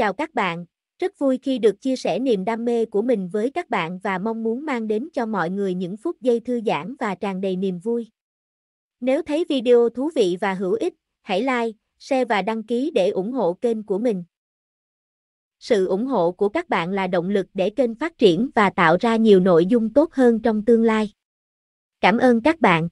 Chào các bạn, rất vui khi được chia sẻ niềm đam mê của mình với các bạn và mong muốn mang đến cho mọi người những phút giây thư giãn và tràn đầy niềm vui. Nếu thấy video thú vị và hữu ích, hãy like, share và đăng ký để ủng hộ kênh của mình. Sự ủng hộ của các bạn là động lực để kênh phát triển và tạo ra nhiều nội dung tốt hơn trong tương lai. Cảm ơn các bạn.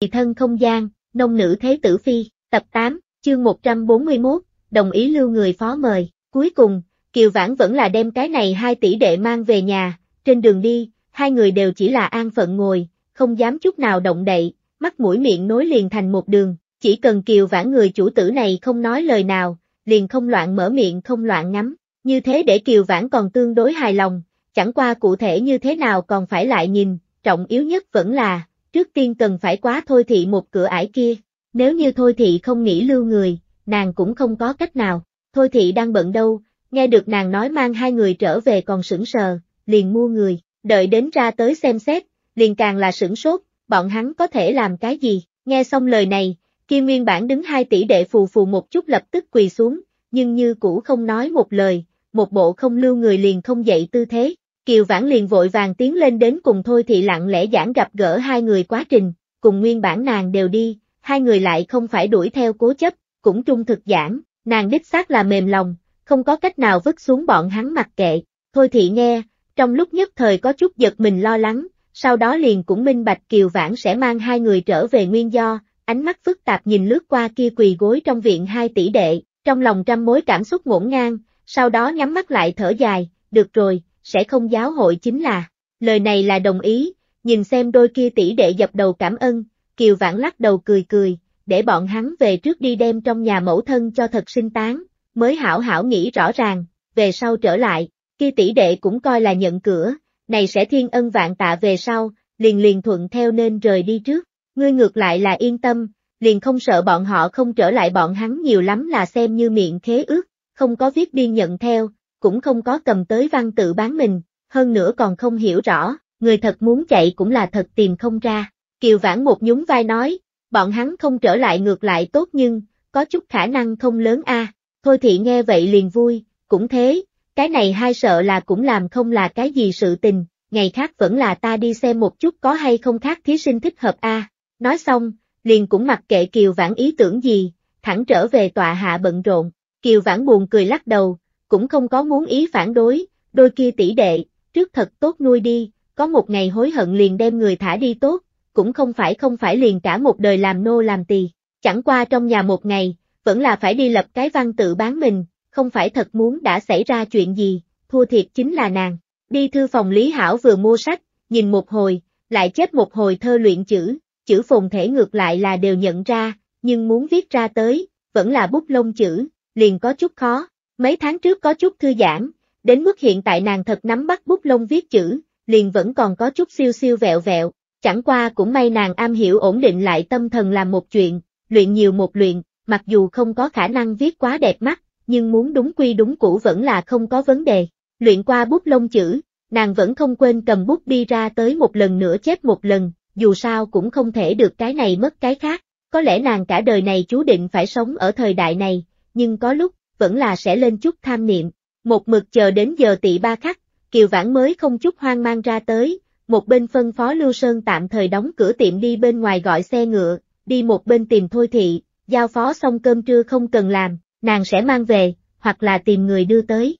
Thị thân không gian, nông nữ thế tử phi, tập 8, chương 141 đồng ý lưu người phó mời. Cuối cùng, Kiều Vãn vẫn là đem cái này 2 tỷ đệ mang về nhà, trên đường đi, hai người đều chỉ là an phận ngồi, không dám chút nào động đậy, mắt mũi miệng nối liền thành một đường, chỉ cần Kiều Vãn người chủ tử này không nói lời nào, liền không loạn mở miệng không loạn ngắm, như thế để Kiều Vãn còn tương đối hài lòng, chẳng qua cụ thể như thế nào còn phải lại nhìn, trọng yếu nhất vẫn là, trước tiên cần phải quá thôi thị một cửa ải kia, nếu như thôi thị không nghĩ lưu người, nàng cũng không có cách nào, thôi thị đang bận đâu, nghe được nàng nói mang hai người trở về còn sững sờ, liền mua người, đợi đến ra tới xem xét, liền càng là sửng sốt, bọn hắn có thể làm cái gì, nghe xong lời này, kia nguyên bản đứng hai tỷ đệ phù phù một chút lập tức quỳ xuống, nhưng như cũ không nói một lời, một bộ không lưu người liền không dậy tư thế, kiều vãn liền vội vàng tiến lên đến cùng thôi thị lặng lẽ giảng gặp gỡ hai người quá trình, cùng nguyên bản nàng đều đi, hai người lại không phải đuổi theo cố chấp, cũng trung thực giảng, nàng đích xác là mềm lòng, không có cách nào vứt xuống bọn hắn mặc kệ. Thôi thị nghe, trong lúc nhất thời có chút giật mình lo lắng, sau đó liền cũng minh bạch Kiều Vãn sẽ mang hai người trở về nguyên do, ánh mắt phức tạp nhìn lướt qua kia quỳ gối trong viện hai tỷ đệ, trong lòng trăm mối cảm xúc ngổn ngang, sau đó nhắm mắt lại thở dài, được rồi, sẽ không giáo hội chính là, lời này là đồng ý, nhìn xem đôi kia tỷ đệ dập đầu cảm ơn, Kiều Vãn lắc đầu cười cười, để bọn hắn về trước đi đem trong nhà mẫu thân cho thật sinh tán, mới hảo hảo nghĩ rõ ràng, về sau trở lại, kia tỷ đệ cũng coi là nhận cửa, này sẽ thiên ân vạn tạ về sau, liền liền thuận theo nên rời đi trước, ngươi ngược lại là yên tâm, liền không sợ bọn họ không trở lại bọn hắn nhiều lắm là xem như miệng khế ước, không có viết biên nhận theo, cũng không có cầm tới văn tự bán mình, hơn nữa còn không hiểu rõ, người thật muốn chạy cũng là thật tìm không ra. Kiều Vãn một nhún vai nói, bọn hắn không trở lại ngược lại tốt nhưng, có chút khả năng không lớn a. Thôi thì nghe vậy liền vui, cũng thế, cái này hai sợ là cũng làm không là cái gì sự tình, ngày khác vẫn là ta đi xem một chút có hay không khác thí sinh thích hợp a. Nói xong, liền cũng mặc kệ Kiều Vãn ý tưởng gì, thẳng trở về tòa hạ bận rộn, Kiều Vãn buồn cười lắc đầu, cũng không có muốn ý phản đối, đôi kia tỷ đệ, trước thật tốt nuôi đi, có một ngày hối hận liền đem người thả đi tốt, cũng không phải không phải liền cả một đời làm nô làm tỳ, chẳng qua trong nhà một ngày, vẫn là phải đi lập cái văn tự bán mình, không phải thật muốn đã xảy ra chuyện gì, thua thiệt chính là nàng. Đi thư phòng Lý Hảo vừa mua sách, nhìn một hồi, lại chết một hồi thơ luyện chữ, chữ phồn thể ngược lại là đều nhận ra, nhưng muốn viết ra tới, vẫn là bút lông chữ, liền có chút khó. Mấy tháng trước có chút thư giãn, đến mức hiện tại nàng thật nắm bắt bút lông viết chữ, liền vẫn còn có chút siêu siêu vẹo vẹo, Chẳng qua cũng may nàng am hiểu ổn định lại tâm thần làm một chuyện, luyện nhiều một luyện, mặc dù không có khả năng viết quá đẹp mắt, nhưng muốn đúng quy đúng cũ vẫn là không có vấn đề. Luyện qua bút lông chữ, nàng vẫn không quên cầm bút đi ra tới một lần nữa chép một lần, dù sao cũng không thể được cái này mất cái khác. Có lẽ nàng cả đời này chú định phải sống ở thời đại này, nhưng có lúc, vẫn là sẽ lên chút tham niệm. Một mực chờ đến giờ tị ba khắc, Kiều Vãn mới không chút hoang mang ra tới, một bên phân phó Lưu Sơn tạm thời đóng cửa tiệm đi bên ngoài gọi xe ngựa, đi một bên tìm Thôi Thị, giao phó xong cơm trưa không cần làm, nàng sẽ mang về, hoặc là tìm người đưa tới.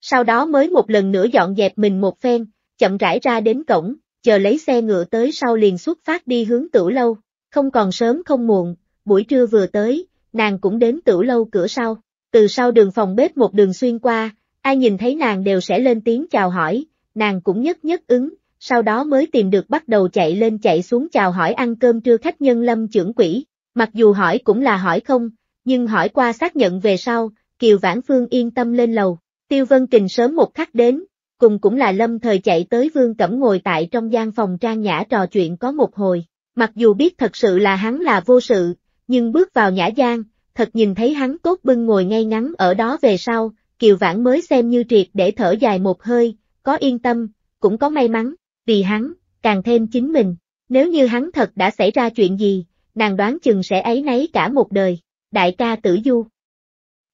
Sau đó mới một lần nữa dọn dẹp mình một phen, chậm rãi ra đến cổng, chờ lấy xe ngựa tới sau liền xuất phát đi hướng tử lâu, không còn sớm không muộn, buổi trưa vừa tới, nàng cũng đến tử lâu cửa sau, từ sau đường phòng bếp một đường xuyên qua, ai nhìn thấy nàng đều sẽ lên tiếng chào hỏi, nàng cũng nhất nhất ứng, sau đó mới tìm được bắt đầu chạy lên chạy xuống chào hỏi ăn cơm trưa khách nhân lâm trưởng quỷ, mặc dù hỏi cũng là hỏi không, nhưng hỏi qua xác nhận về sau, Kiều Vãn Phương yên tâm lên lầu, Tiêu Vân Kình sớm một khắc đến, cùng cũng là lâm thời chạy tới Vương Cẩm ngồi tại trong gian phòng trang nhã trò chuyện có một hồi, mặc dù biết thật sự là hắn là vô sự, nhưng bước vào nhã gian, thật nhìn thấy hắn tốt bưng ngồi ngay ngắn ở đó về sau, Kiều Vãn mới xem như triệt để thở dài một hơi, có yên tâm, cũng có may mắn vì hắn, càng thêm chính mình. Nếu như hắn thật đã xảy ra chuyện gì, nàng đoán chừng sẽ ấy nấy cả một đời. Đại ca tử du.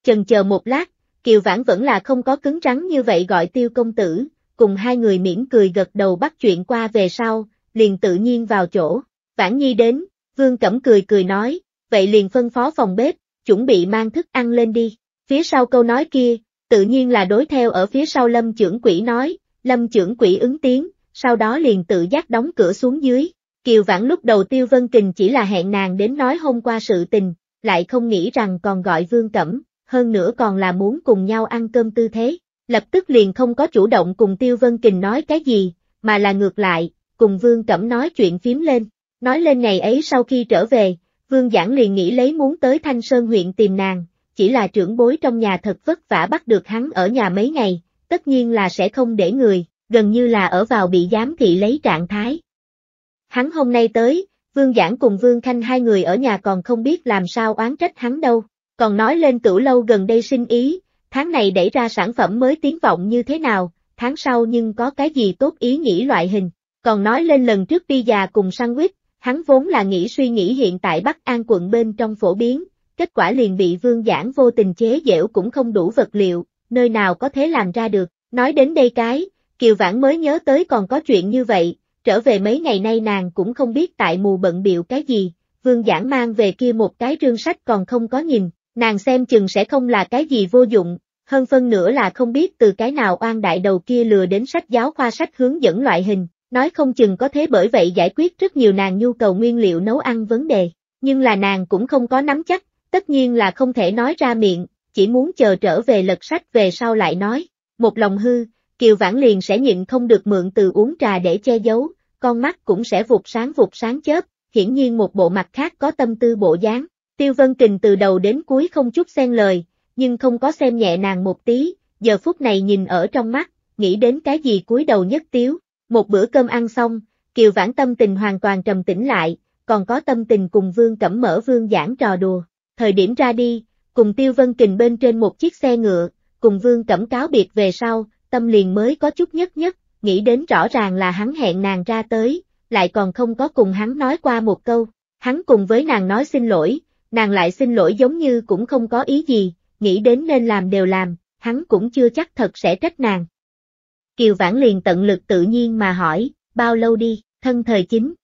Chần chờ một lát, Kiều Vãn vẫn là không có cứng rắn như vậy gọi tiêu công tử, cùng hai người mỉm cười gật đầu bắt chuyện qua về sau, liền tự nhiên vào chỗ. Vãn Nhi đến, Vương Cẩm cười cười nói, vậy liền phân phó phòng bếp, chuẩn bị mang thức ăn lên đi. Phía sau câu nói kia, tự nhiên là đối theo ở phía sau Lâm trưởng quỷ nói, Lâm trưởng quỷ ứng tiếng, sau đó liền tự giác đóng cửa xuống dưới. Kiều Vãn lúc đầu Tiêu Vân Kình chỉ là hẹn nàng đến nói hôm qua sự tình, lại không nghĩ rằng còn gọi Vương Cẩm, hơn nữa còn là muốn cùng nhau ăn cơm tư thế, lập tức liền không có chủ động cùng Tiêu Vân Kình nói cái gì, mà là ngược lại, cùng Vương Cẩm nói chuyện phím lên, nói lên ngày ấy sau khi trở về, Vương Giảng liền nghĩ lấy muốn tới Thanh Sơn huyện tìm nàng, chỉ là trưởng bối trong nhà thật vất vả bắt được hắn ở nhà mấy ngày, tất nhiên là sẽ không để người gần như là ở vào bị giám thị lấy trạng thái. Hắn hôm nay tới, Vương Giảng cùng Vương Khanh hai người ở nhà còn không biết làm sao oán trách hắn đâu, còn nói lên cửu lâu gần đây sinh ý, tháng này đẩy ra sản phẩm mới tiến vọng như thế nào, tháng sau nhưng có cái gì tốt ý nghĩ loại hình, còn nói lên lần trước đi già cùng sang quýt, hắn vốn là nghĩ suy nghĩ hiện tại Bắc An quận bên trong phổ biến, kết quả liền bị Vương Giảng vô tình chế dẻo cũng không đủ vật liệu, nơi nào có thế làm ra được, nói đến đây cái, Kiều Vãn mới nhớ tới còn có chuyện như vậy, trở về mấy ngày nay nàng cũng không biết tại mù bận biệu cái gì, Vương Giảng mang về kia một cái rương sách còn không có nhìn, nàng xem chừng sẽ không là cái gì vô dụng, hơn phân nữa là không biết từ cái nào oan đại đầu kia lừa đến sách giáo khoa sách hướng dẫn loại hình, nói không chừng có thế bởi vậy giải quyết rất nhiều nàng nhu cầu nguyên liệu nấu ăn vấn đề, nhưng là nàng cũng không có nắm chắc, tất nhiên là không thể nói ra miệng, chỉ muốn chờ trở về lật sách về sau lại nói, một lòng hư, Kiều Vãn liền sẽ nhịn không được mượn từ uống trà để che giấu, con mắt cũng sẽ vụt sáng vụt sáng chớp, hiển nhiên một bộ mặt khác có tâm tư bộ dáng. Tiêu Vân Kình từ đầu đến cuối không chút xen lời, nhưng không có xem nhẹ nàng một tí, giờ phút này nhìn ở trong mắt, nghĩ đến cái gì cúi đầu nhất tiếu. Một bữa cơm ăn xong, Kiều Vãn tâm tình hoàn toàn trầm tĩnh lại, còn có tâm tình cùng Vương Cẩm mở Vương giảng trò đùa. Thời điểm ra đi, cùng Tiêu Vân Kình bên trên một chiếc xe ngựa, cùng Vương Cẩm cáo biệt về sau, tâm liền mới có chút nhất nhất, nghĩ đến rõ ràng là hắn hẹn nàng ra tới, lại còn không có cùng hắn nói qua một câu. Hắn cùng với nàng nói xin lỗi, nàng lại xin lỗi giống như cũng không có ý gì, nghĩ đến nên làm đều làm, hắn cũng chưa chắc thật sẽ trách nàng. Kiều Vãn liền tận lực tự nhiên mà hỏi, bao lâu đi, thân thời chính.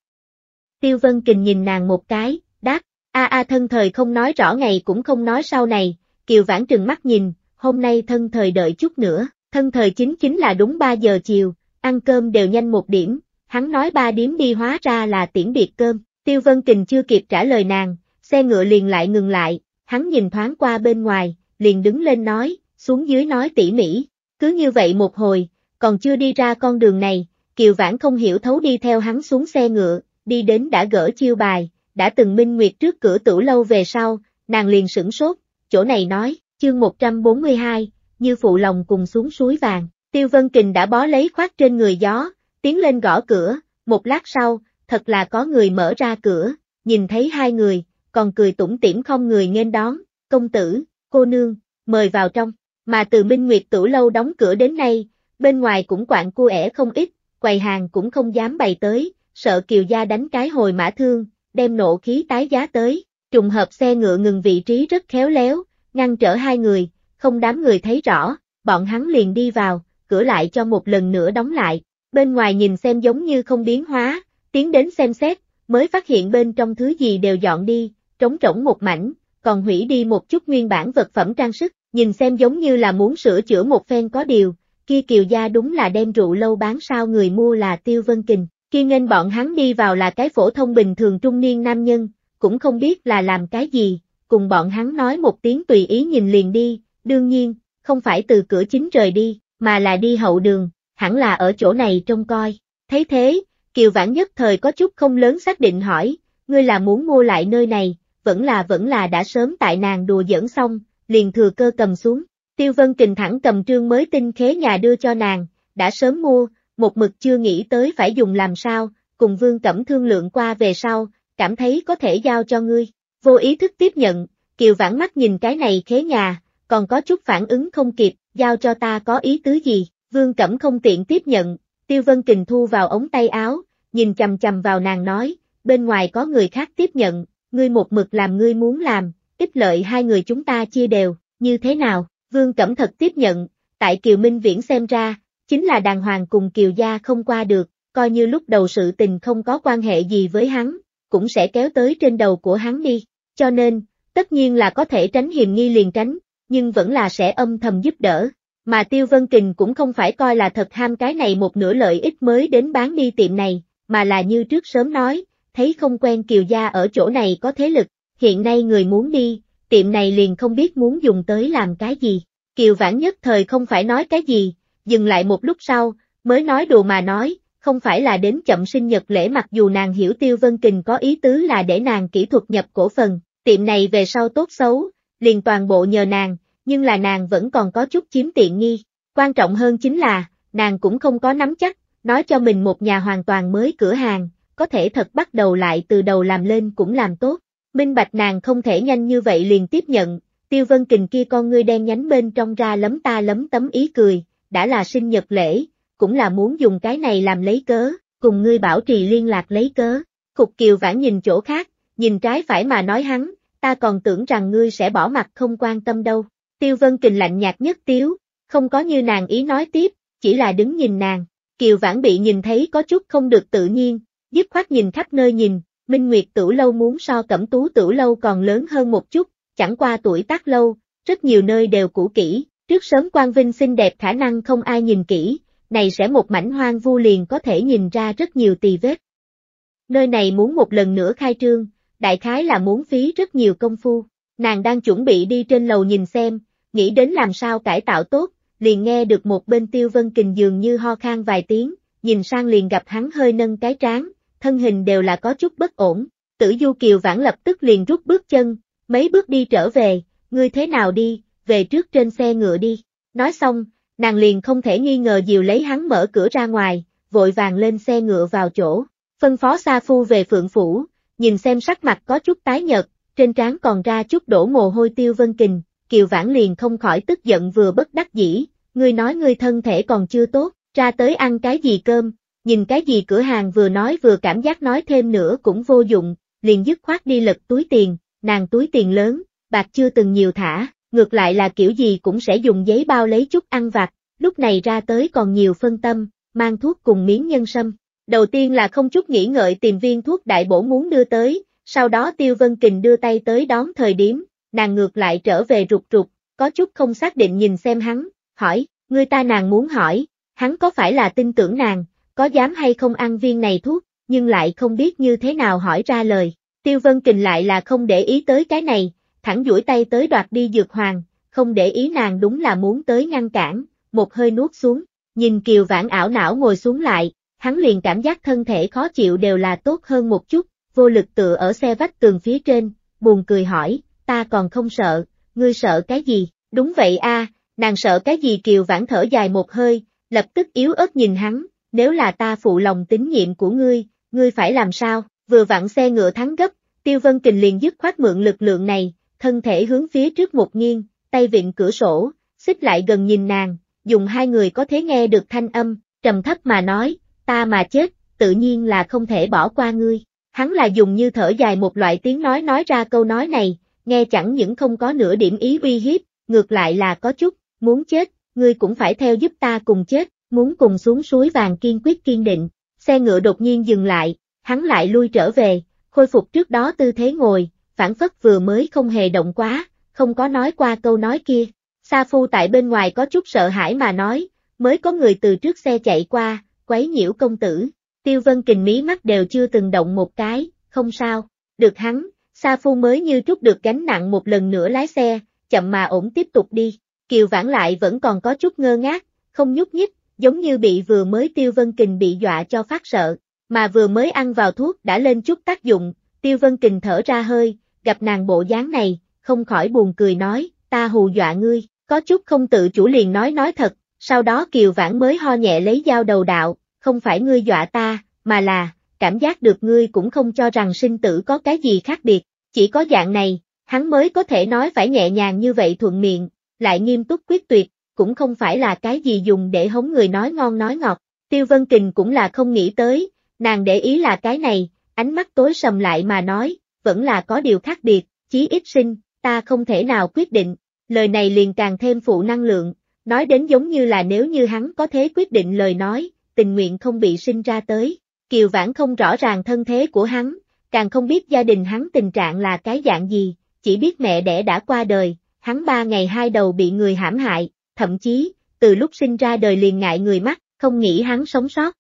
Tiêu Vân Kình nhìn nàng một cái, đáp, a a thân thời không nói rõ ngày cũng không nói sau này, Kiều Vãn trừng mắt nhìn, hôm nay thân thời đợi chút nữa thân thời chính chính là đúng 3 giờ chiều, ăn cơm đều nhanh một điểm, hắn nói ba điểm đi hóa ra là tiễn biệt cơm, Tiêu Vân Kình chưa kịp trả lời nàng, xe ngựa liền lại ngừng lại, hắn nhìn thoáng qua bên ngoài, liền đứng lên nói, xuống dưới nói tỉ mỉ, cứ như vậy một hồi, còn chưa đi ra con đường này, Kiều Vãn không hiểu thấu đi theo hắn xuống xe ngựa, đi đến đã gỡ chiêu bài, đã từng minh nguyệt trước cửa Tử lâu về sau, nàng liền sửng sốt, chỗ này nói, chương 142, như phụ lòng cùng xuống suối vàng. Tiêu Vân Kình đã bó lấy khoác trên người gió, tiến lên gõ cửa, một lát sau, thật là có người mở ra cửa, nhìn thấy hai người, còn cười tủm tỉm không người nghênh đón, công tử, cô nương, mời vào trong, mà từ Minh Nguyệt tủ lâu đóng cửa đến nay, bên ngoài cũng quạng cua ẻ không ít, quầy hàng cũng không dám bày tới, sợ Kiều Gia đánh cái hồi mã thương, đem nộ khí tái giá tới, trùng hợp xe ngựa ngừng vị trí rất khéo léo, ngăn trở hai người, không đám người thấy rõ, bọn hắn liền đi vào, cửa lại cho một lần nữa đóng lại, bên ngoài nhìn xem giống như không biến hóa, tiến đến xem xét, mới phát hiện bên trong thứ gì đều dọn đi, trống rỗng một mảnh, còn hủy đi một chút nguyên bản vật phẩm trang sức, nhìn xem giống như là muốn sửa chữa một phen có điều, kia kiều gia đúng là đem rượu lâu bán sao người mua là Tiêu Vân Kình, kia nên bọn hắn đi vào là cái phổ thông bình thường trung niên nam nhân, cũng không biết là làm cái gì, cùng bọn hắn nói một tiếng tùy ý nhìn liền đi, đương nhiên, không phải từ cửa chính rời đi, mà là đi hậu đường, hẳn là ở chỗ này trông coi. Thấy thế, Kiều Vãn nhất thời có chút không lớn xác định hỏi, ngươi là muốn mua lại nơi này, vẫn là vẫn là đã sớm tại nàng đùa dẫn xong, liền thừa cơ cầm xuống. Tiêu Vân Kình thẳng cầm trương mới tinh khế nhà đưa cho nàng, đã sớm mua, một mực chưa nghĩ tới phải dùng làm sao, cùng Vương Cẩm thương lượng qua về sau, cảm thấy có thể giao cho ngươi. Vô ý thức tiếp nhận, Kiều Vãn mắt nhìn cái này khế nhà, còn có chút phản ứng không kịp, giao cho ta có ý tứ gì, vương cẩm không tiện tiếp nhận, tiêu vân kình thu vào ống tay áo, nhìn chầm chầm vào nàng nói, bên ngoài có người khác tiếp nhận, ngươi một mực làm ngươi muốn làm, ít lợi hai người chúng ta chia đều, như thế nào, vương cẩm thật tiếp nhận, tại Kiều Minh Viễn xem ra, chính là đàng hoàng cùng Kiều Gia không qua được, coi như lúc đầu sự tình không có quan hệ gì với hắn, cũng sẽ kéo tới trên đầu của hắn đi, cho nên, tất nhiên là có thể tránh hiềm nghi liền tránh, nhưng vẫn là sẽ âm thầm giúp đỡ. Mà Tiêu Vân Kình cũng không phải coi là thật ham cái này một nửa lợi ích mới đến bán đi tiệm này, mà là như trước sớm nói, thấy không quen Kiều Gia ở chỗ này có thế lực, hiện nay người muốn đi, tiệm này liền không biết muốn dùng tới làm cái gì. Kiều Vãn nhất thời không phải nói cái gì, dừng lại một lúc sau, mới nói đùa mà nói, không phải là đến chậm sinh nhật lễ mặc dù nàng hiểu Tiêu Vân Kình có ý tứ là để nàng kỹ thuật nhập cổ phần, tiệm này về sau tốt xấu, liền toàn bộ nhờ nàng, nhưng là nàng vẫn còn có chút chiếm tiện nghi. Quan trọng hơn chính là, nàng cũng không có nắm chắc, nói cho mình một nhà hoàn toàn mới cửa hàng, có thể thật bắt đầu lại từ đầu làm lên cũng làm tốt. Minh bạch nàng không thể nhanh như vậy liền tiếp nhận, tiêu vân kình kia con ngươi đen nhánh bên trong ra lấm ta lấm tấm ý cười, đã là sinh nhật lễ, cũng là muốn dùng cái này làm lấy cớ, cùng ngươi bảo trì liên lạc lấy cớ. Cục kiều vãn nhìn chỗ khác, nhìn trái phải mà nói hắn, ta còn tưởng rằng ngươi sẽ bỏ mặt không quan tâm đâu. Tiêu Vân Kình lạnh nhạt nhất tiếu, không có như nàng ý nói tiếp, chỉ là đứng nhìn nàng. Kiều Vãn bị nhìn thấy có chút không được tự nhiên, dứt khoát nhìn khắp nơi nhìn, Minh Nguyệt Tử Lâu muốn so Cẩm Tú Tử Lâu còn lớn hơn một chút, chẳng qua tuổi tác lâu, rất nhiều nơi đều cũ kỹ, trước sớm quan vinh xinh đẹp khả năng không ai nhìn kỹ, này sẽ một mảnh hoang vu liền có thể nhìn ra rất nhiều tì vết. Nơi này muốn một lần nữa khai trương, đại khái là muốn phí rất nhiều công phu. Nàng đang chuẩn bị đi trên lầu nhìn xem, nghĩ đến làm sao cải tạo tốt, liền nghe được một bên tiêu vân kình dường như ho khang vài tiếng, nhìn sang liền gặp hắn hơi nâng cái trán, thân hình đều là có chút bất ổn. Tử Du Kiều vãn lập tức liền rút bước chân, mấy bước đi trở về, ngươi thế nào đi, về trước trên xe ngựa đi. Nói xong, nàng liền không thể nghi ngờ Diều lấy hắn mở cửa ra ngoài, vội vàng lên xe ngựa vào chỗ. Phân phó Sa Phu về Phượng Phủ, nhìn xem sắc mặt có chút tái nhợt, trên trán còn ra chút đổ mồ hôi tiêu vân kình, Kiều Vãn liền không khỏi tức giận vừa bất đắc dĩ, ngươi nói ngươi thân thể còn chưa tốt, ra tới ăn cái gì cơm, nhìn cái gì cửa hàng vừa nói vừa cảm giác nói thêm nữa cũng vô dụng, liền dứt khoát đi lật túi tiền, nàng túi tiền lớn, bạc chưa từng nhiều thả, ngược lại là kiểu gì cũng sẽ dùng giấy bao lấy chút ăn vặt, lúc này ra tới còn nhiều phân tâm, mang thuốc cùng miếng nhân sâm đầu tiên là không chút nghĩ ngợi tìm viên thuốc đại bổ muốn đưa tới, sau đó Tiêu Vân Kình đưa tay tới đón thời điểm, nàng ngược lại trở về rụt rụt, có chút không xác định nhìn xem hắn, hỏi, người ta nàng muốn hỏi, hắn có phải là tin tưởng nàng, có dám hay không ăn viên này thuốc, nhưng lại không biết như thế nào hỏi ra lời. Tiêu Vân Kình lại là không để ý tới cái này, thẳng duỗi tay tới đoạt đi dược hoàng, không để ý nàng đúng là muốn tới ngăn cản, một hơi nuốt xuống, nhìn Kiều Vãn ảo não ngồi xuống lại, hắn liền cảm giác thân thể khó chịu đều là tốt hơn một chút, vô lực tựa ở xe vách tường phía trên, buồn cười hỏi, ta còn không sợ, ngươi sợ cái gì, đúng vậy a, nàng sợ cái gì kiều vãn thở dài một hơi, lập tức yếu ớt nhìn hắn, nếu là ta phụ lòng tín nhiệm của ngươi, ngươi phải làm sao, vừa vặn xe ngựa thắng gấp, tiêu vân kình liền dứt khoát mượn lực lượng này, thân thể hướng phía trước một nghiêng, tay vịn cửa sổ, xích lại gần nhìn nàng, dùng hai người có thể nghe được thanh âm, trầm thấp mà nói, ta mà chết, tự nhiên là không thể bỏ qua ngươi. Hắn là dùng như thở dài một loại tiếng nói nói ra câu nói này, nghe chẳng những không có nửa điểm ý uy hiếp, ngược lại là có chút, muốn chết, ngươi cũng phải theo giúp ta cùng chết, muốn cùng xuống suối vàng kiên quyết kiên định. Xe ngựa đột nhiên dừng lại, hắn lại lui trở về, khôi phục trước đó tư thế ngồi, phản phất vừa mới không hề động quá, không có nói qua câu nói kia. Sa Phu tại bên ngoài có chút sợ hãi mà nói, mới có người từ trước xe chạy qua, quấy nhiễu công tử. Tiêu Vân Kình mí mắt đều chưa từng động một cái, không sao, được hắn, Sa Phu mới như chút được gánh nặng một lần nữa lái xe, chậm mà ổn tiếp tục đi, Kiều Vãn lại vẫn còn có chút ngơ ngác, không nhúc nhích, giống như bị vừa mới Tiêu Vân Kình bị dọa cho phát sợ, mà vừa mới ăn vào thuốc đã lên chút tác dụng, Tiêu Vân Kình thở ra hơi, gặp nàng bộ dáng này, không khỏi buồn cười nói, ta hù dọa ngươi, có chút không tự chủ liền nói nói thật, sau đó Kiều Vãn mới ho nhẹ lấy dao đầu đạo, không phải ngươi dọa ta, mà là, cảm giác được ngươi cũng không cho rằng sinh tử có cái gì khác biệt, chỉ có dạng này, hắn mới có thể nói phải nhẹ nhàng như vậy thuận miệng, lại nghiêm túc quyết tuyệt, cũng không phải là cái gì dùng để hống người nói ngon nói ngọt. Tiêu Vân Kình cũng là không nghĩ tới, nàng để ý là cái này, ánh mắt tối sầm lại mà nói, vẫn là có điều khác biệt, chí ít sinh, ta không thể nào quyết định, lời này liền càng thêm phụ năng lượng, Nói đến giống như là nếu như hắn có thế quyết định lời nói, tình nguyện không bị sinh ra tới. Kiều Vãn không rõ ràng thân thế của hắn, càng không biết gia đình hắn tình trạng là cái dạng gì, chỉ biết mẹ đẻ đã qua đời, hắn ba ngày hai đầu bị người hãm hại, thậm chí, từ lúc sinh ra đời liền ngại người mắt, không nghĩ hắn sống sót.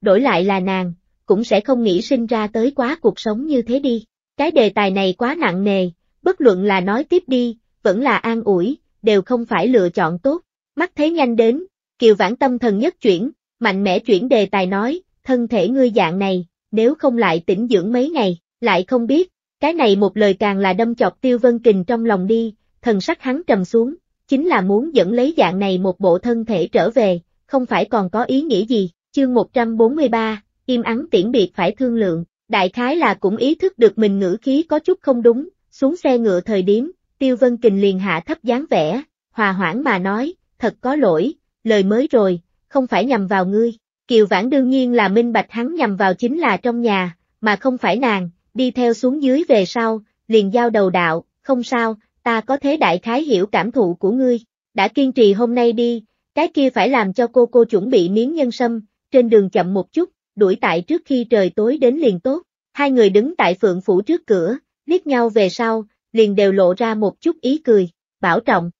Đổi lại là nàng, cũng sẽ không nghĩ sinh ra tới quá cuộc sống như thế đi. Cái đề tài này quá nặng nề, bất luận là nói tiếp đi, vẫn là an ủi, đều không phải lựa chọn tốt. Mắt thấy nhanh đến, Kiều Vãn tâm thần nhất chuyển, mạnh mẽ chuyển đề tài nói, thân thể ngươi dạng này, nếu không lại tĩnh dưỡng mấy ngày, lại không biết, cái này một lời càng là đâm chọc Tiêu Vân Kình trong lòng đi, thần sắc hắn trầm xuống, chính là muốn dẫn lấy dạng này một bộ thân thể trở về, không phải còn có ý nghĩa gì, chương 143, im ắng tiễn biệt phải thương lượng, đại khái là cũng ý thức được mình ngữ khí có chút không đúng, xuống xe ngựa thời điểm, Tiêu Vân Kình liền hạ thấp dáng vẻ, hòa hoãn mà nói, thật có lỗi, lời mới rồi, không phải nhằm vào ngươi. Kiều Vãn đương nhiên là minh bạch hắn nhằm vào chính là trong nhà, mà không phải nàng, đi theo xuống dưới về sau, liền giao đầu đạo, không sao, ta có thế đại khái hiểu cảm thụ của ngươi, đã kiên trì hôm nay đi, cái kia phải làm cho cô cô chuẩn bị miếng nhân sâm, trên đường chậm một chút, đuổi tại trước khi trời tối đến liền tốt. Hai người đứng tại phượng phủ trước cửa, liếc nhau về sau, liền đều lộ ra một chút ý cười, bảo trọng.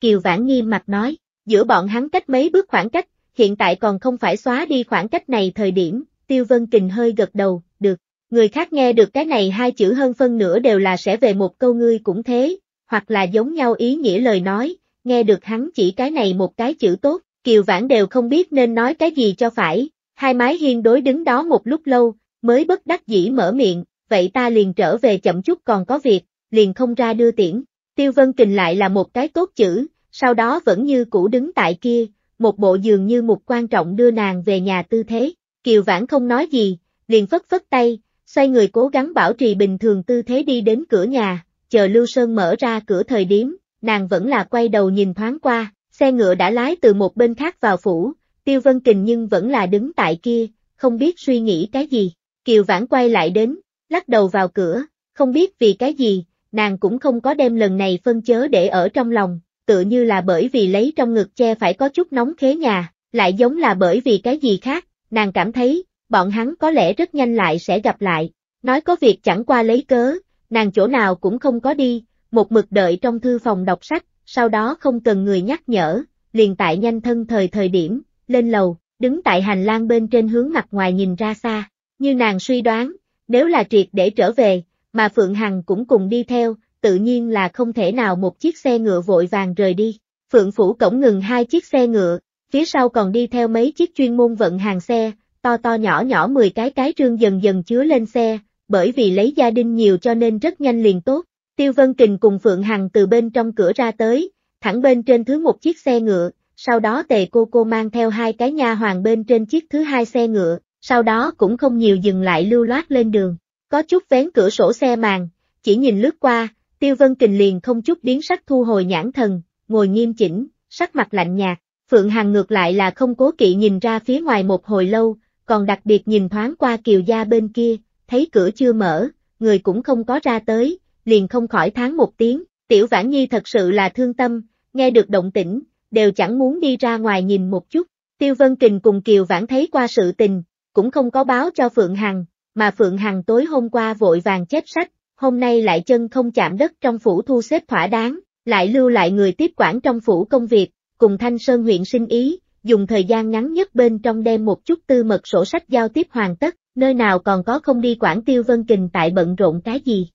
Kiều Vãn nghiêm mặt nói, giữa bọn hắn cách mấy bước khoảng cách, hiện tại còn không phải xóa đi khoảng cách này thời điểm, Tiêu Vân Kình hơi gật đầu, được. Người khác nghe được cái này hai chữ hơn phân nửa đều là sẽ về một câu ngươi cũng thế, hoặc là giống nhau ý nghĩa lời nói, nghe được hắn chỉ cái này một cái chữ tốt, Kiều Vãn đều không biết nên nói cái gì cho phải, hai mái hiên đối đứng đó một lúc lâu, mới bất đắc dĩ mở miệng, vậy ta liền trở về chậm chút còn có việc, liền không ra đưa tiễn. Tiêu Vân Kình lại là một cái tốt chữ, sau đó vẫn như cũ đứng tại kia, một bộ dường như một quan trọng đưa nàng về nhà tư thế. Kiều Vãn không nói gì, liền phất phất tay, xoay người cố gắng bảo trì bình thường tư thế đi đến cửa nhà, chờ Lưu Sơn mở ra cửa thời điểm, nàng vẫn là quay đầu nhìn thoáng qua, xe ngựa đã lái từ một bên khác vào phủ, Tiêu Vân Kình nhưng vẫn là đứng tại kia, không biết suy nghĩ cái gì. Kiều Vãn quay lại đến, lắc đầu vào cửa, không biết vì cái gì, nàng cũng không có đem lần này phân chớ để ở trong lòng, tựa như là bởi vì lấy trong ngực che phải có chút nóng khế nhà, lại giống là bởi vì cái gì khác, nàng cảm thấy, bọn hắn có lẽ rất nhanh lại sẽ gặp lại, nói có việc chẳng qua lấy cớ, nàng chỗ nào cũng không có đi, một mực đợi trong thư phòng đọc sách, sau đó không cần người nhắc nhở, liền tại nhanh thân thời thời điểm, lên lầu, đứng tại hành lang bên trên hướng mặt ngoài nhìn ra xa, như nàng suy đoán, nếu là triệt để trở về, mà Phượng Hằng cũng cùng đi theo, tự nhiên là không thể nào một chiếc xe ngựa vội vàng rời đi. Phượng Phủ cổng ngừng hai chiếc xe ngựa, phía sau còn đi theo mấy chiếc chuyên môn vận hàng xe, to to nhỏ nhỏ 10 cái cái trương dần dần chứa lên xe, bởi vì lấy gia đình nhiều cho nên rất nhanh liền tốt. Tiêu Vân Kình cùng Phượng Hằng từ bên trong cửa ra tới, thẳng bên trên thứ một chiếc xe ngựa, sau đó tề cô cô mang theo hai cái nha hoàng bên trên chiếc thứ hai xe ngựa, sau đó cũng không nhiều dừng lại lưu loát lên đường có chút vén cửa sổ xe màn, chỉ nhìn lướt qua, Tiêu Vân Kình liền không chút biến sắc thu hồi nhãn thần, ngồi nghiêm chỉnh, sắc mặt lạnh nhạt, Phượng Hằng ngược lại là không cố kỵ nhìn ra phía ngoài một hồi lâu, còn đặc biệt nhìn thoáng qua kiều gia bên kia, thấy cửa chưa mở, người cũng không có ra tới, liền không khỏi tháng một tiếng, Tiểu Vãn Nhi thật sự là thương tâm, nghe được động tĩnh, đều chẳng muốn đi ra ngoài nhìn một chút, Tiêu Vân Kình cùng Kiều Vãn thấy qua sự tình, cũng không có báo cho Phượng Hằng, mà Phượng Hằng tối hôm qua vội vàng chép sách, hôm nay lại chân không chạm đất trong phủ thu xếp thỏa đáng, lại lưu lại người tiếp quản trong phủ công việc, cùng Thanh Sơn huyện sinh ý, dùng thời gian ngắn nhất bên trong đem một chút tư mật sổ sách giao tiếp hoàn tất, nơi nào còn có không đi quản Tiêu Vân Kình tại bận rộn cái gì.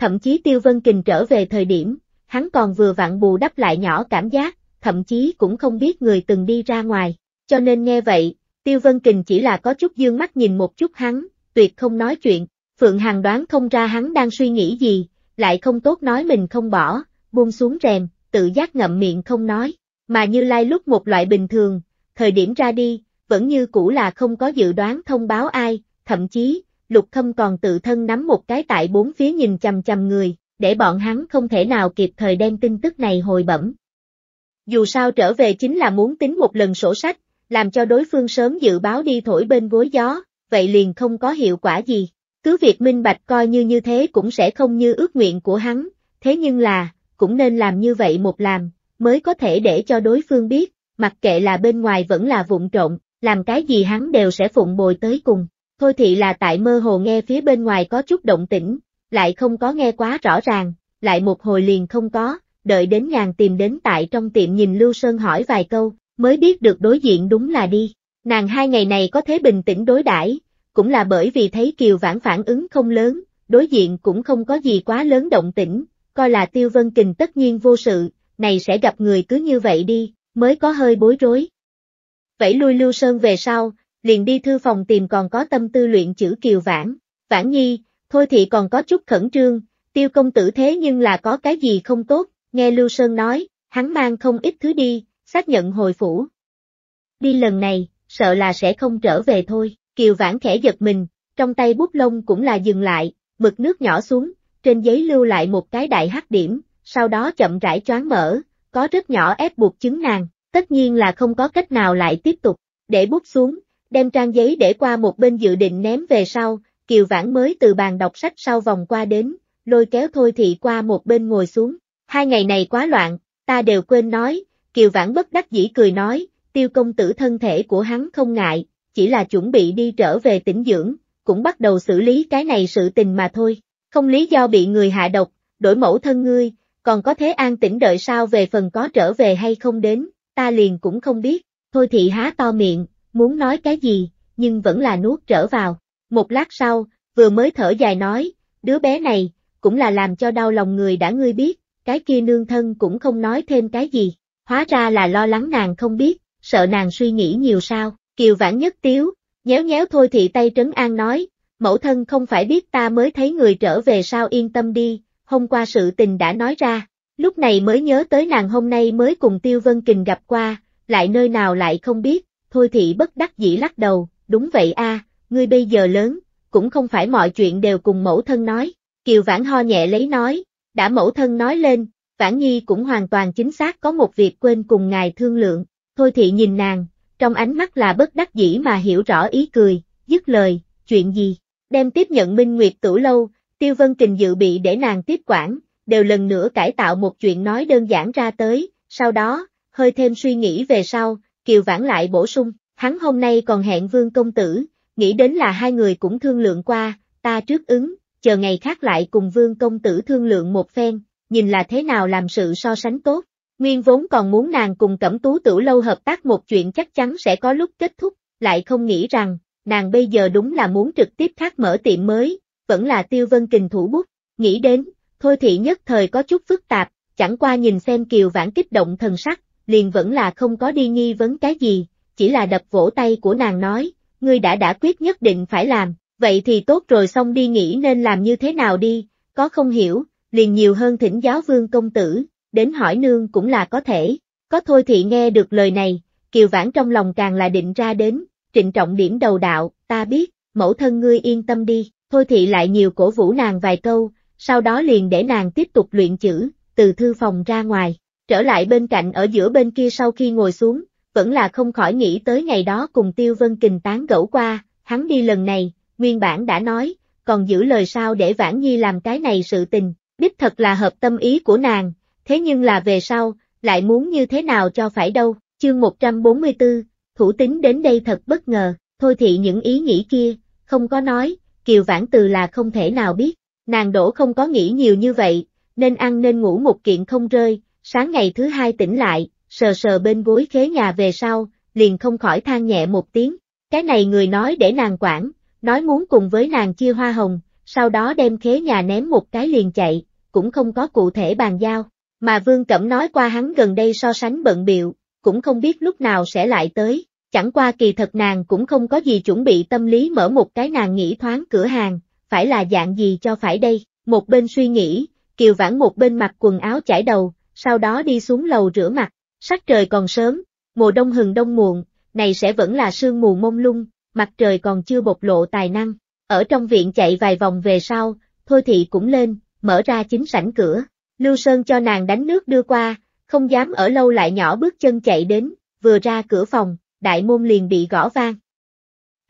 Thậm chí Tiêu Vân Kình trở về thời điểm, hắn còn vừa vặn bù đắp lại nhỏ cảm giác, thậm chí cũng không biết người từng đi ra ngoài, cho nên nghe vậy, Tiêu Vân Kình chỉ là có chút dương mắt nhìn một chút hắn, tuyệt không nói chuyện, Phượng Hằng đoán không ra hắn đang suy nghĩ gì, lại không tốt nói mình không bỏ, buông xuống rèm, tự giác ngậm miệng không nói, mà Như Lai lúc một loại bình thường, thời điểm ra đi, vẫn như cũ là không có dự đoán thông báo ai, thậm chí, Lục Khâm còn tự thân nắm một cái tại bốn phía nhìn chầm chầm người, để bọn hắn không thể nào kịp thời đem tin tức này hồi bẩm. Dù sao trở về chính là muốn tính một lần sổ sách, làm cho đối phương sớm dự báo đi thổi bên gối gió, vậy liền không có hiệu quả gì. Cứ việc minh bạch coi như như thế cũng sẽ không như ước nguyện của hắn, thế nhưng là, cũng nên làm như vậy một làm, mới có thể để cho đối phương biết, mặc kệ là bên ngoài vẫn là vụn trộn, làm cái gì hắn đều sẽ phụng bồi tới cùng. Thôi thì là tại mơ hồ nghe phía bên ngoài có chút động tĩnh, lại không có nghe quá rõ ràng, lại một hồi liền không có, đợi đến nhàn tìm đến tại trong tiệm nhìn Lưu Sơn hỏi vài câu, mới biết được đối diện đúng là đi. Nàng hai ngày này có thế bình tĩnh đối đãi, cũng là bởi vì thấy Kiều Vãn phản ứng không lớn, đối diện cũng không có gì quá lớn động tĩnh, coi là Tiêu Vân Kình tất nhiên vô sự, này sẽ gặp người cứ như vậy đi, mới có hơi bối rối. Vậy lui Lưu Sơn về sau, liền đi thư phòng tìm còn có tâm tư luyện chữ Kiều Vãn, Vãn Nhi, thôi thì còn có chút khẩn trương, Tiêu công tử thế nhưng là có cái gì không tốt, nghe Lưu Sơn nói, hắn mang không ít thứ đi, xác nhận hồi phủ. Đi lần này, sợ là sẽ không trở về thôi. Kiều Vãn khẽ giật mình, trong tay bút lông cũng là dừng lại, mực nước nhỏ xuống, trên giấy lưu lại một cái đại hắc điểm, sau đó chậm rãi choáng mở, có rất nhỏ ép buộc chứng nàng, tất nhiên là không có cách nào lại tiếp tục, để bút xuống, đem trang giấy để qua một bên dự định ném về sau, Kiều Vãn mới từ bàn đọc sách sau vòng qua đến, lôi kéo Thôi thì qua một bên ngồi xuống, hai ngày này quá loạn, ta đều quên nói, Kiều Vãn bất đắc dĩ cười nói, tiêu công tử thân thể của hắn không ngại, chỉ là chuẩn bị đi trở về tỉnh dưỡng, cũng bắt đầu xử lý cái này sự tình mà thôi, không lý do bị người hạ độc, đổi mẫu thân ngươi, còn có thế an tĩnh đợi sao về phần có trở về hay không đến, ta liền cũng không biết, thôi thì há to miệng, muốn nói cái gì, nhưng vẫn là nuốt trở vào, một lát sau, vừa mới thở dài nói, đứa bé này, cũng là làm cho đau lòng người đã ngươi biết, cái kia nương thân cũng không nói thêm cái gì, hóa ra là lo lắng nàng không biết, sợ nàng suy nghĩ nhiều sao, kiều vãn nhất tiếu, nhéo nhéo thôi thì tay trấn an nói, mẫu thân không phải biết ta mới thấy người trở về sao yên tâm đi, hôm qua sự tình đã nói ra, lúc này mới nhớ tới nàng hôm nay mới cùng Tiêu Vân Kình gặp qua, lại nơi nào lại không biết, thôi thị bất đắc dĩ lắc đầu, đúng vậy a, ngươi bây giờ lớn, cũng không phải mọi chuyện đều cùng mẫu thân nói, Kiều Vãn ho nhẹ lấy nói, đã mẫu thân nói lên, Vãn Nhi cũng hoàn toàn chính xác có một việc quên cùng ngài thương lượng, Thôi thị nhìn nàng, trong ánh mắt là bất đắc dĩ mà hiểu rõ ý cười, dứt lời, chuyện gì, đem tiếp nhận Minh Nguyệt Tửu Lâu, Tiêu Vân Kình dự bị để nàng tiếp quản, đều lần nữa cải tạo một chuyện nói đơn giản ra tới, sau đó, hơi thêm suy nghĩ về sau, Kiều Vãn lại bổ sung, hắn hôm nay còn hẹn Vương Công Tử, nghĩ đến là hai người cũng thương lượng qua, ta trước ứng, chờ ngày khác lại cùng Vương Công Tử thương lượng một phen, nhìn là thế nào làm sự so sánh tốt. Nguyên vốn còn muốn nàng cùng Cẩm Tú Tửu Lâu hợp tác một chuyện chắc chắn sẽ có lúc kết thúc, lại không nghĩ rằng, nàng bây giờ đúng là muốn trực tiếp khác mở tiệm mới, vẫn là Tiêu Vân Kình thủ bút, nghĩ đến, thôi thị nhất thời có chút phức tạp, chẳng qua nhìn xem Kiều Vãn kích động thần sắc, liền vẫn là không có đi nghi vấn cái gì, chỉ là đập vỗ tay của nàng nói, ngươi đã đã quyết nhất định phải làm, vậy thì tốt rồi xong đi nghĩ nên làm như thế nào đi, có không hiểu, liền nhiều hơn thỉnh giáo vương công tử, đến hỏi nương cũng là có thể, có thôi thì nghe được lời này, kiều vãn trong lòng càng là định ra đến, trịnh trọng điểm đầu đạo, ta biết, mẫu thân ngươi yên tâm đi, thôi thị lại nhiều cổ vũ nàng vài câu, sau đó liền để nàng tiếp tục luyện chữ, từ thư phòng ra ngoài, trở lại bên cạnh ở giữa bên kia sau khi ngồi xuống, vẫn là không khỏi nghĩ tới ngày đó cùng Tiêu Vân Kình tán gẫu qua, hắn đi lần này, nguyên bản đã nói, còn giữ lời sao để Vãn Nhi làm cái này sự tình, đích thật là hợp tâm ý của nàng, thế nhưng là về sau, lại muốn như thế nào cho phải đâu, chương 144, thủ tính đến đây thật bất ngờ, thôi thị những ý nghĩ kia, không có nói, kiều vãn từ là không thể nào biết, nàng đổ không có nghĩ nhiều như vậy, nên ăn nên ngủ một kiện không rơi, sáng ngày thứ hai tỉnh lại, sờ sờ bên gối khế nhà về sau, liền không khỏi than nhẹ một tiếng, cái này người nói để nàng quản, nói muốn cùng với nàng chia hoa hồng, sau đó đem khế nhà ném một cái liền chạy, cũng không có cụ thể bàn giao, mà Vương Cẩm nói qua hắn gần đây so sánh bận biệu, cũng không biết lúc nào sẽ lại tới, chẳng qua kỳ thật nàng cũng không có gì chuẩn bị tâm lý mở một cái nàng nghĩ thoáng cửa hàng, phải là dạng gì cho phải đây, một bên suy nghĩ, Kiều Vãn một bên mặc quần áo chải đầu, sau đó đi xuống lầu rửa mặt, sắc trời còn sớm, mùa đông hừng đông muộn, này sẽ vẫn là sương mù mông lung, mặt trời còn chưa bộc lộ tài năng, ở trong viện chạy vài vòng về sau, Thôi Thị cũng lên, mở ra chính sảnh cửa, Lưu Sơn cho nàng đánh nước đưa qua, không dám ở lâu lại nhỏ bước chân chạy đến, vừa ra cửa phòng, đại môn liền bị gõ vang.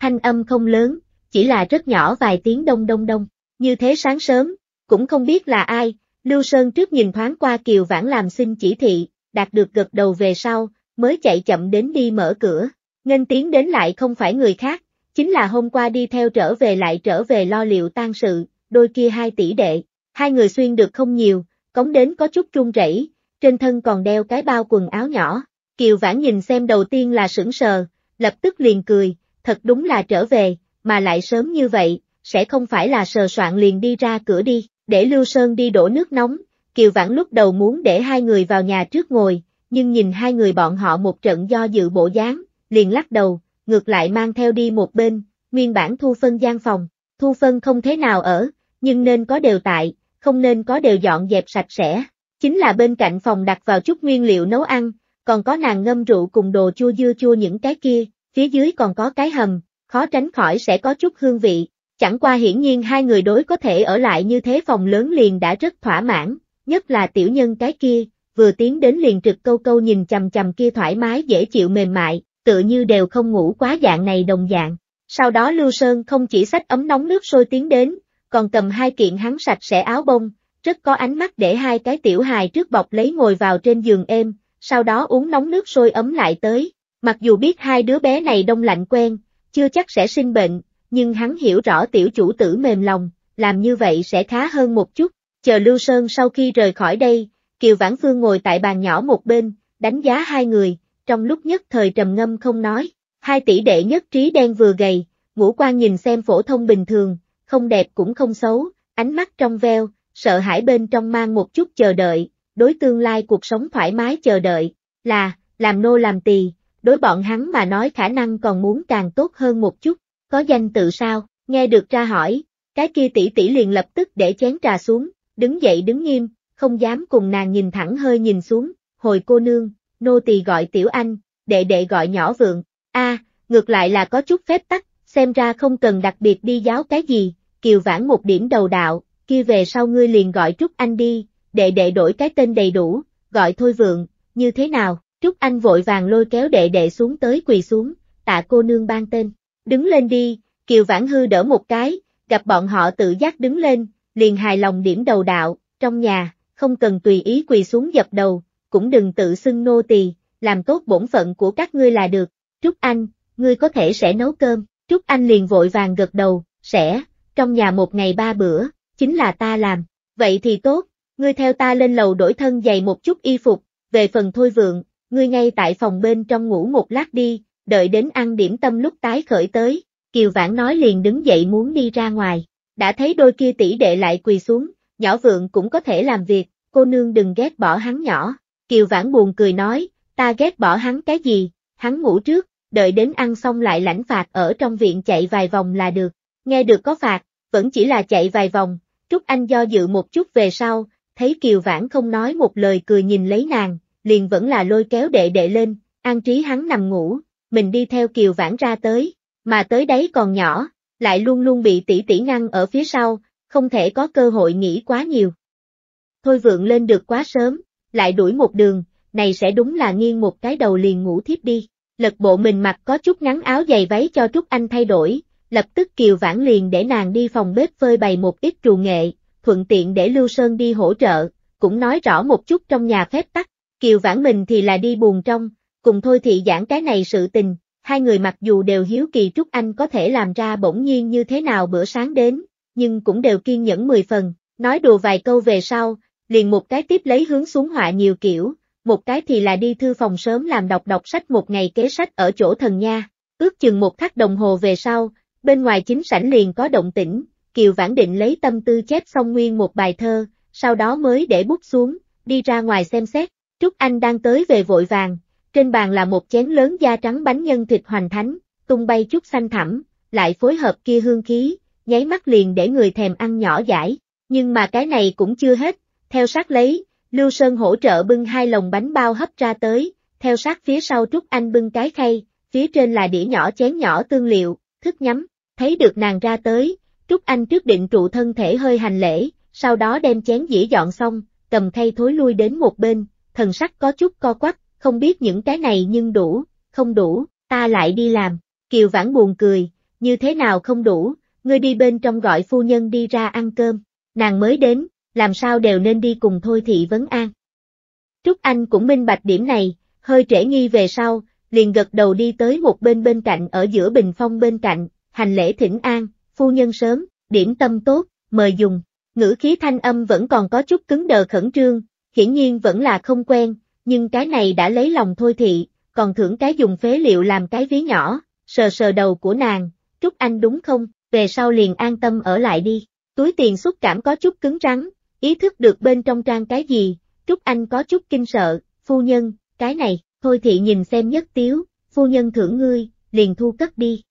Thanh âm không lớn, chỉ là rất nhỏ vài tiếng đông đông đông, như thế sáng sớm, cũng không biết là ai, Lưu Sơn trước nhìn thoáng qua Kiều Vãn làm xin chỉ thị, đạt được gật đầu về sau, mới chạy chậm đến đi mở cửa, Ngân tiếng đến lại không phải người khác, chính là hôm qua đi theo trở về lại trở về lo liệu tang sự, đôi kia hai tỷ đệ, hai người xuyên được không nhiều, cống đến có chút run rẩy, trên thân còn đeo cái bao quần áo nhỏ. Kiều Vãn nhìn xem đầu tiên là sững sờ, lập tức liền cười, thật đúng là trở về, mà lại sớm như vậy, sẽ không phải là sờ soạn liền đi ra cửa đi, để Lưu Sơn đi đổ nước nóng. Kiều Vãn lúc đầu muốn để hai người vào nhà trước ngồi, nhưng nhìn hai người bọn họ một trận do dự bộ dáng, liền lắc đầu, ngược lại mang theo đi một bên, nguyên bản thu phân gian phòng, thu phân không thế nào ở, nhưng nên có đều tại, không nên có đều dọn dẹp sạch sẽ. Chính là bên cạnh phòng đặt vào chút nguyên liệu nấu ăn, còn có nàng ngâm rượu cùng đồ chua dưa chua những cái kia, phía dưới còn có cái hầm, khó tránh khỏi sẽ có chút hương vị. Chẳng qua hiển nhiên hai người đối có thể ở lại như thế phòng lớn liền đã rất thỏa mãn, nhất là tiểu nhân cái kia, vừa tiến đến liền trực câu câu nhìn chầm chầm kia thoải mái dễ chịu mềm mại, tựa như đều không ngủ quá dạng này đồng dạng. Sau đó Lưu Sơn không chỉ sách ấm nóng nước sôi tiến đến, còn cầm hai kiện hắn sạch sẽ áo bông, rất có ánh mắt để hai cái tiểu hài trước bọc lấy ngồi vào trên giường êm, sau đó uống nóng nước sôi ấm lại tới. Mặc dù biết hai đứa bé này đông lạnh quen, chưa chắc sẽ sinh bệnh, nhưng hắn hiểu rõ tiểu chủ tử mềm lòng, làm như vậy sẽ khá hơn một chút. Chờ Lưu Sơn sau khi rời khỏi đây, Kiều Vãn Phương ngồi tại bàn nhỏ một bên, đánh giá hai người, trong lúc nhất thời trầm ngâm không nói. Hai tỷ đệ nhất trí đen vừa gầy, ngũ quan nhìn xem phổ thông bình thường, không đẹp cũng không xấu, ánh mắt trong veo, sợ hãi bên trong mang một chút chờ đợi, đối tương lai cuộc sống thoải mái chờ đợi, là, làm nô làm tỳ, đối bọn hắn mà nói khả năng còn muốn càng tốt hơn một chút, có danh tự sao, nghe được ra hỏi, cái kia tỷ tỷ liền lập tức để chén trà xuống, đứng dậy đứng nghiêm, không dám cùng nàng nhìn thẳng hơi nhìn xuống, hồi cô nương, nô tỳ gọi tiểu anh, đệ đệ gọi nhỏ vượng, a ngược lại là có chút phép tắc, xem ra không cần đặc biệt đi giáo cái gì, Kiều Vãn một điểm đầu đạo, kia về sau ngươi liền gọi Trúc Anh đi, đệ đệ đổi cái tên đầy đủ, gọi Thôi Vượng, như thế nào? Trúc Anh vội vàng lôi kéo đệ đệ xuống tới quỳ xuống, tạ cô nương ban tên. Đứng lên đi, Kiều Vãn Hư đỡ một cái, gặp bọn họ tự giác đứng lên, liền hài lòng điểm đầu đạo, trong nhà, không cần tùy ý quỳ xuống dập đầu, cũng đừng tự xưng nô tỳ, làm tốt bổn phận của các ngươi là được. Trúc Anh, ngươi có thể sẽ nấu cơm, Trúc Anh liền vội vàng gật đầu, sẽ, trong nhà một ngày ba bữa, chính là ta làm. Vậy thì tốt, ngươi theo ta lên lầu đổi thân giày một chút y phục, về phần thôi vượng, ngươi ngay tại phòng bên trong ngủ một lát đi, đợi đến ăn điểm tâm lúc tái khởi tới. Kiều Vãn nói liền đứng dậy muốn đi ra ngoài, đã thấy đôi kia tỷ đệ lại quỳ xuống, nhỏ vượng cũng có thể làm việc, cô nương đừng ghét bỏ hắn nhỏ. Kiều Vãn buồn cười nói, ta ghét bỏ hắn cái gì, hắn ngủ trước, đợi đến ăn xong lại lãnh phạt ở trong viện chạy vài vòng là được, nghe được có phạt, vẫn chỉ là chạy vài vòng, Trúc Anh do dự một chút về sau, thấy Kiều Vãn không nói một lời cười nhìn lấy nàng, liền vẫn là lôi kéo đệ đệ lên, an trí hắn nằm ngủ, mình đi theo Kiều Vãn ra tới, mà tới đấy còn nhỏ, lại luôn luôn bị tỷ tỷ ngăn ở phía sau, không thể có cơ hội nghĩ quá nhiều. Thôi vượng lên được quá sớm, lại đuổi một đường, này sẽ đúng là nghiêng một cái đầu liền ngủ thiếp đi, lật bộ mình mặc có chút ngắn áo dày váy cho Trúc Anh thay đổi, lập tức Kiều Vãn liền để nàng đi phòng bếp phơi bày một ít trù nghệ, thuận tiện để Lưu Sơn đi hỗ trợ, cũng nói rõ một chút trong nhà phép tắc, Kiều Vãn mình thì là đi buồn trong, cùng thôi thị giảng cái này sự tình, hai người mặc dù đều hiếu kỳ Trúc Anh có thể làm ra bỗng nhiên như thế nào bữa sáng đến, nhưng cũng đều kiên nhẫn mười phần, nói đùa vài câu về sau, liền một cái tiếp lấy hướng xuống họa nhiều kiểu, một cái thì là đi thư phòng sớm làm đọc đọc sách một ngày kế sách ở chỗ thần nha, ước chừng một khắc đồng hồ về sau, bên ngoài chính sảnh liền có động tĩnh, Kiều Vãn Định lấy tâm tư chép xong nguyên một bài thơ, sau đó mới để bút xuống, đi ra ngoài xem xét, Trúc Anh đang tới về vội vàng, trên bàn là một chén lớn da trắng bánh nhân thịt hoành thánh, tung bay chút xanh thẳm, lại phối hợp kia hương khí, nháy mắt liền để người thèm ăn nhỏ giải, nhưng mà cái này cũng chưa hết, theo sát lấy, Lưu Sơn hỗ trợ bưng hai lồng bánh bao hấp ra tới, theo sát phía sau Trúc Anh bưng cái khay, phía trên là đĩa nhỏ chén nhỏ tương liệu, thức nhắm, Thấy được nàng ra tới, Trúc Anh trước định trụ thân thể hơi hành lễ, sau đó đem chén dĩa dọn xong, cầm thay thối lui đến một bên, thần sắc có chút co quắp, không biết những cái này nhưng đủ, không đủ, ta lại đi làm. Kiều Vãn buồn cười, như thế nào không đủ, ngươi đi bên trong gọi phu nhân đi ra ăn cơm, nàng mới đến, làm sao đều nên đi cùng thôi thị vấn an. Trúc Anh cũng minh bạch điểm này, hơi trễ nghi về sau, liền gật đầu đi tới một bên bên cạnh ở giữa bình phong bên cạnh, hành lễ thỉnh an, phu nhân sớm, điểm tâm tốt, mời dùng. Ngữ khí thanh âm vẫn còn có chút cứng đờ khẩn trương, hiển nhiên vẫn là không quen, nhưng cái này đã lấy lòng thôi thị, còn thưởng cái dùng phế liệu làm cái ví nhỏ, sờ sờ đầu của nàng, Trúc Anh đúng không, về sau liền an tâm ở lại đi. Túi tiền xúc cảm có chút cứng rắn, ý thức được bên trong trang cái gì, Trúc Anh có chút kinh sợ, phu nhân, cái này, thôi thị nhìn xem nhất tiếu, phu nhân thưởng ngươi, liền thu cất đi.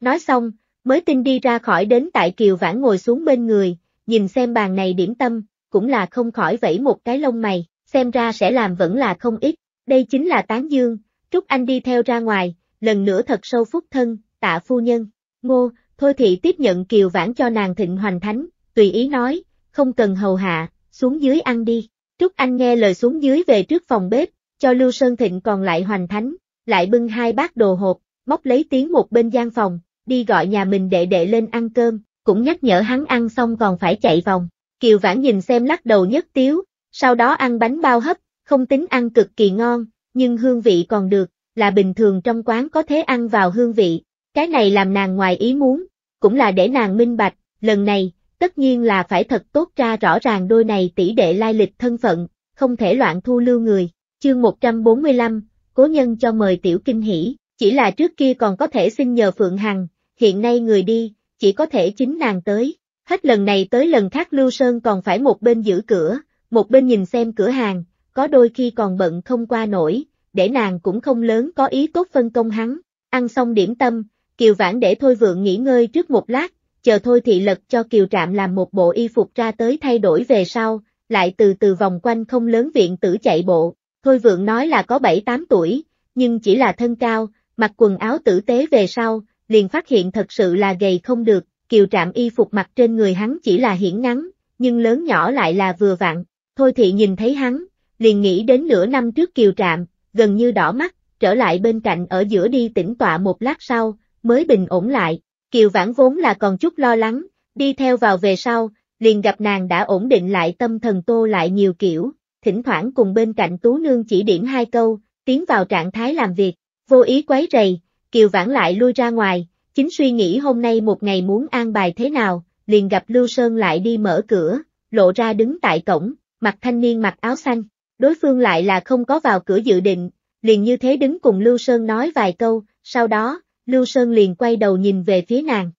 Nói xong, mới tin đi ra khỏi đến tại Kiều Vãn ngồi xuống bên người, nhìn xem bàn này điểm tâm, cũng là không khỏi vẫy một cái lông mày, xem ra sẽ làm vẫn là không ít, đây chính là Tán Dương, Trúc Anh đi theo ra ngoài, lần nữa thật sâu phúc thân, tạ phu nhân, ngô, thôi thị tiếp nhận Kiều Vãn cho nàng thịnh hoành thánh, tùy ý nói, không cần hầu hạ, xuống dưới ăn đi, Trúc Anh nghe lời xuống dưới về trước phòng bếp, cho Lưu Sơn Thịnh còn lại hoành thánh, lại bưng hai bát đồ hộp, móc lấy tiếng một bên gian phòng, đi gọi nhà mình đệ đệ lên ăn cơm, cũng nhắc nhở hắn ăn xong còn phải chạy vòng. Kiều Vãn nhìn xem lắc đầu nhất tiếu, sau đó ăn bánh bao hấp, không tính ăn cực kỳ ngon, nhưng hương vị còn được, là bình thường trong quán có thể ăn vào hương vị. Cái này làm nàng ngoài ý muốn, cũng là để nàng minh bạch, lần này, tất nhiên là phải thật tốt ra rõ ràng đôi này tỷ đệ lai lịch thân phận, không thể loạn thu lưu người. Chương 145, cố nhân cho mời tiểu kinh hỷ, chỉ là trước kia còn có thể xin nhờ Phượng Hằng, hiện nay người đi, chỉ có thể chính nàng tới. Hết lần này tới lần khác Lưu Sơn còn phải một bên giữ cửa, một bên nhìn xem cửa hàng, có đôi khi còn bận không qua nổi, để nàng cũng không lớn có ý tốt phân công hắn. Ăn xong điểm tâm, Kiều Vãn để Thôi Vượng nghỉ ngơi trước một lát, chờ Thôi Thị Lật cho Kiều Trạm làm một bộ y phục ra tới thay đổi về sau, lại từ từ vòng quanh không lớn viện tử chạy bộ. Thôi Vượng nói là có 7-8 tuổi, nhưng chỉ là thân cao, mặc quần áo tử tế về sau, liền phát hiện thật sự là gầy không được, kiều trạm y phục mặt trên người hắn chỉ là hiển ngắn, nhưng lớn nhỏ lại là vừa vặn, thôi thị nhìn thấy hắn, liền nghĩ đến nửa năm trước kiều trạm, gần như đỏ mắt, trở lại bên cạnh ở giữa đi tĩnh tọa một lát sau, mới bình ổn lại, kiều vãn vốn là còn chút lo lắng, đi theo vào về sau, liền gặp nàng đã ổn định lại tâm thần tô lại nhiều kiểu, thỉnh thoảng cùng bên cạnh tú nương chỉ điểm hai câu, tiến vào trạng thái làm việc, vô ý quấy rầy, Kiều Vãn lại lui ra ngoài, chính suy nghĩ hôm nay một ngày muốn an bài thế nào, liền gặp Lưu Sơn lại đi mở cửa, lộ ra đứng tại cổng, mặt thanh niên mặc áo xanh, đối phương lại là không có vào cửa dự định, liền như thế đứng cùng Lưu Sơn nói vài câu, sau đó, Lưu Sơn liền quay đầu nhìn về phía nàng.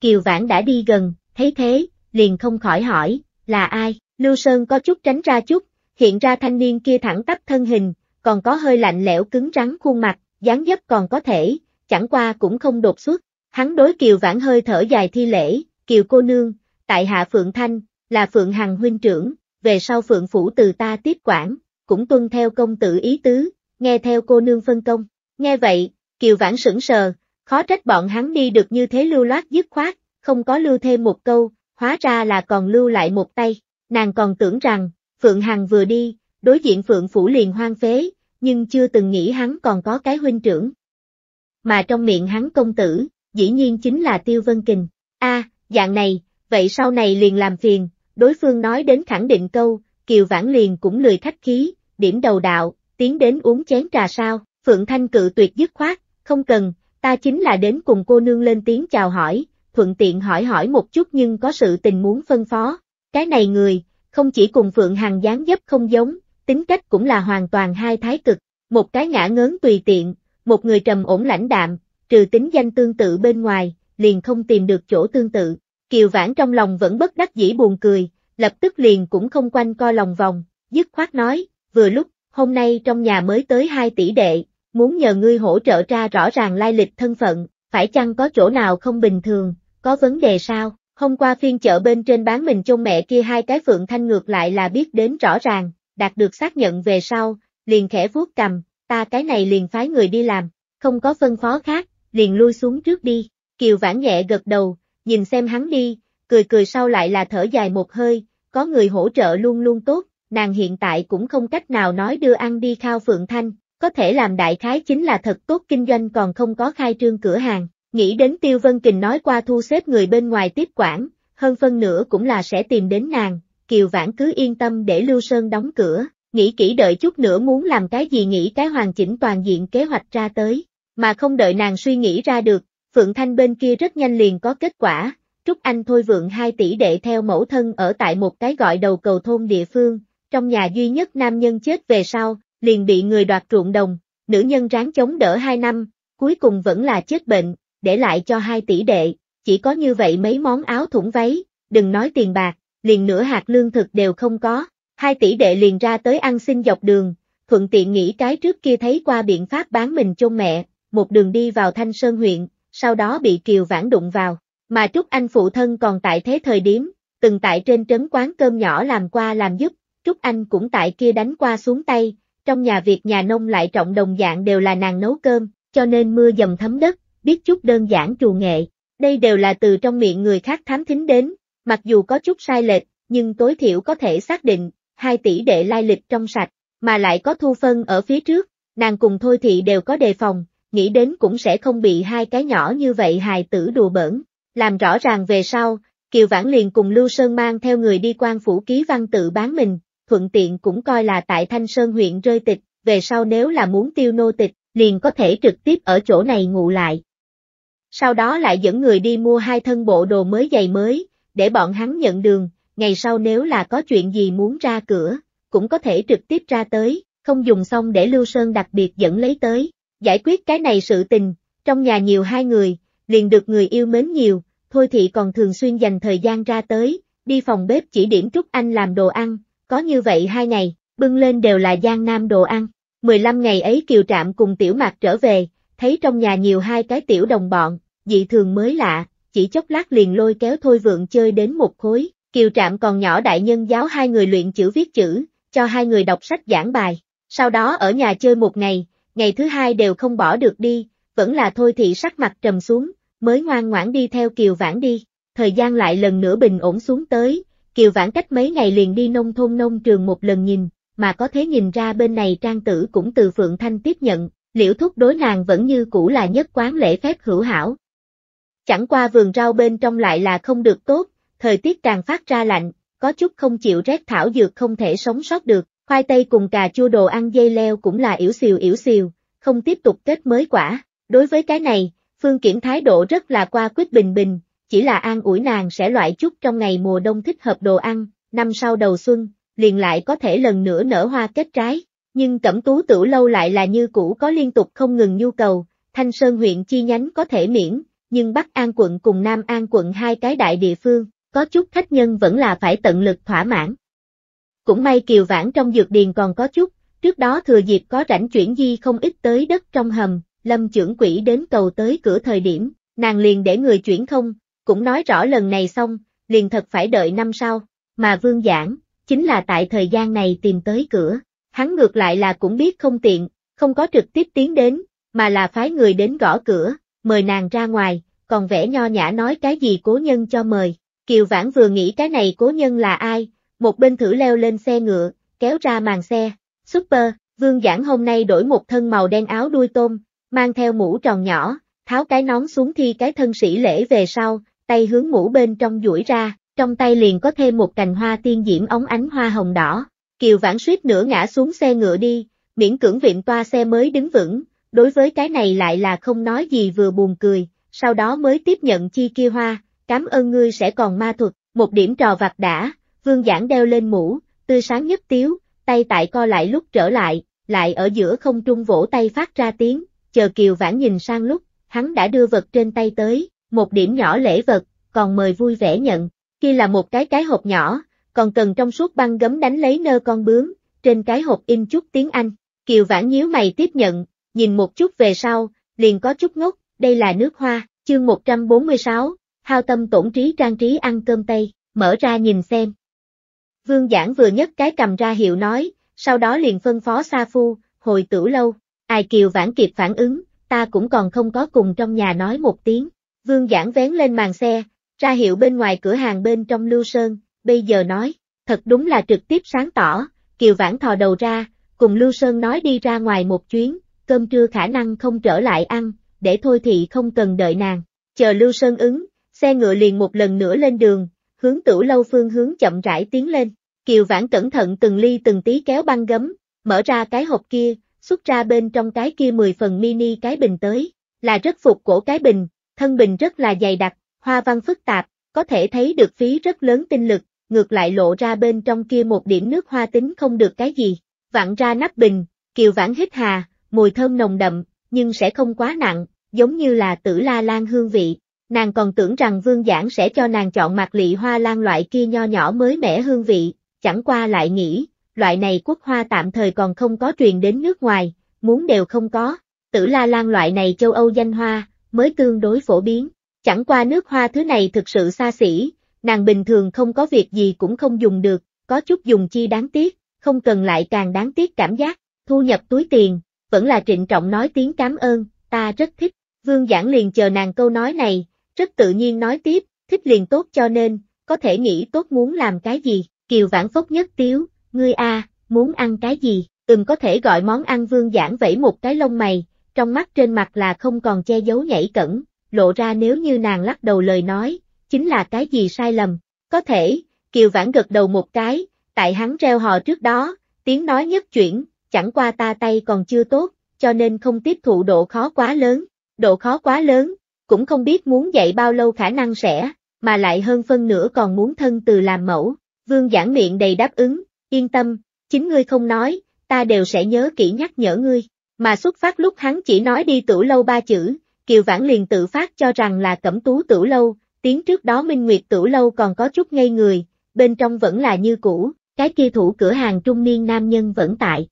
Kiều Vãn đã đi gần, thấy thế, liền không khỏi hỏi, là ai, Lưu Sơn có chút tránh ra chút, hiện ra thanh niên kia thẳng tắp thân hình, còn có hơi lạnh lẽo cứng rắn khuôn mặt, dáng dấp còn có thể, chẳng qua cũng không đột xuất. Hắn đối Kiều Vãn hơi thở dài thi lễ, Kiều cô nương, tại hạ Phượng Thanh, là Phượng Hằng huynh trưởng, về sau Phượng Phủ từ ta tiếp quản, cũng tuân theo công tử ý tứ, nghe theo cô nương phân công. Nghe vậy, Kiều Vãn sững sờ, khó trách bọn hắn đi được như thế lưu loát dứt khoát, không có lưu thêm một câu, hóa ra là còn lưu lại một tay, nàng còn tưởng rằng, Phượng Hằng vừa đi, đối diện Phượng Phủ liền hoang phế, nhưng chưa từng nghĩ hắn còn có cái huynh trưởng. Mà trong miệng hắn công tử, dĩ nhiên chính là Tiêu Vân Kình. a dạng này, vậy sau này liền làm phiền, đối phương nói đến khẳng định câu, Kiều Vãn liền cũng lười khách khí, điểm đầu đạo, tiến đến uống chén trà sao, Phượng Thanh cự tuyệt dứt khoát, không cần, ta chính là đến cùng cô nương lên tiếng chào hỏi, thuận tiện hỏi hỏi một chút nhưng có sự tình muốn phân phó, cái này người, không chỉ cùng Phượng Hằng dáng dấp không giống, tính cách cũng là hoàn toàn hai thái cực, một cái ngã ngớn tùy tiện, một người trầm ổn lãnh đạm, trừ tính danh tương tự bên ngoài, liền không tìm được chỗ tương tự. Kiều Vãn trong lòng vẫn bất đắc dĩ buồn cười, lập tức liền cũng không quanh co lòng vòng, dứt khoát nói, vừa lúc, hôm nay trong nhà mới tới 2 tỷ đệ, muốn nhờ ngươi hỗ trợ ra rõ ràng lai lịch thân phận, phải chăng có chỗ nào không bình thường, có vấn đề sao? Hôm qua phiên chợ bên trên bán mình chôn mẹ kia hai cái phượng thanh ngược lại là biết đến rõ ràng, đạt được xác nhận về sau, liền khẽ vuốt cầm, ta cái này liền phái người đi làm, không có phân phó khác, liền lui xuống trước đi. Kiều Vãn nhẹ gật đầu, nhìn xem hắn đi, cười cười sau lại là thở dài một hơi, có người hỗ trợ luôn luôn tốt, nàng hiện tại cũng không cách nào nói đưa ăn đi khao Phượng Thanh, có thể làm đại khái chính là thật tốt kinh doanh còn không có khai trương cửa hàng, nghĩ đến Tiêu Vân Kình nói qua thu xếp người bên ngoài tiếp quản, hơn phân nửa cũng là sẽ tìm đến nàng, Kiều Vãn cứ yên tâm để Lưu Sơn đóng cửa, nghĩ kỹ đợi chút nữa muốn làm cái gì nghĩ cái hoàn chỉnh toàn diện kế hoạch ra tới, mà không đợi nàng suy nghĩ ra được, Phượng Thanh bên kia rất nhanh liền có kết quả, Trúc Anh thôi vượng 2 tỷ đệ theo mẫu thân ở tại một cái gọi đầu cầu thôn địa phương, trong nhà duy nhất nam nhân chết về sau, liền bị người đoạt ruộng đồng, nữ nhân ráng chống đỡ 2 năm, cuối cùng vẫn là chết bệnh, để lại cho 2 tỷ đệ, chỉ có như vậy mấy món áo thủng váy, đừng nói tiền bạc, liền nửa hạt lương thực đều không có, hai tỷ đệ liền ra tới ăn xin dọc đường, thuận tiện nghĩ cái trước kia thấy qua biện pháp bán mình chôn mẹ, một đường đi vào Thanh Sơn huyện, sau đó bị Kiều Vãn đụng vào, mà Trúc Anh phụ thân còn tại thế thời điểm, từng tại trên trấn quán cơm nhỏ làm qua làm giúp, Trúc Anh cũng tại kia đánh qua xuống tay, trong nhà việc nhà nông lại trọng đồng dạng đều là nàng nấu cơm, cho nên mưa dầm thấm đất, biết chút đơn giản trù nghệ, đây đều là từ trong miệng người khác thám thính đến, Mặc dù có chút sai lệch, nhưng tối thiểu có thể xác định, hai tỷ đệ lai lịch trong sạch, mà lại có thu phân ở phía trước, nàng cùng thôi thị đều có đề phòng, nghĩ đến cũng sẽ không bị hai cái nhỏ như vậy hài tử đùa bỡn. Làm rõ ràng về sau, Kiều Vãn liền cùng Lưu Sơn mang theo người đi quan phủ ký văn tự bán mình, thuận tiện cũng coi là tại Thanh Sơn huyện rơi tịch, về sau nếu là muốn tiêu nô tịch, liền có thể trực tiếp ở chỗ này ngủ lại. Sau đó lại dẫn người đi mua hai thân bộ đồ mới giày mới, để bọn hắn nhận đường, ngày sau nếu là có chuyện gì muốn ra cửa, cũng có thể trực tiếp ra tới, không dùng xong để Lưu Sơn đặc biệt dẫn lấy tới, giải quyết cái này sự tình, trong nhà nhiều hai người, liền được người yêu mến nhiều, thôi thì còn thường xuyên dành thời gian ra tới, đi phòng bếp chỉ điểm Trúc Anh làm đồ ăn, có như vậy hai ngày, bưng lên đều là Giang Nam đồ ăn. 15 ngày ấy Kiều Trạm cùng Tiểu Mạc trở về, thấy trong nhà nhiều hai cái tiểu đồng bọn, dị thường mới lạ, chỉ chốc lát liền lôi kéo Thôi Vượng chơi đến một khối, Kiều Trạm còn nhỏ đại nhân giáo hai người luyện chữ viết chữ, cho hai người đọc sách giảng bài, sau đó ở nhà chơi một ngày, ngày thứ hai đều không bỏ được đi, vẫn là Thôi Thị sắc mặt trầm xuống, mới ngoan ngoãn đi theo Kiều Vãn đi, thời gian lại lần nữa bình ổn xuống tới, Kiều Vãn cách mấy ngày liền đi nông thôn nông trường một lần nhìn, mà có thế nhìn ra bên này trang tử cũng từ Phượng Thanh tiếp nhận, liễu thúc đối nàng vẫn như cũ là nhất quán lễ phép hữu hảo, Chẳng qua vườn rau bên trong lại là không được tốt, thời tiết càng phát ra lạnh, có chút không chịu rét thảo dược không thể sống sót được, khoai tây cùng cà chua đồ ăn dây leo cũng là yếu xìu yếu xìu, không tiếp tục kết mới quả. Đối với cái này, Phương Kiểm thái độ rất là qua quyết bình bình, chỉ là an ủi nàng sẽ loại chút trong ngày mùa đông thích hợp đồ ăn, năm sau đầu xuân, liền lại có thể lần nữa nở hoa kết trái. Nhưng cẩm tú tử lâu lại là như cũ có liên tục không ngừng nhu cầu, Thanh Sơn huyện chi nhánh có thể miễn, nhưng Bắc An quận cùng Nam An quận hai cái đại địa phương, có chút khách nhân vẫn là phải tận lực thỏa mãn. Cũng may Kiều Vãn trong dược điền còn có chút, trước đó thừa dịp có rảnh chuyển di không ít tới đất trong hầm, lâm trưởng quỷ đến cầu tới cửa thời điểm, nàng liền để người chuyển không, cũng nói rõ lần này xong, liền thật phải đợi năm sau, mà vương giảng, chính là tại thời gian này tìm tới cửa, hắn ngược lại là cũng biết không tiện, không có trực tiếp tiến đến, mà là phái người đến gõ cửa, mời nàng ra ngoài, còn vẽ nho nhã nói cái gì cố nhân cho mời. Kiều Vãn vừa nghĩ cái này cố nhân là ai, một bên thử leo lên xe ngựa, kéo ra màn xe. Super, Vương Giảng hôm nay đổi một thân màu đen áo đuôi tôm, mang theo mũ tròn nhỏ, tháo cái nón xuống thi cái thân sĩ lễ về sau, tay hướng mũ bên trong duỗi ra, trong tay liền có thêm một cành hoa tiên diễm ống ánh hoa hồng đỏ. Kiều Vãn suýt nữa ngã xuống xe ngựa đi, miễn cưỡng viện toa xe mới đứng vững, đối với cái này lại là không nói gì vừa buồn cười, sau đó mới tiếp nhận chi kia hoa, cảm ơn ngươi sẽ còn ma thuật, một điểm trò vặt đã, vương giảng đeo lên mũ, tươi sáng nhấp tiếu, tay tại co lại lúc trở lại, lại ở giữa không trung vỗ tay phát ra tiếng, chờ kiều vãn nhìn sang lúc, hắn đã đưa vật trên tay tới, một điểm nhỏ lễ vật, còn mời vui vẻ nhận, kia là một cái cái hộp nhỏ, còn cần trong suốt băng gấm đánh lấy nơ con bướm, trên cái hộp in chút tiếng Anh, kiều vãn nhíu mày tiếp nhận, nhìn một chút về sau, liền có chút ngốc, đây là nước hoa, chương 146, hao tâm tổn trí trang trí ăn cơm Tây, mở ra nhìn xem. Vương Giảng vừa nhấc cái cầm ra hiệu nói, sau đó liền phân phó Sa Phu, hồi tử lâu, ai kiều vãn kịp phản ứng, ta cũng còn không có cùng trong nhà nói một tiếng. Vương Giảng vén lên màn xe, ra hiệu bên ngoài cửa hàng bên trong Lưu Sơn, bây giờ nói, thật đúng là trực tiếp sáng tỏ, kiều vãn thò đầu ra, cùng Lưu Sơn nói đi ra ngoài một chuyến, cơm trưa khả năng không trở lại ăn, để thôi thị không cần đợi nàng. Chờ Lưu Sơn ứng, xe ngựa liền một lần nữa lên đường, hướng tử lâu phương hướng chậm rãi tiến lên. Kiều Vãn cẩn thận từng ly từng tí kéo băng gấm, mở ra cái hộp kia, xuất ra bên trong cái kia 10 phần mini cái bình tới, là rất phục cổ cái bình, thân bình rất là dày đặc, hoa văn phức tạp, có thể thấy được phí rất lớn tinh lực, ngược lại lộ ra bên trong kia một điểm nước hoa tính không được cái gì. Vặn ra nắp bình, Kiều Vãn hít hà, mùi thơm nồng đậm, nhưng sẽ không quá nặng, giống như là tử la lan hương vị. Nàng còn tưởng rằng vương giảng sẽ cho nàng chọn mạc lị hoa lan loại kia nho nhỏ mới mẻ hương vị, chẳng qua lại nghĩ, loại này quốc hoa tạm thời còn không có truyền đến nước ngoài, muốn đều không có, tử la lan loại này châu Âu danh hoa, mới tương đối phổ biến, chẳng qua nước hoa thứ này thực sự xa xỉ, nàng bình thường không có việc gì cũng không dùng được, có chút dùng chi đáng tiếc, không cần lại càng đáng tiếc cảm giác, thu nhập túi tiền, vẫn là trịnh trọng nói tiếng cảm ơn, ta rất thích. Vương Giảng liền chờ nàng câu nói này, rất tự nhiên nói tiếp, thích liền tốt cho nên, có thể nghĩ tốt muốn làm cái gì, Kiều Vãn Phốc nhất tiếu, ngươi a, muốn ăn cái gì, ừm có thể gọi món ăn Vương Giảng vẫy một cái lông mày, trong mắt trên mặt là không còn che giấu nhảy cẩn, lộ ra nếu như nàng lắc đầu lời nói, chính là cái gì sai lầm, có thể, Kiều Vãn gật đầu một cái, tại hắn reo hò trước đó, tiếng nói nhất chuyển, chẳng qua ta tay còn chưa tốt, cho nên không tiếp thụ độ khó quá lớn, độ khó quá lớn, cũng không biết muốn dạy bao lâu khả năng sẽ, mà lại hơn phân nửa còn muốn thân từ làm mẫu, vương giảng miệng đầy đáp ứng, yên tâm, chính ngươi không nói, ta đều sẽ nhớ kỹ nhắc nhở ngươi, mà xuất phát lúc hắn chỉ nói đi tử lâu ba chữ, Kiều Vãn liền tự phát cho rằng là cẩm tú tử lâu, tiếng trước đó Minh Nguyệt tử lâu còn có chút ngây người, bên trong vẫn là như cũ, cái kia thủ cửa hàng trung niên nam nhân vẫn tại,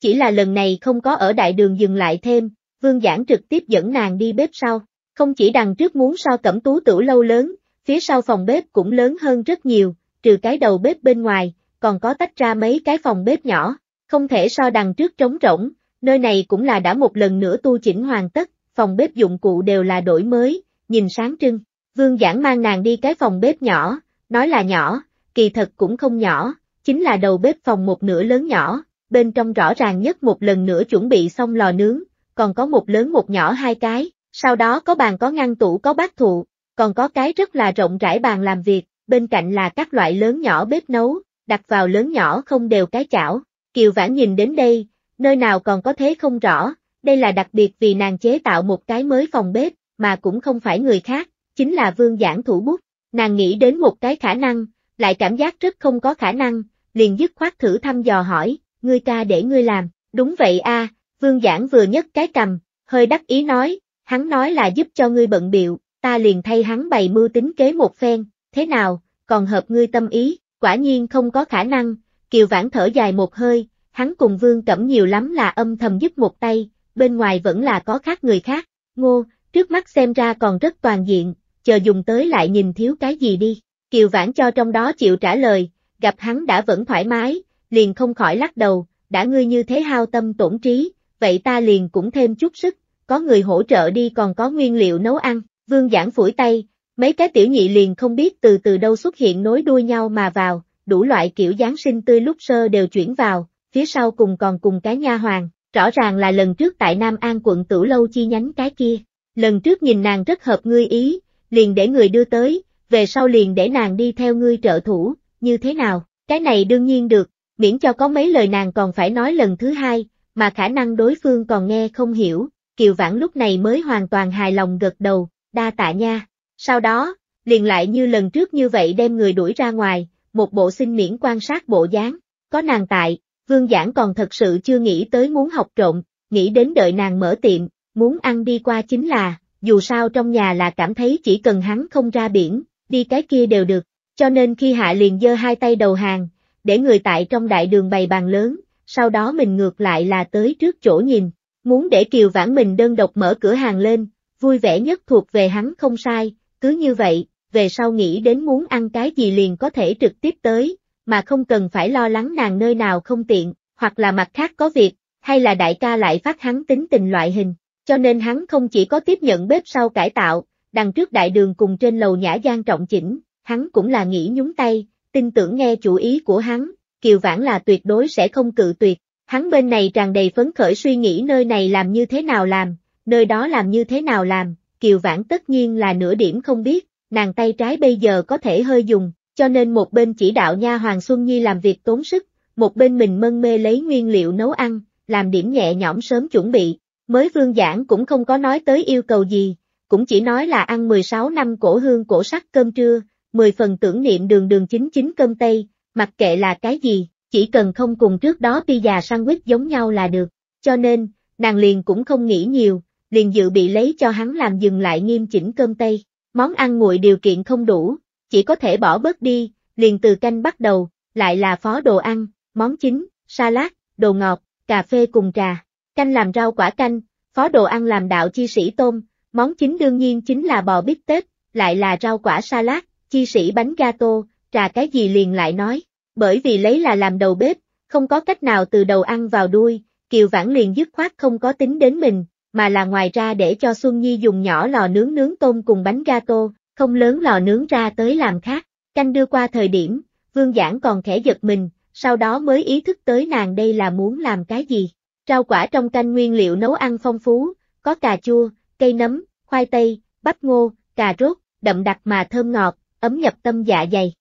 chỉ là lần này không có ở đại đường dừng lại thêm, Vương Giảng trực tiếp dẫn nàng đi bếp sau. Không chỉ đằng trước muốn so cẩm tú tửu lâu lớn, phía sau phòng bếp cũng lớn hơn rất nhiều, trừ cái đầu bếp bên ngoài, còn có tách ra mấy cái phòng bếp nhỏ, không thể so đằng trước trống rỗng, nơi này cũng là đã một lần nữa tu chỉnh hoàn tất, phòng bếp dụng cụ đều là đổi mới, nhìn sáng trưng. Vương Giảng mang nàng đi cái phòng bếp nhỏ, nói là nhỏ, kỳ thật cũng không nhỏ, chính là đầu bếp phòng một nửa lớn nhỏ, bên trong rõ ràng nhất một lần nữa chuẩn bị xong lò nướng, còn có một lớn một nhỏ hai cái, sau đó có bàn có ngăn tủ có bát thụ, còn có cái rất là rộng rãi bàn làm việc, bên cạnh là các loại lớn nhỏ bếp nấu, đặt vào lớn nhỏ không đều cái chảo. Kiều Vãn nhìn đến đây, nơi nào còn có thế không rõ, đây là đặc biệt vì nàng chế tạo một cái mới phòng bếp, mà cũng không phải người khác, chính là vương giảng thủ bút. Nàng nghĩ đến một cái khả năng, lại cảm giác rất không có khả năng, liền dứt khoát thử thăm dò hỏi, ngươi ta để ngươi làm, đúng vậy a, vương giảng vừa nhấc cái cầm, hơi đắc ý nói, hắn nói là giúp cho ngươi bận biệu, ta liền thay hắn bày mưu tính kế một phen, thế nào, còn hợp ngươi tâm ý, quả nhiên không có khả năng, kiều vãn thở dài một hơi, hắn cùng vương cẩm nhiều lắm là âm thầm giúp một tay, bên ngoài vẫn là có khác người khác, ngô, trước mắt xem ra còn rất toàn diện, chờ dùng tới lại nhìn thiếu cái gì đi, kiều vãn cho trong đó chịu trả lời, gặp hắn đã vẫn thoải mái, liền không khỏi lắc đầu, đã ngươi như thế hao tâm tổn trí, vậy ta liền cũng thêm chút sức, có người hỗ trợ đi còn có nguyên liệu nấu ăn, vương giảng phủi tay, mấy cái tiểu nhị liền không biết từ từ đâu xuất hiện nối đuôi nhau mà vào, đủ loại kiểu Giáng sinh tươi lúc sơ đều chuyển vào, phía sau cùng còn cùng cái nha hoàng, rõ ràng là lần trước tại Nam An quận Tử Lâu chi nhánh cái kia, lần trước nhìn nàng rất hợp ngươi ý, liền để người đưa tới, về sau liền để nàng đi theo ngươi trợ thủ, như thế nào, cái này đương nhiên được, miễn cho có mấy lời nàng còn phải nói lần thứ hai, mà khả năng đối phương còn nghe không hiểu, Kiều Vãn lúc này mới hoàn toàn hài lòng gật đầu, đa tạ nha. Sau đó, liền lại như lần trước như vậy đem người đuổi ra ngoài, một bộ xin miễn quan sát bộ dáng, có nàng tại, Vương giản còn thật sự chưa nghĩ tới muốn học trộm, nghĩ đến đợi nàng mở tiệm, muốn ăn đi qua chính là, dù sao trong nhà là cảm thấy chỉ cần hắn không ra biển, đi cái kia đều được, cho nên khi hạ liền giơ hai tay đầu hàng, để người tại trong đại đường bày bàn lớn, sau đó mình ngược lại là tới trước chỗ nhìn, muốn để Kiều Vãn mình đơn độc mở cửa hàng lên, vui vẻ nhất thuộc về hắn không sai, cứ như vậy, về sau nghĩ đến muốn ăn cái gì liền có thể trực tiếp tới, mà không cần phải lo lắng nàng nơi nào không tiện, hoặc là mặt khác có việc, hay là đại ca lại phát hắn tính tình loại hình, cho nên hắn không chỉ có tiếp nhận bếp sau cải tạo, đằng trước đại đường cùng trên lầu nhã gian trọng chỉnh, hắn cũng là nghĩ nhúng tay, tin tưởng nghe chủ ý của hắn, Kiều Vãn là tuyệt đối sẽ không cự tuyệt, hắn bên này tràn đầy phấn khởi suy nghĩ nơi này làm như thế nào làm, nơi đó làm như thế nào làm, Kiều Vãn tất nhiên là nửa điểm không biết, nàng tay trái bây giờ có thể hơi dùng, cho nên một bên chỉ đạo nha Hoàng Xuân Nhi làm việc tốn sức, một bên mình mân mê lấy nguyên liệu nấu ăn, làm điểm nhẹ nhõm sớm chuẩn bị, mới vương giảng cũng không có nói tới yêu cầu gì, cũng chỉ nói là ăn 16 năm cổ hương cổ sắc cơm trưa, 10 phần tưởng niệm đường đường chính chính cơm tây, mặc kệ là cái gì, chỉ cần không cùng trước đó pizza sandwich giống nhau là được, cho nên, nàng liền cũng không nghĩ nhiều, liền dự bị lấy cho hắn làm dừng lại nghiêm chỉnh cơm tây, món ăn nguội điều kiện không đủ, chỉ có thể bỏ bớt đi, liền từ canh bắt đầu, lại là phó đồ ăn, món chính, salad, đồ ngọt, cà phê cùng trà, canh làm rau quả canh, phó đồ ăn làm đạo chi sĩ tôm, món chính đương nhiên chính là bò bít tết, lại là rau quả salad, chi sĩ bánh gato, trà cái gì liền lại nói, bởi vì lấy là làm đầu bếp, không có cách nào từ đầu ăn vào đuôi, Kiều Vãn liền dứt khoát không có tính đến mình, mà là ngoài ra để cho Xuân Nhi dùng nhỏ lò nướng nướng tôm cùng bánh gato, không lớn lò nướng ra tới làm khác, canh đưa qua thời điểm, Vương Giảng còn khẽ giật mình, sau đó mới ý thức tới nàng đây là muốn làm cái gì. Rau quả trong canh nguyên liệu nấu ăn phong phú, có cà chua, cây nấm, khoai tây, bắp ngô, cà rốt, đậm đặc mà thơm ngọt, ấm nhập tâm dạ dày.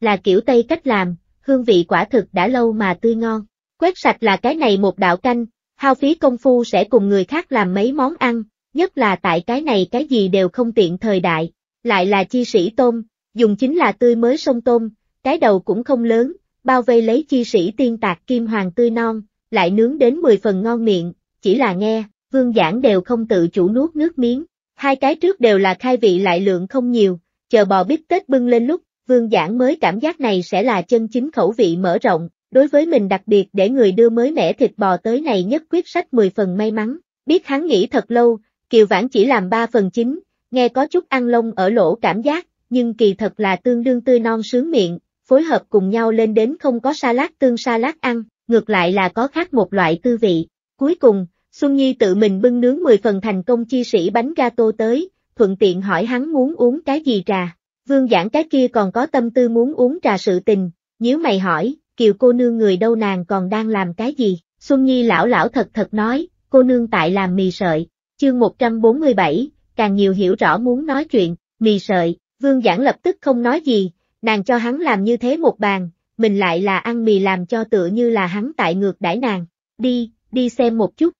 Là kiểu Tây cách làm, hương vị quả thực đã lâu mà tươi ngon. Quét sạch là cái này một đạo canh, hao phí công phu sẽ cùng người khác làm mấy món ăn, nhất là tại cái này cái gì đều không tiện thời đại, lại là chi sĩ tôm, dùng chính là tươi mới sông tôm, cái đầu cũng không lớn, bao vây lấy chi sĩ tiên tạc kim hoàng tươi non, lại nướng đến 10 phần ngon miệng, chỉ là nghe, vương giảng đều không tự chủ nuốt nước miếng, hai cái trước đều là khai vị lại lượng không nhiều, chờ bò bít tết bưng lên lúc, vương giảng mới cảm giác này sẽ là chân chính khẩu vị mở rộng, đối với mình đặc biệt để người đưa mới mẻ thịt bò tới này nhất quyết sách 10 phần may mắn, biết hắn nghĩ thật lâu, kiều vãn chỉ làm 3 phần chính, nghe có chút ăn lông ở lỗ cảm giác, nhưng kỳ thật là tương đương tươi non sướng miệng, phối hợp cùng nhau lên đến không có salad tương salad ăn, ngược lại là có khác một loại tư vị. Cuối cùng, Xuân Nhi tự mình bưng nướng 10 phần thành công chi sĩ bánh gato tới, thuận tiện hỏi hắn muốn uống cái gì trà. Vương giảng cái kia còn có tâm tư muốn uống trà sự tình, nếu mày hỏi, kiều cô nương người đâu nàng còn đang làm cái gì, Xuân Nhi lão lão thật thật nói, cô nương tại làm mì sợi, chương 147, càng nhiều hiểu rõ muốn nói chuyện, mì sợi, vương giảng lập tức không nói gì, nàng cho hắn làm như thế một bàn, mình lại là ăn mì làm cho tựa như là hắn tại ngược đãi nàng, đi, đi xem một chút.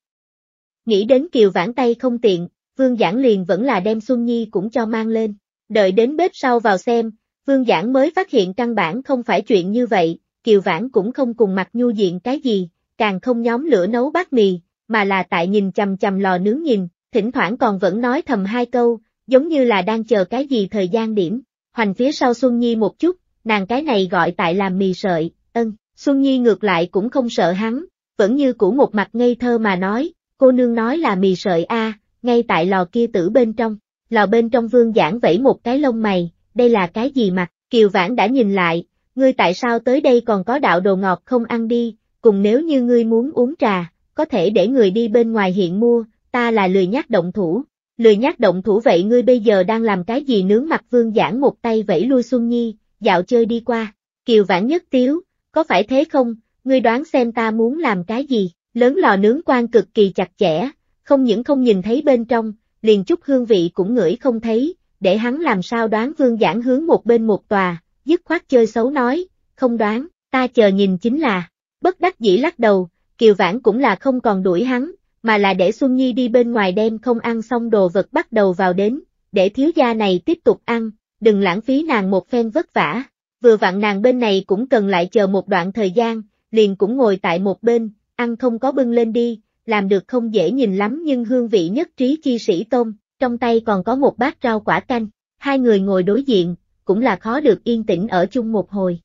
Nghĩ đến kiều vãn tay không tiện, Vương Giảng liền vẫn là đem Xuân Nhi cũng cho mang lên. Đợi đến bếp sau vào xem, Vương Giảng mới phát hiện căn bản không phải chuyện như vậy, Kiều Vãn cũng không cùng mặt nhu diện cái gì, càng không nhóm lửa nấu bát mì, mà là tại nhìn chầm chầm lò nướng nhìn, thỉnh thoảng còn vẫn nói thầm hai câu, giống như là đang chờ cái gì thời gian điểm. Hoành phía sau Xuân Nhi một chút, nàng cái này gọi tại làm mì sợi, ân, Xuân Nhi ngược lại cũng không sợ hắn, vẫn như cũ một mặt ngây thơ mà nói, cô nương nói là mì sợi a, à, ngay tại lò kia tử bên trong. Lò bên trong vương giảng vẫy một cái lông mày, đây là cái gì mà, Kiều Vãn đã nhìn lại, ngươi tại sao tới đây còn có đạo đồ ngọt không ăn đi, cùng nếu như ngươi muốn uống trà, có thể để người đi bên ngoài hiện mua, ta là lười nhắc động thủ. Lười nhắc động thủ vậy ngươi bây giờ đang làm cái gì nướng mặt vương giảng một tay vẫy lui Xuân Nhi, dạo chơi đi qua, Kiều Vãn nhất tiếu, có phải thế không, ngươi đoán xem ta muốn làm cái gì, lớn lò nướng quan cực kỳ chặt chẽ, không những không nhìn thấy bên trong, liền chút hương vị cũng ngửi không thấy, để hắn làm sao đoán vương giảng hướng một bên một tòa, dứt khoát chơi xấu nói, không đoán, ta chờ nhìn chính là, bất đắc dĩ lắc đầu, kiều vãn cũng là không còn đuổi hắn, mà là để Xuân Nhi đi bên ngoài đem không ăn xong đồ vật bắt đầu vào đến, để thiếu gia này tiếp tục ăn, đừng lãng phí nàng một phen vất vả, vừa vặn nàng bên này cũng cần lại chờ một đoạn thời gian, liền cũng ngồi tại một bên, ăn không có bưng lên đi, làm được không dễ nhìn lắm nhưng hương vị nhất trí chi sĩ tôm, trong tay còn có một bát rau quả canh, hai người ngồi đối diện, cũng là khó được yên tĩnh ở chung một hồi.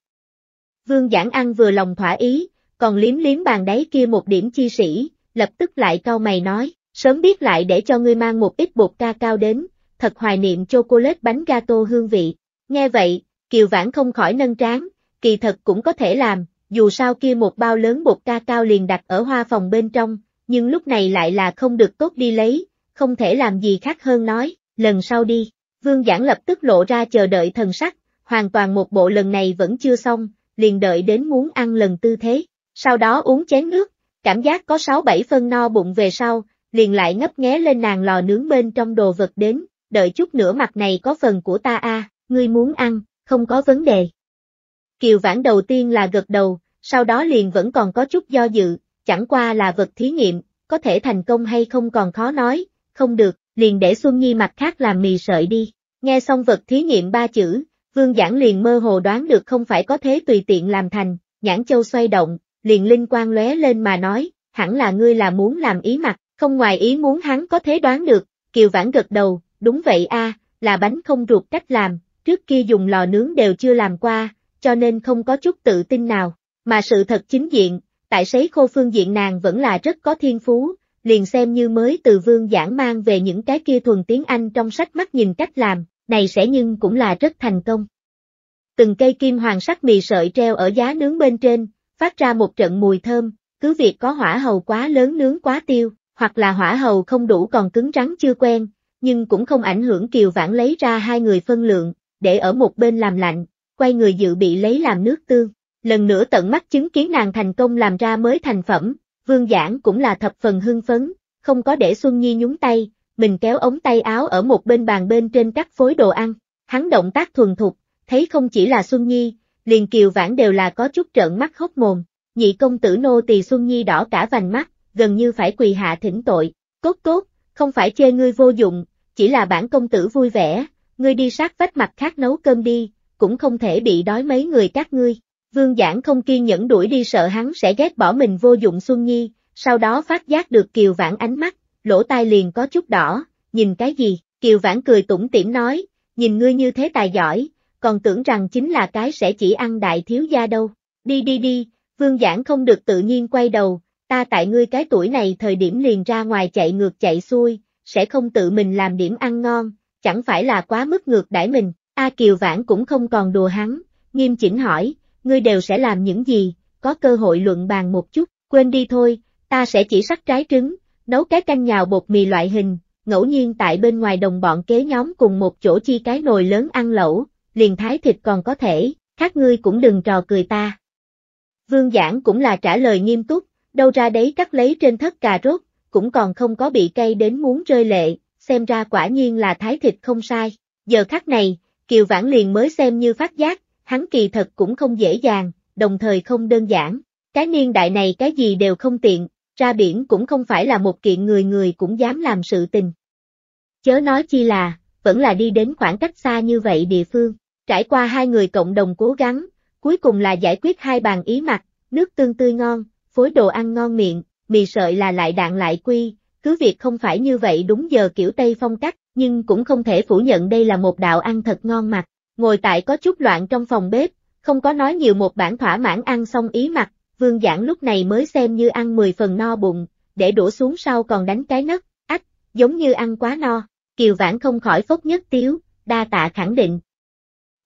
Vương Giảng ăn vừa lòng thỏa ý, còn liếm liếm bàn đáy kia một điểm chi sĩ, lập tức lại cau mày nói, sớm biết lại để cho ngươi mang một ít bột ca cao đến, thật hoài niệm chocolate bánh gato hương vị. Nghe vậy, Kiều Vãn không khỏi nâng tráng, kỳ thật cũng có thể làm, dù sao kia một bao lớn bột ca cao liền đặt ở hoa phòng bên trong, nhưng lúc này lại là không được tốt đi lấy, không thể làm gì khác hơn nói, lần sau đi. Vương Giảng lập tức lộ ra chờ đợi thần sắc, hoàn toàn một bộ lần này vẫn chưa xong, liền đợi đến muốn ăn lần tư thế, sau đó uống chén nước, cảm giác có 6-7 phân no bụng về sau, liền lại ngấp nghé lên nàng lò nướng bên trong đồ vật đến, đợi chút nữa mặt này có phần của ta a, ngươi muốn ăn, không có vấn đề. Kiều Vãn đầu tiên là gật đầu, sau đó liền vẫn còn có chút do dự, chẳng qua là vật thí nghiệm, có thể thành công hay không còn khó nói, không được, liền để Xuân Nhi mặt khác làm mì sợi đi. Nghe xong vật thí nghiệm ba chữ, Vương Giảng liền mơ hồ đoán được không phải có thế tùy tiện làm thành, Nhãn Châu xoay động, liền linh quang lóe lên mà nói, hẳn là ngươi là muốn làm ý mặt, không ngoài ý muốn hắn có thế đoán được, Kiều Vãn gật đầu, đúng vậy a, là bánh không ruột cách làm, trước kia dùng lò nướng đều chưa làm qua, cho nên không có chút tự tin nào, mà sự thật chính diện, tại sấy khô phương diện nàng vẫn là rất có thiên phú, liền xem như mới từ vương giảng mang về những cái kia thuần tiếng Anh trong sách mắt nhìn cách làm, này sẽ nhưng cũng là rất thành công. Từng cây kim hoàng sắc mì sợi treo ở giá nướng bên trên, phát ra một trận mùi thơm, cứ việc có hỏa hầu quá lớn nướng quá tiêu, hoặc là hỏa hầu không đủ còn cứng rắn chưa quen, nhưng cũng không ảnh hưởng Kiều Vãn lấy ra hai người phân lượng, để ở một bên làm lạnh, quay người dự bị lấy làm nước tương lần nữa tận mắt chứng kiến nàng thành công làm ra mới thành phẩm, vương giảng cũng là thập phần hưng phấn, không có để Xuân Nhi nhúng tay, mình kéo ống tay áo ở một bên bàn bên trên các phối đồ ăn, hắn động tác thuần thục, thấy không chỉ là Xuân Nhi, liền kiều vãn đều là có chút trợn mắt khóc mồm, nhị công tử nô tỳ Xuân Nhi đỏ cả vành mắt, gần như phải quỳ hạ thỉnh tội, cốt cốt, không phải chê ngươi vô dụng, chỉ là bản công tử vui vẻ, ngươi đi sát vách mặt khác nấu cơm đi, cũng không thể bị đói mấy người các ngươi. Vương Giảng không kiên nhẫn đuổi đi sợ hắn sẽ ghét bỏ mình vô dụng Xuân Nhi, sau đó phát giác được Kiều Vãn ánh mắt, lỗ tai liền có chút đỏ, nhìn cái gì, Kiều Vãn cười tủm tỉm nói, nhìn ngươi như thế tài giỏi, còn tưởng rằng chính là cái sẽ chỉ ăn đại thiếu gia đâu, đi đi đi, Vương Giảng không được tự nhiên quay đầu, ta tại ngươi cái tuổi này thời điểm liền ra ngoài chạy ngược chạy xuôi, sẽ không tự mình làm điểm ăn ngon, chẳng phải là quá mức ngược đãi mình, A Kiều Vãn cũng không còn đùa hắn, nghiêm chỉnh hỏi, ngươi đều sẽ làm những gì, có cơ hội luận bàn một chút, quên đi thôi, ta sẽ chỉ sắc trái trứng, nấu cái canh nhào bột mì loại hình, ngẫu nhiên tại bên ngoài đồng bọn kế nhóm cùng một chỗ chi cái nồi lớn ăn lẩu, liền thái thịt còn có thể, khác ngươi cũng đừng trò cười ta. Vương Giảng cũng là trả lời nghiêm túc, đâu ra đấy cắt lấy trên thất cà rốt, cũng còn không có bị cay đến muốn rơi lệ, xem ra quả nhiên là thái thịt không sai. Giờ khắc này, Kiều Vãn liền mới xem như phát giác, hắn kỳ thật cũng không dễ dàng, đồng thời không đơn giản. Cái niên đại này cái gì đều không tiện, ra biển cũng không phải là một kiện người người cũng dám làm sự tình. Chớ nói chi là, vẫn là đi đến khoảng cách xa như vậy địa phương, trải qua hai người cộng đồng cố gắng, cuối cùng là giải quyết hai bàn ý mặt, nước tương tươi ngon, phối đồ ăn ngon miệng, mì sợi là lại đạn lại quy, cứ việc không phải như vậy đúng giờ kiểu Tây phong cách, nhưng cũng không thể phủ nhận đây là một đạo ăn thật ngon mặt ngồi tại có chút loạn trong phòng bếp, không có nói nhiều một bản thỏa mãn ăn xong ý mặt, vương giản lúc này mới xem như ăn 10 phần no bụng, để đổ xuống sau còn đánh cái nấc, ách, giống như ăn quá no, kiều vãn không khỏi phốc nhất tiếu, đa tạ khẳng định.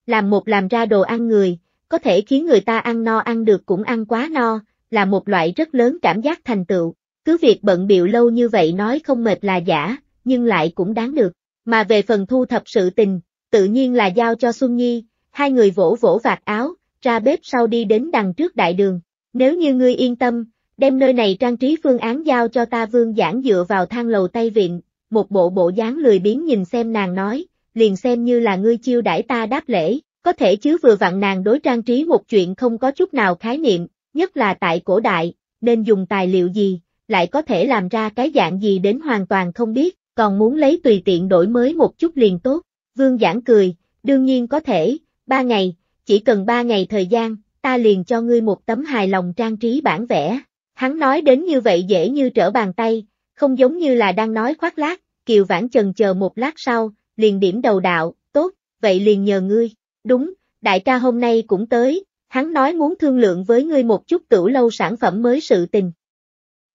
Làm một làm ra đồ ăn người, có thể khiến người ta ăn no ăn được cũng ăn quá no, là một loại rất lớn cảm giác thành tựu, cứ việc bận biệu lâu như vậy nói không mệt là giả, nhưng lại cũng đáng được. Mà về phần thu thập sự tình, tự nhiên là giao cho Xuân Nhi, hai người vỗ vỗ vạt áo, ra bếp sau đi đến đằng trước đại đường. Nếu như ngươi yên tâm, đem nơi này trang trí phương án giao cho ta vương giảng dựa vào thang lầu tay viện, một bộ bộ dáng lười biếng nhìn xem nàng nói, liền xem như là ngươi chiêu đãi ta đáp lễ, có thể chứ vừa vặn nàng đối trang trí một chuyện không có chút nào khái niệm, nhất là tại cổ đại, nên dùng tài liệu gì, lại có thể làm ra cái dạng gì đến hoàn toàn không biết, còn muốn lấy tùy tiện đổi mới một chút liền tốt, Vương Giảng cười, đương nhiên có thể, ba ngày, chỉ cần ba ngày thời gian, ta liền cho ngươi một tấm hài lòng trang trí bản vẽ. Hắn nói đến như vậy dễ như trở bàn tay, không giống như là đang nói khoác lác, Kiều Vãn Trần chờ một lát sau, liền điểm đầu đạo, tốt, vậy liền nhờ ngươi, đúng, đại ca hôm nay cũng tới, hắn nói muốn thương lượng với ngươi một chút tửu lâu sản phẩm mới sự tình.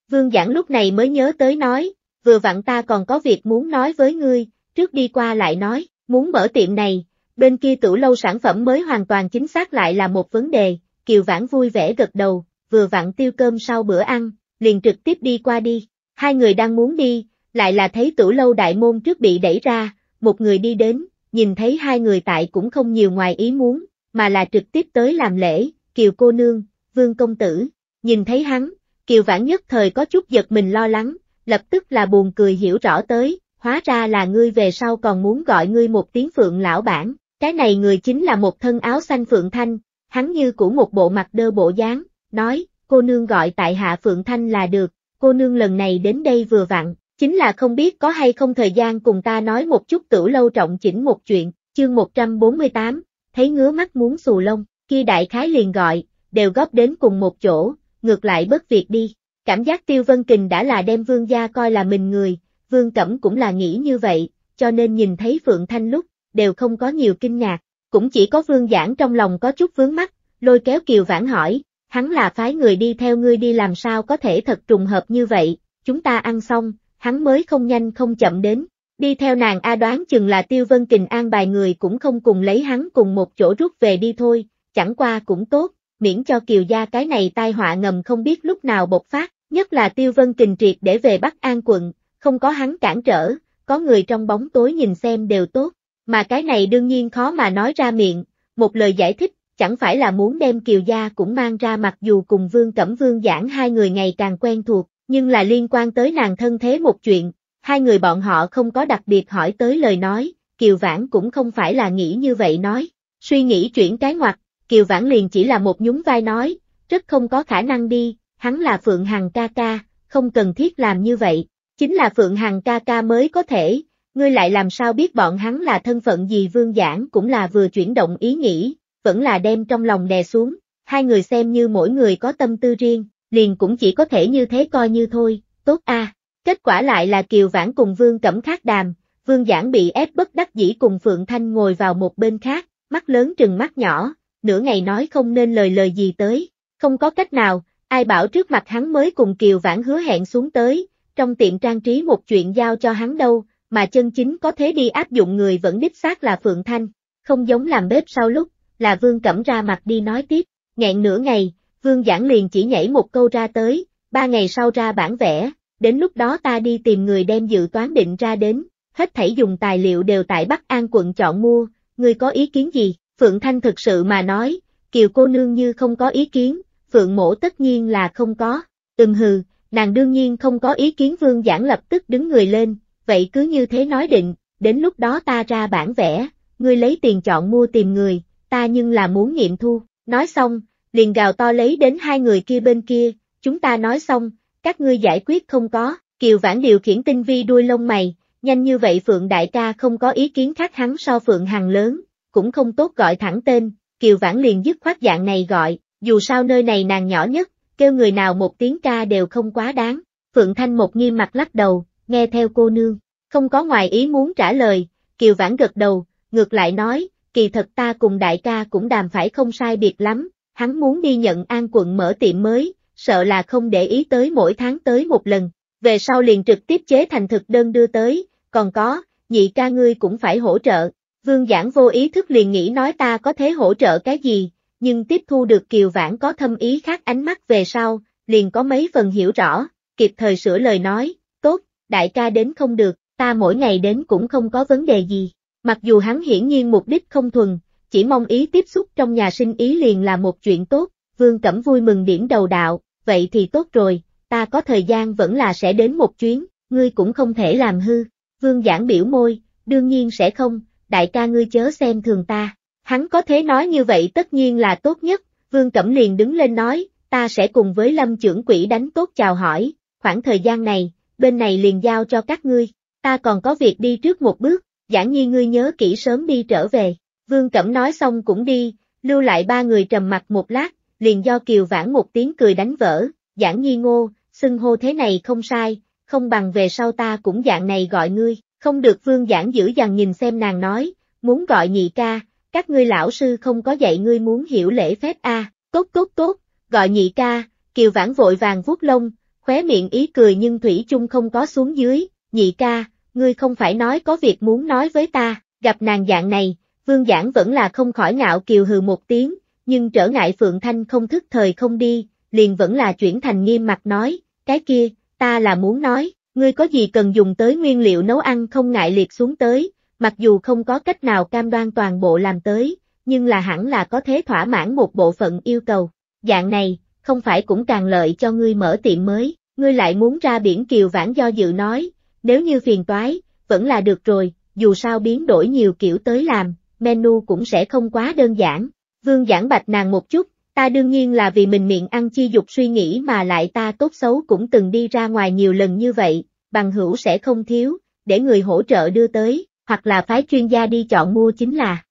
Vương Giảng lúc này mới nhớ tới nói, vừa vặn ta còn có việc muốn nói với ngươi, trước đi qua lại nói. Muốn mở tiệm này, bên kia tủ lâu sản phẩm mới hoàn toàn chính xác lại là một vấn đề, Kiều Vãn vui vẻ gật đầu, vừa vặn tiêu cơm sau bữa ăn, liền trực tiếp đi qua đi. Hai người đang muốn đi, lại là thấy tủ lâu đại môn trước bị đẩy ra, một người đi đến, nhìn thấy hai người tại cũng không nhiều ngoài ý muốn, mà là trực tiếp tới làm lễ, Kiều cô nương, Vương công tử, nhìn thấy hắn, Kiều Vãn nhất thời có chút giật mình lo lắng, lập tức là buồn cười hiểu rõ tới, hóa ra là ngươi về sau còn muốn gọi ngươi một tiếng phượng lão bản, cái này người chính là một thân áo xanh phượng thanh, hắn như của một bộ mặt đơ bộ dáng, nói, cô nương gọi tại hạ phượng thanh là được, cô nương lần này đến đây vừa vặn, chính là không biết có hay không thời gian cùng ta nói một chút tử lâu trọng chỉnh một chuyện, chương 148, thấy ngứa mắt muốn xù lông, Khi đại khái liền gọi, đều góp đến cùng một chỗ, ngược lại bất việc đi. Cảm giác Tiêu Vân Kình đã là đem vương gia coi là mình người, Vương Cẩm cũng là nghĩ như vậy, cho nên nhìn thấy Phượng Thanh lúc, đều không có nhiều kinh ngạc, cũng chỉ có Vương Giảng trong lòng có chút vướng mắt, lôi kéo Kiều Vãn hỏi, hắn là phái người đi theo ngươi đi làm sao có thể thật trùng hợp như vậy, chúng ta ăn xong, hắn mới không nhanh không chậm đến, đi theo nàng A đoán chừng là Tiêu Vân Kình an bài người cũng không cùng lấy hắn cùng một chỗ rút về đi thôi, chẳng qua cũng tốt, miễn cho Kiều gia cái này tai họa ngầm không biết lúc nào bộc phát, nhất là Tiêu Vân Kình triệt để về Bắc An quận, không có hắn cản trở, có người trong bóng tối nhìn xem đều tốt, mà cái này đương nhiên khó mà nói ra miệng, một lời giải thích, chẳng phải là muốn đem Kiều Gia cũng mang ra mặc dù cùng Vương Cẩm Vương giảng hai người ngày càng quen thuộc, nhưng là liên quan tới nàng thân thế một chuyện, hai người bọn họ không có đặc biệt hỏi tới lời nói, Kiều Vãn cũng không phải là nghĩ như vậy nói, suy nghĩ chuyển cái ngoặt, Kiều Vãn liền chỉ là một nhún vai nói, rất không có khả năng đi, hắn là Phượng Hằng ca ca, không cần thiết làm như vậy, Chính là Phượng Hằng ca ca mới có thể, ngươi lại làm sao biết bọn hắn là thân phận gì vương giảng cũng là vừa chuyển động ý nghĩ, vẫn là đem trong lòng đè xuống, hai người xem như mỗi người có tâm tư riêng, liền cũng chỉ có thể như thế coi như thôi, tốt a. Kết quả lại là Kiều Vãn cùng Vương Cẩm Khắc đàm, Vương Giảng bị ép bất đắc dĩ cùng Phượng Thanh ngồi vào một bên khác, mắt lớn trừng mắt nhỏ, nửa ngày nói không nên lời lời gì tới, không có cách nào, ai bảo trước mặt hắn mới cùng Kiều Vãn hứa hẹn xuống tới, trong tiệm trang trí một chuyện giao cho hắn đâu, mà chân chính có thế đi áp dụng người vẫn đích xác là Phượng Thanh, không giống làm bếp sau lúc, là Vương Cẩm ra mặt đi nói tiếp, nghẹn nửa ngày, Vương Giảng liền chỉ nhảy một câu ra tới, ba ngày sau ra bản vẽ, đến lúc đó ta đi tìm người đem dự toán định ra đến, hết thảy dùng tài liệu đều tại Bắc An quận chọn mua, người có ý kiến gì, Phượng Thanh thực sự mà nói, Kiều cô nương như không có ý kiến, Phượng mổ tất nhiên là không có, ừm hừ, nàng đương nhiên không có ý kiến vương giảng lập tức đứng người lên, vậy cứ như thế nói định, đến lúc đó ta ra bản vẽ, ngươi lấy tiền chọn mua tìm người, ta nhưng là muốn nghiệm thu, nói xong, liền gào to lấy đến hai người kia bên kia, chúng ta nói xong, các ngươi giải quyết không có, kiều vãn điều khiển tinh vi đuôi lông mày, nhanh như vậy Phượng Đại ca không có ý kiến khác hắn so Phượng Hằng lớn, cũng không tốt gọi thẳng tên, Kiều Vãn liền dứt khoát dạng này gọi, dù sao nơi này nàng nhỏ nhất, kêu người nào một tiếng ca đều không quá đáng. Phượng Thanh một nghiêm mặt lắc đầu, nghe theo cô nương, không có ngoài ý muốn trả lời, Kiều Vãn gật đầu, ngược lại nói, kỳ thật ta cùng đại ca cũng đàm phải không sai biệt lắm, hắn muốn đi nhận an quận mở tiệm mới, sợ là không để ý tới mỗi tháng tới một lần, về sau liền trực tiếp chế thành thực đơn đưa tới, còn có, nhị ca ngươi cũng phải hỗ trợ. Vương Giảng vô ý thức liền nghĩ nói ta có thể hỗ trợ cái gì, nhưng tiếp thu được Kiều Vãn có thâm ý khác ánh mắt về sau, liền có mấy phần hiểu rõ, kịp thời sửa lời nói, tốt, đại ca đến không được, ta mỗi ngày đến cũng không có vấn đề gì, mặc dù hắn hiển nhiên mục đích không thuần, chỉ mong ý tiếp xúc trong nhà sinh ý liền là một chuyện tốt, Vương Cẩm vui mừng điểm đầu đạo, vậy thì tốt rồi, ta có thời gian vẫn là sẽ đến một chuyến, ngươi cũng không thể làm hư, Vương Giảng biểu môi, đương nhiên sẽ không, đại ca ngươi chớ xem thường ta. Hắn có thế nói như vậy tất nhiên là tốt nhất, Vương Cẩm liền đứng lên nói, ta sẽ cùng với lâm trưởng quỷ đánh tốt chào hỏi, khoảng thời gian này, bên này liền giao cho các ngươi, ta còn có việc đi trước một bước, giảng nhi ngươi nhớ kỹ sớm đi trở về, Vương Cẩm nói xong cũng đi, lưu lại ba người trầm mặt một lát, liền do Kiều Vãn một tiếng cười đánh vỡ, giảng nhi ngô, xưng hô thế này không sai, không bằng về sau ta cũng dạng này gọi ngươi, không được Vương Giảng giữ dằn nhìn xem nàng nói, muốn gọi nhị ca, các ngươi lão sư không có dạy ngươi muốn hiểu lễ phép a, à. cốt cốt cốt, gọi nhị ca, Kiều Vãn vội vàng vuốt lông, khóe miệng ý cười nhưng Thủy chung không có xuống dưới, nhị ca, ngươi không phải nói có việc muốn nói với ta, gặp nàng dạng này, vương giảng vẫn là không khỏi ngạo Kiều hừ một tiếng, nhưng trở ngại Phượng Thanh không thức thời không đi, liền vẫn là chuyển thành nghiêm mặt nói, cái kia, ta là muốn nói, ngươi có gì cần dùng tới nguyên liệu nấu ăn không ngại liệt xuống tới, Mặc dù không có cách nào cam đoan toàn bộ làm tới, nhưng là hẳn là có thế thỏa mãn một bộ phận yêu cầu. Dạng này, không phải cũng càng lợi cho ngươi mở tiệm mới, ngươi lại muốn ra biển kiều vãn do dự nói, nếu như phiền toái, vẫn là được rồi, dù sao biến đổi nhiều kiểu tới làm, menu cũng sẽ không quá đơn giản. Vương giảng bạch nàng một chút, ta đương nhiên là vì mình miệng ăn chi dục suy nghĩ mà lại ta tốt xấu cũng từng đi ra ngoài nhiều lần như vậy, bằng hữu sẽ không thiếu, để người hỗ trợ đưa tới, hoặc là phái chuyên gia đi chọn mua chính là.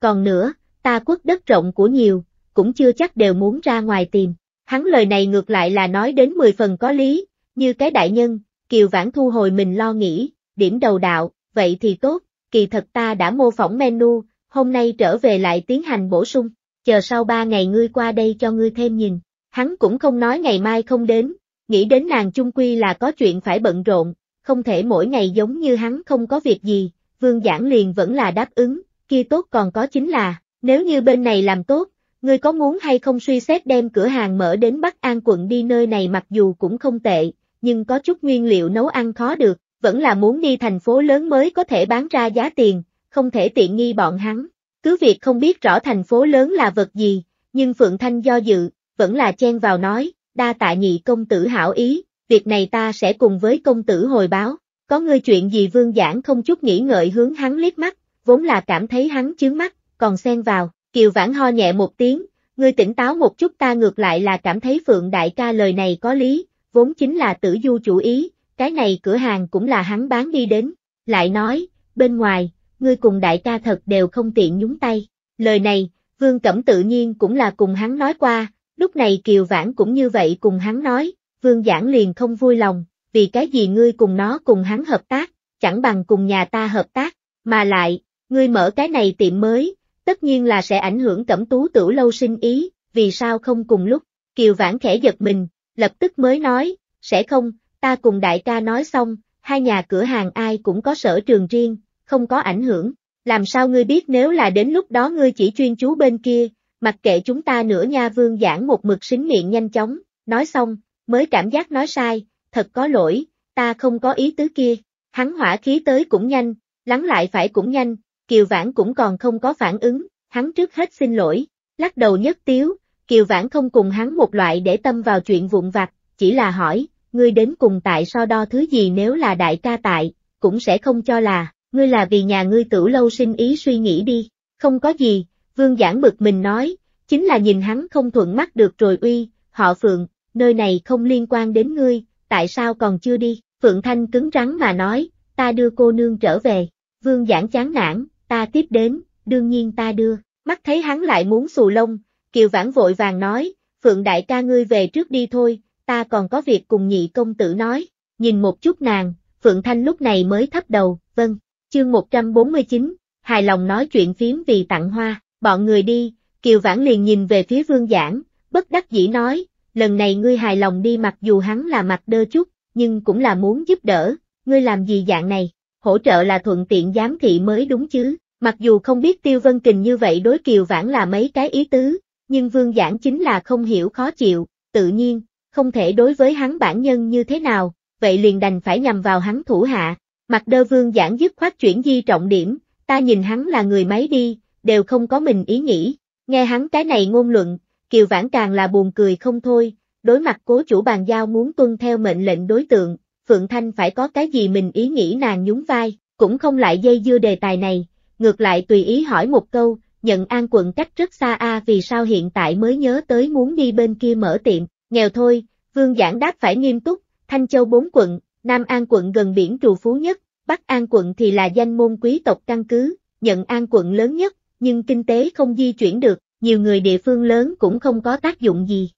Còn nữa, ta quốc đất rộng của nhiều, cũng chưa chắc đều muốn ra ngoài tìm. Hắn lời này ngược lại là nói đến 10 phần có lý, như cái đại nhân, Kiều Vãn thu hồi mình lo nghĩ, điểm đầu đạo, vậy thì tốt, kỳ thật ta đã mô phỏng menu, hôm nay trở về lại tiến hành bổ sung, chờ sau 3 ngày ngươi qua đây cho ngươi thêm nhìn. Hắn cũng không nói ngày mai không đến, nghĩ đến nàng chung quy là có chuyện phải bận rộn, không thể mỗi ngày giống như hắn không có việc gì, vương giảng liền vẫn là đáp ứng, kia tốt còn có chính là, nếu như bên này làm tốt, ngươi có muốn hay không suy xét đem cửa hàng mở đến Bắc An quận đi nơi này mặc dù cũng không tệ, nhưng có chút nguyên liệu nấu ăn khó được, vẫn là muốn đi thành phố lớn mới có thể bán ra giá tiền, không thể tiện nghi bọn hắn. Cứ việc không biết rõ thành phố lớn là vật gì, nhưng Phượng Thanh do dự, vẫn là chen vào nói, đa tạ nhị công tử hảo ý, việc này ta sẽ cùng với công tử hồi báo, có ngươi chuyện gì vương giảng không chút nghĩ ngợi hướng hắn liếc mắt, vốn là cảm thấy hắn chướng mắt, còn xen vào, kiều vãn ho nhẹ một tiếng, ngươi tỉnh táo một chút ta ngược lại là cảm thấy phượng đại ca lời này có lý, vốn chính là tử du chủ ý, cái này cửa hàng cũng là hắn bán đi đến, lại nói, bên ngoài, ngươi cùng đại ca thật đều không tiện nhúng tay, lời này, vương cẩm tự nhiên cũng là cùng hắn nói qua, lúc này kiều vãn cũng như vậy cùng hắn nói, Vương Giảng liền không vui lòng, vì cái gì ngươi cùng nó cùng hắn hợp tác, chẳng bằng cùng nhà ta hợp tác, mà lại, ngươi mở cái này tiệm mới, tất nhiên là sẽ ảnh hưởng cẩm tú tửu lâu sinh ý, vì sao không cùng lúc, Kiều Vãn khẽ giật mình, lập tức mới nói, sẽ không, ta cùng đại ca nói xong, hai nhà cửa hàng ai cũng có sở trường riêng, không có ảnh hưởng, làm sao ngươi biết nếu là đến lúc đó ngươi chỉ chuyên chú bên kia, mặc kệ chúng ta nữa nha Vương Giảng một mực xính miệng nhanh chóng, nói xong, mới cảm giác nói sai, thật có lỗi, ta không có ý tứ kia, hắn hỏa khí tới cũng nhanh, lắng lại phải cũng nhanh, Kiều Vãn cũng còn không có phản ứng, hắn trước hết xin lỗi, lắc đầu nhất tiếu, Kiều Vãn không cùng hắn một loại để tâm vào chuyện vụn vặt, chỉ là hỏi, ngươi đến cùng tại so đo thứ gì nếu là đại ca tại, cũng sẽ không cho là, ngươi là vì nhà ngươi tử lâu sinh ý suy nghĩ đi, không có gì, vương giảng bực mình nói, chính là nhìn hắn không thuận mắt được rồi uy, họ phượng, nơi này không liên quan đến ngươi, tại sao còn chưa đi? Phượng Thanh cứng rắn mà nói, ta đưa cô nương trở về. Vương Giảng chán nản, ta tiếp đến, đương nhiên ta đưa. Mắt thấy hắn lại muốn xù lông, Kiều Vãn vội vàng nói, Phượng đại ca ngươi về trước đi thôi, ta còn có việc cùng nhị công tử nói. Nhìn một chút nàng, Phượng Thanh lúc này mới thấp đầu, vâng, chương 149, hài lòng nói chuyện phiếm vì tặng hoa, bọn người đi, Kiều Vãn liền nhìn về phía Vương Giảng, bất đắc dĩ nói, lần này ngươi hài lòng đi mặc dù hắn là mặt đơ chút, nhưng cũng là muốn giúp đỡ, ngươi làm gì dạng này, hỗ trợ là thuận tiện giám thị mới đúng chứ, mặc dù không biết Tiêu Vân Kình như vậy đối Kiều Vãn là mấy cái ý tứ, nhưng Vương Giảng chính là không hiểu khó chịu, tự nhiên, không thể đối với hắn bản nhân như thế nào, vậy liền đành phải nhằm vào hắn thủ hạ, mặt đơ Vương Giảng dứt khoát chuyển di trọng điểm, ta nhìn hắn là người máy đi, đều không có mình ý nghĩ, nghe hắn cái này ngôn luận, Kiều Vãn càng là buồn cười không thôi, đối mặt cố chủ bàn giao muốn tuân theo mệnh lệnh đối tượng, Phượng Thanh phải có cái gì mình ý nghĩ nàng nhún vai, cũng không lại dây dưa đề tài này, ngược lại tùy ý hỏi một câu, nhận an quận cách rất xa a vì sao hiện tại mới nhớ tới muốn đi bên kia mở tiệm, nghèo thôi, Vương Giảng đáp phải nghiêm túc, Thanh Châu bốn quận, Nam An quận gần biển trù phú nhất, Bắc An quận thì là danh môn quý tộc căn cứ, nhận An quận lớn nhất, nhưng kinh tế không di chuyển được, nhiều người địa phương lớn cũng không có tác dụng gì.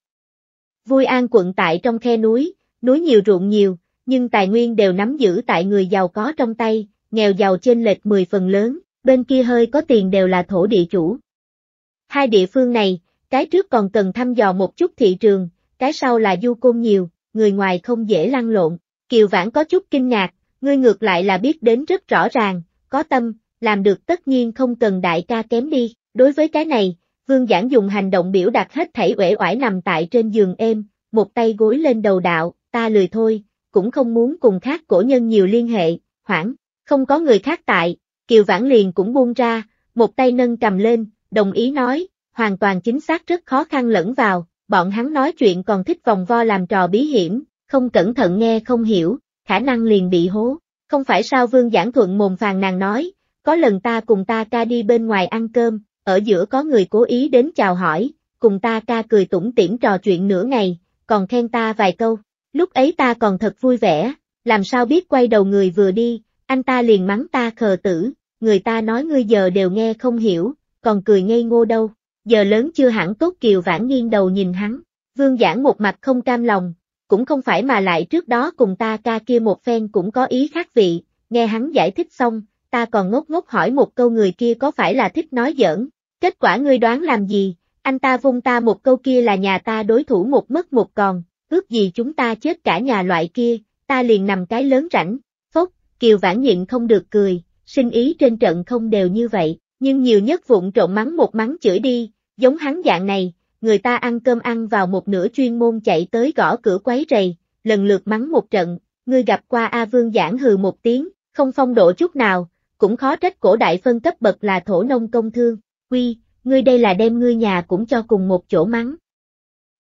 Vui An quận tại trong khe núi, núi nhiều ruộng nhiều, nhưng tài nguyên đều nắm giữ tại người giàu có trong tay, nghèo giàu trên lệch 10 phần lớn, bên kia hơi có tiền đều là thổ địa chủ. Hai địa phương này, cái trước còn cần thăm dò một chút thị trường, cái sau là du côn nhiều, người ngoài không dễ lăn lộn. Kiều Vãn có chút kinh ngạc, ngươi ngược lại là biết đến rất rõ ràng, có tâm, làm được tất nhiên không cần đại ca kém đi. Đối với cái này, Vương Giảng dùng hành động biểu đạt hết thảy uể oải nằm tại trên giường êm, một tay gối lên đầu đạo, ta lười thôi, cũng không muốn cùng khác cổ nhân nhiều liên hệ, hoảng, không có người khác tại, Kiều Vãn liền cũng buông ra, một tay nâng cầm lên, đồng ý nói, hoàn toàn chính xác rất khó khăn lẫn vào, bọn hắn nói chuyện còn thích vòng vo làm trò bí hiểm, không cẩn thận nghe không hiểu, khả năng liền bị hố, không phải sao Vương Giảng Thuận mồm phàn nàng nói, có lần ta cùng ta ca đi bên ngoài ăn cơm, ở giữa có người cố ý đến chào hỏi, cùng ta ca cười tủm tỉm trò chuyện nửa ngày, còn khen ta vài câu, lúc ấy ta còn thật vui vẻ, làm sao biết quay đầu người vừa đi, anh ta liền mắng ta khờ tử, người ta nói ngươi giờ đều nghe không hiểu, còn cười ngây ngô đâu, giờ lớn chưa hẳn tốt kiều vãn nghiêng đầu nhìn hắn, vương giảng một mặt không cam lòng, cũng không phải mà lại trước đó cùng ta ca kia một phen cũng có ý khác vị, nghe hắn giải thích xong, ta còn ngốc ngốc hỏi một câu người kia có phải là thích nói giỡn, Kết quả ngươi đoán làm gì, anh ta vung ta một câu kia là nhà ta đối thủ một mất một còn, ước gì chúng ta chết cả nhà loại kia, ta liền nằm cái lớn rảnh, phốc, kiều vãn nhịn không được cười, sinh ý trên trận không đều như vậy, nhưng nhiều nhất vụn trộn mắng một mắng chửi đi, giống hắn dạng này, người ta ăn cơm ăn vào một nửa chuyên môn chạy tới gõ cửa quấy rầy, lần lượt mắng một trận, ngươi gặp qua A Vương giảng hừ một tiếng, không phong độ chút nào, cũng khó trách cổ đại phân cấp bậc là thổ nông công thương, Quy, ngươi đây là đem ngươi nhà cũng cho cùng một chỗ mắng.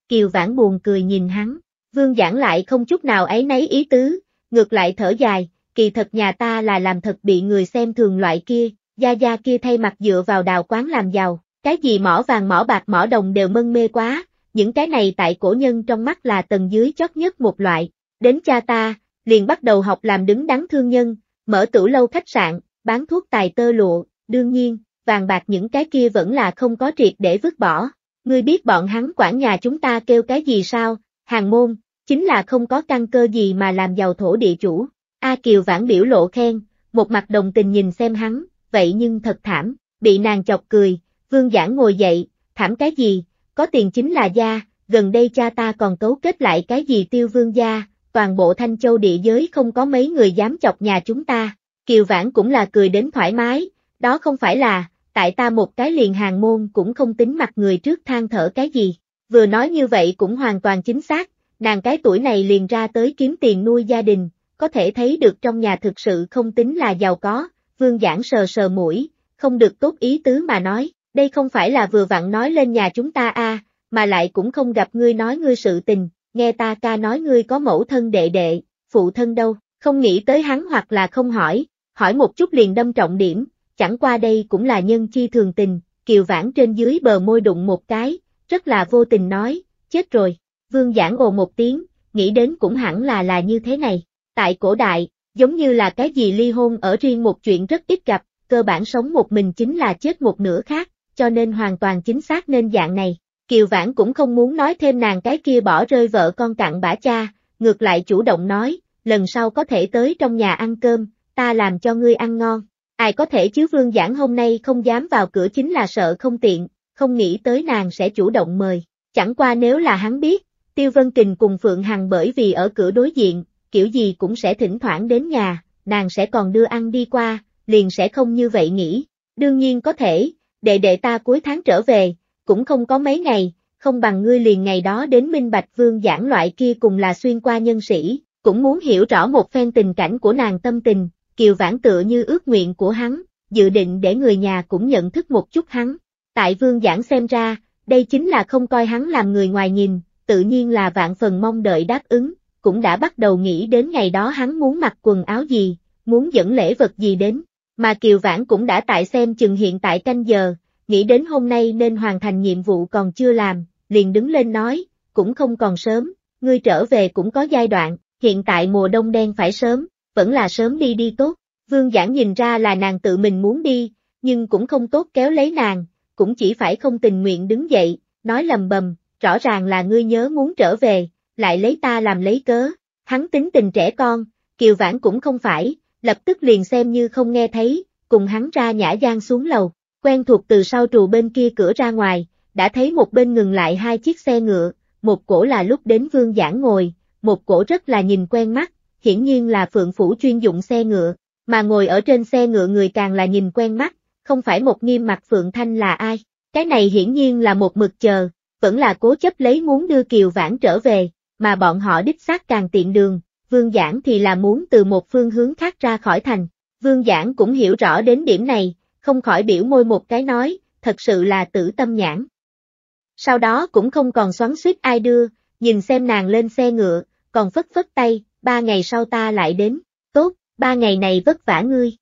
Kiều Vãn buồn cười nhìn hắn, Vương Giảng lại không chút nào ấy nấy ý tứ, ngược lại thở dài, kỳ thật nhà ta là làm thật bị người xem thường loại kia, gia gia kia thay mặt dựa vào đào quán làm giàu, cái gì mỏ vàng mỏ bạc mỏ đồng đều mân mê quá, những cái này tại cổ nhân trong mắt là tầng dưới chót nhất một loại, đến cha ta, liền bắt đầu học làm đứng đắn thương nhân, mở tủ lâu khách sạn, bán thuốc tài tơ lụa, đương nhiên, vàng bạc những cái kia vẫn là không có triệt để vứt bỏ. Ngươi biết bọn hắn quản nhà chúng ta kêu cái gì sao, hàng môn, chính là không có căn cơ gì mà làm giàu thổ địa chủ. A Kiều vãn biểu lộ khen, một mặt đồng tình nhìn xem hắn, vậy nhưng thật thảm, bị nàng chọc cười, vương giảng ngồi dậy, thảm cái gì, có tiền chính là gia, gần đây cha ta còn cấu kết lại cái gì tiêu vương gia, toàn bộ thanh châu địa giới không có mấy người dám chọc nhà chúng ta. Kiều Vãn cũng là cười đến thoải mái, đó không phải là, tại ta một cái liền hàng môn cũng không tính mặt người trước than thở cái gì. Vừa nói như vậy cũng hoàn toàn chính xác, nàng cái tuổi này liền ra tới kiếm tiền nuôi gia đình, có thể thấy được trong nhà thực sự không tính là giàu có, vương giảng sờ sờ mũi, không được tốt ý tứ mà nói, đây không phải là vừa vặn nói lên nhà chúng ta a mà lại cũng không gặp ngươi nói ngươi sự tình, nghe ta ca nói ngươi có mẫu thân đệ đệ, phụ thân đâu, không nghĩ tới hắn hoặc là không hỏi, hỏi một chút liền đâm trọng điểm, chẳng qua đây cũng là nhân chi thường tình, kiều vãn trên dưới bờ môi đụng một cái, rất là vô tình nói, chết rồi, vương giảng ồ một tiếng, nghĩ đến cũng hẳn là là như thế này, tại cổ đại, giống như là cái gì ly hôn ở riêng một chuyện rất ít gặp, cơ bản sống một mình chính là chết một nửa khác, cho nên hoàn toàn chính xác nên dạng này. Kiều Vãn cũng không muốn nói thêm nàng cái kia bỏ rơi vợ con cặn bả cha, ngược lại chủ động nói, lần sau có thể tới trong nhà ăn cơm, ta làm cho ngươi ăn ngon. Ai có thể chứ Vương Giảng hôm nay không dám vào cửa chính là sợ không tiện, không nghĩ tới nàng sẽ chủ động mời. Chẳng qua nếu là hắn biết, Tiêu Vân Kình cùng Phượng Hằng bởi vì ở cửa đối diện, kiểu gì cũng sẽ thỉnh thoảng đến nhà, nàng sẽ còn đưa ăn đi qua, liền sẽ không như vậy nghĩ. Đương nhiên có thể, đệ đệ ta cuối tháng trở về, cũng không có mấy ngày, không bằng ngươi liền ngày đó đến Minh Bạch Vương giảng loại kia cùng là xuyên qua nhân sĩ, cũng muốn hiểu rõ một phen tình cảnh của nàng tâm tình, Kiều Vãn tựa như ước nguyện của hắn, dự định để người nhà cũng nhận thức một chút hắn. Tại Vương Giảng xem ra, đây chính là không coi hắn làm người ngoài nhìn, tự nhiên là vạn phần mong đợi đáp ứng, cũng đã bắt đầu nghĩ đến ngày đó hắn muốn mặc quần áo gì, muốn dẫn lễ vật gì đến. Mà Kiều Vãn cũng đã tại xem chừng hiện tại canh giờ, nghĩ đến hôm nay nên hoàn thành nhiệm vụ còn chưa làm, liền đứng lên nói, cũng không còn sớm, ngươi trở về cũng có giai đoạn, hiện tại mùa đông đen phải sớm, vẫn là sớm đi đi tốt. Vương Giảng nhìn ra là nàng tự mình muốn đi, nhưng cũng không tốt kéo lấy nàng, cũng chỉ phải không tình nguyện đứng dậy, nói lầm bầm, rõ ràng là ngươi nhớ muốn trở về, lại lấy ta làm lấy cớ. Hắn tính tình trẻ con, Kiều Vãn cũng không phải, lập tức liền xem như không nghe thấy, cùng hắn ra nhã gian xuống lầu, quen thuộc từ sau trù bên kia cửa ra ngoài, đã thấy một bên ngừng lại hai chiếc xe ngựa, một cổ là lúc đến Vương Giảng ngồi, một cổ rất là nhìn quen mắt, hiển nhiên là phượng phủ chuyên dụng xe ngựa, mà ngồi ở trên xe ngựa người càng là nhìn quen mắt, không phải một nghiêm mặt phượng thanh là ai. Cái này hiển nhiên là một mực chờ, vẫn là cố chấp lấy muốn đưa Kiều Vãn trở về, mà bọn họ đích xác càng tiện đường, Vương Giảng thì là muốn từ một phương hướng khác ra khỏi thành. Vương Giảng cũng hiểu rõ đến điểm này, không khỏi biểu môi một cái nói, thật sự là tử tâm nhãn. Sau đó cũng không còn xoắn suýt ai đưa, nhìn xem nàng lên xe ngựa, còn phất phất tay, ba ngày sau ta lại đến, tốt, ba ngày này vất vả ngươi.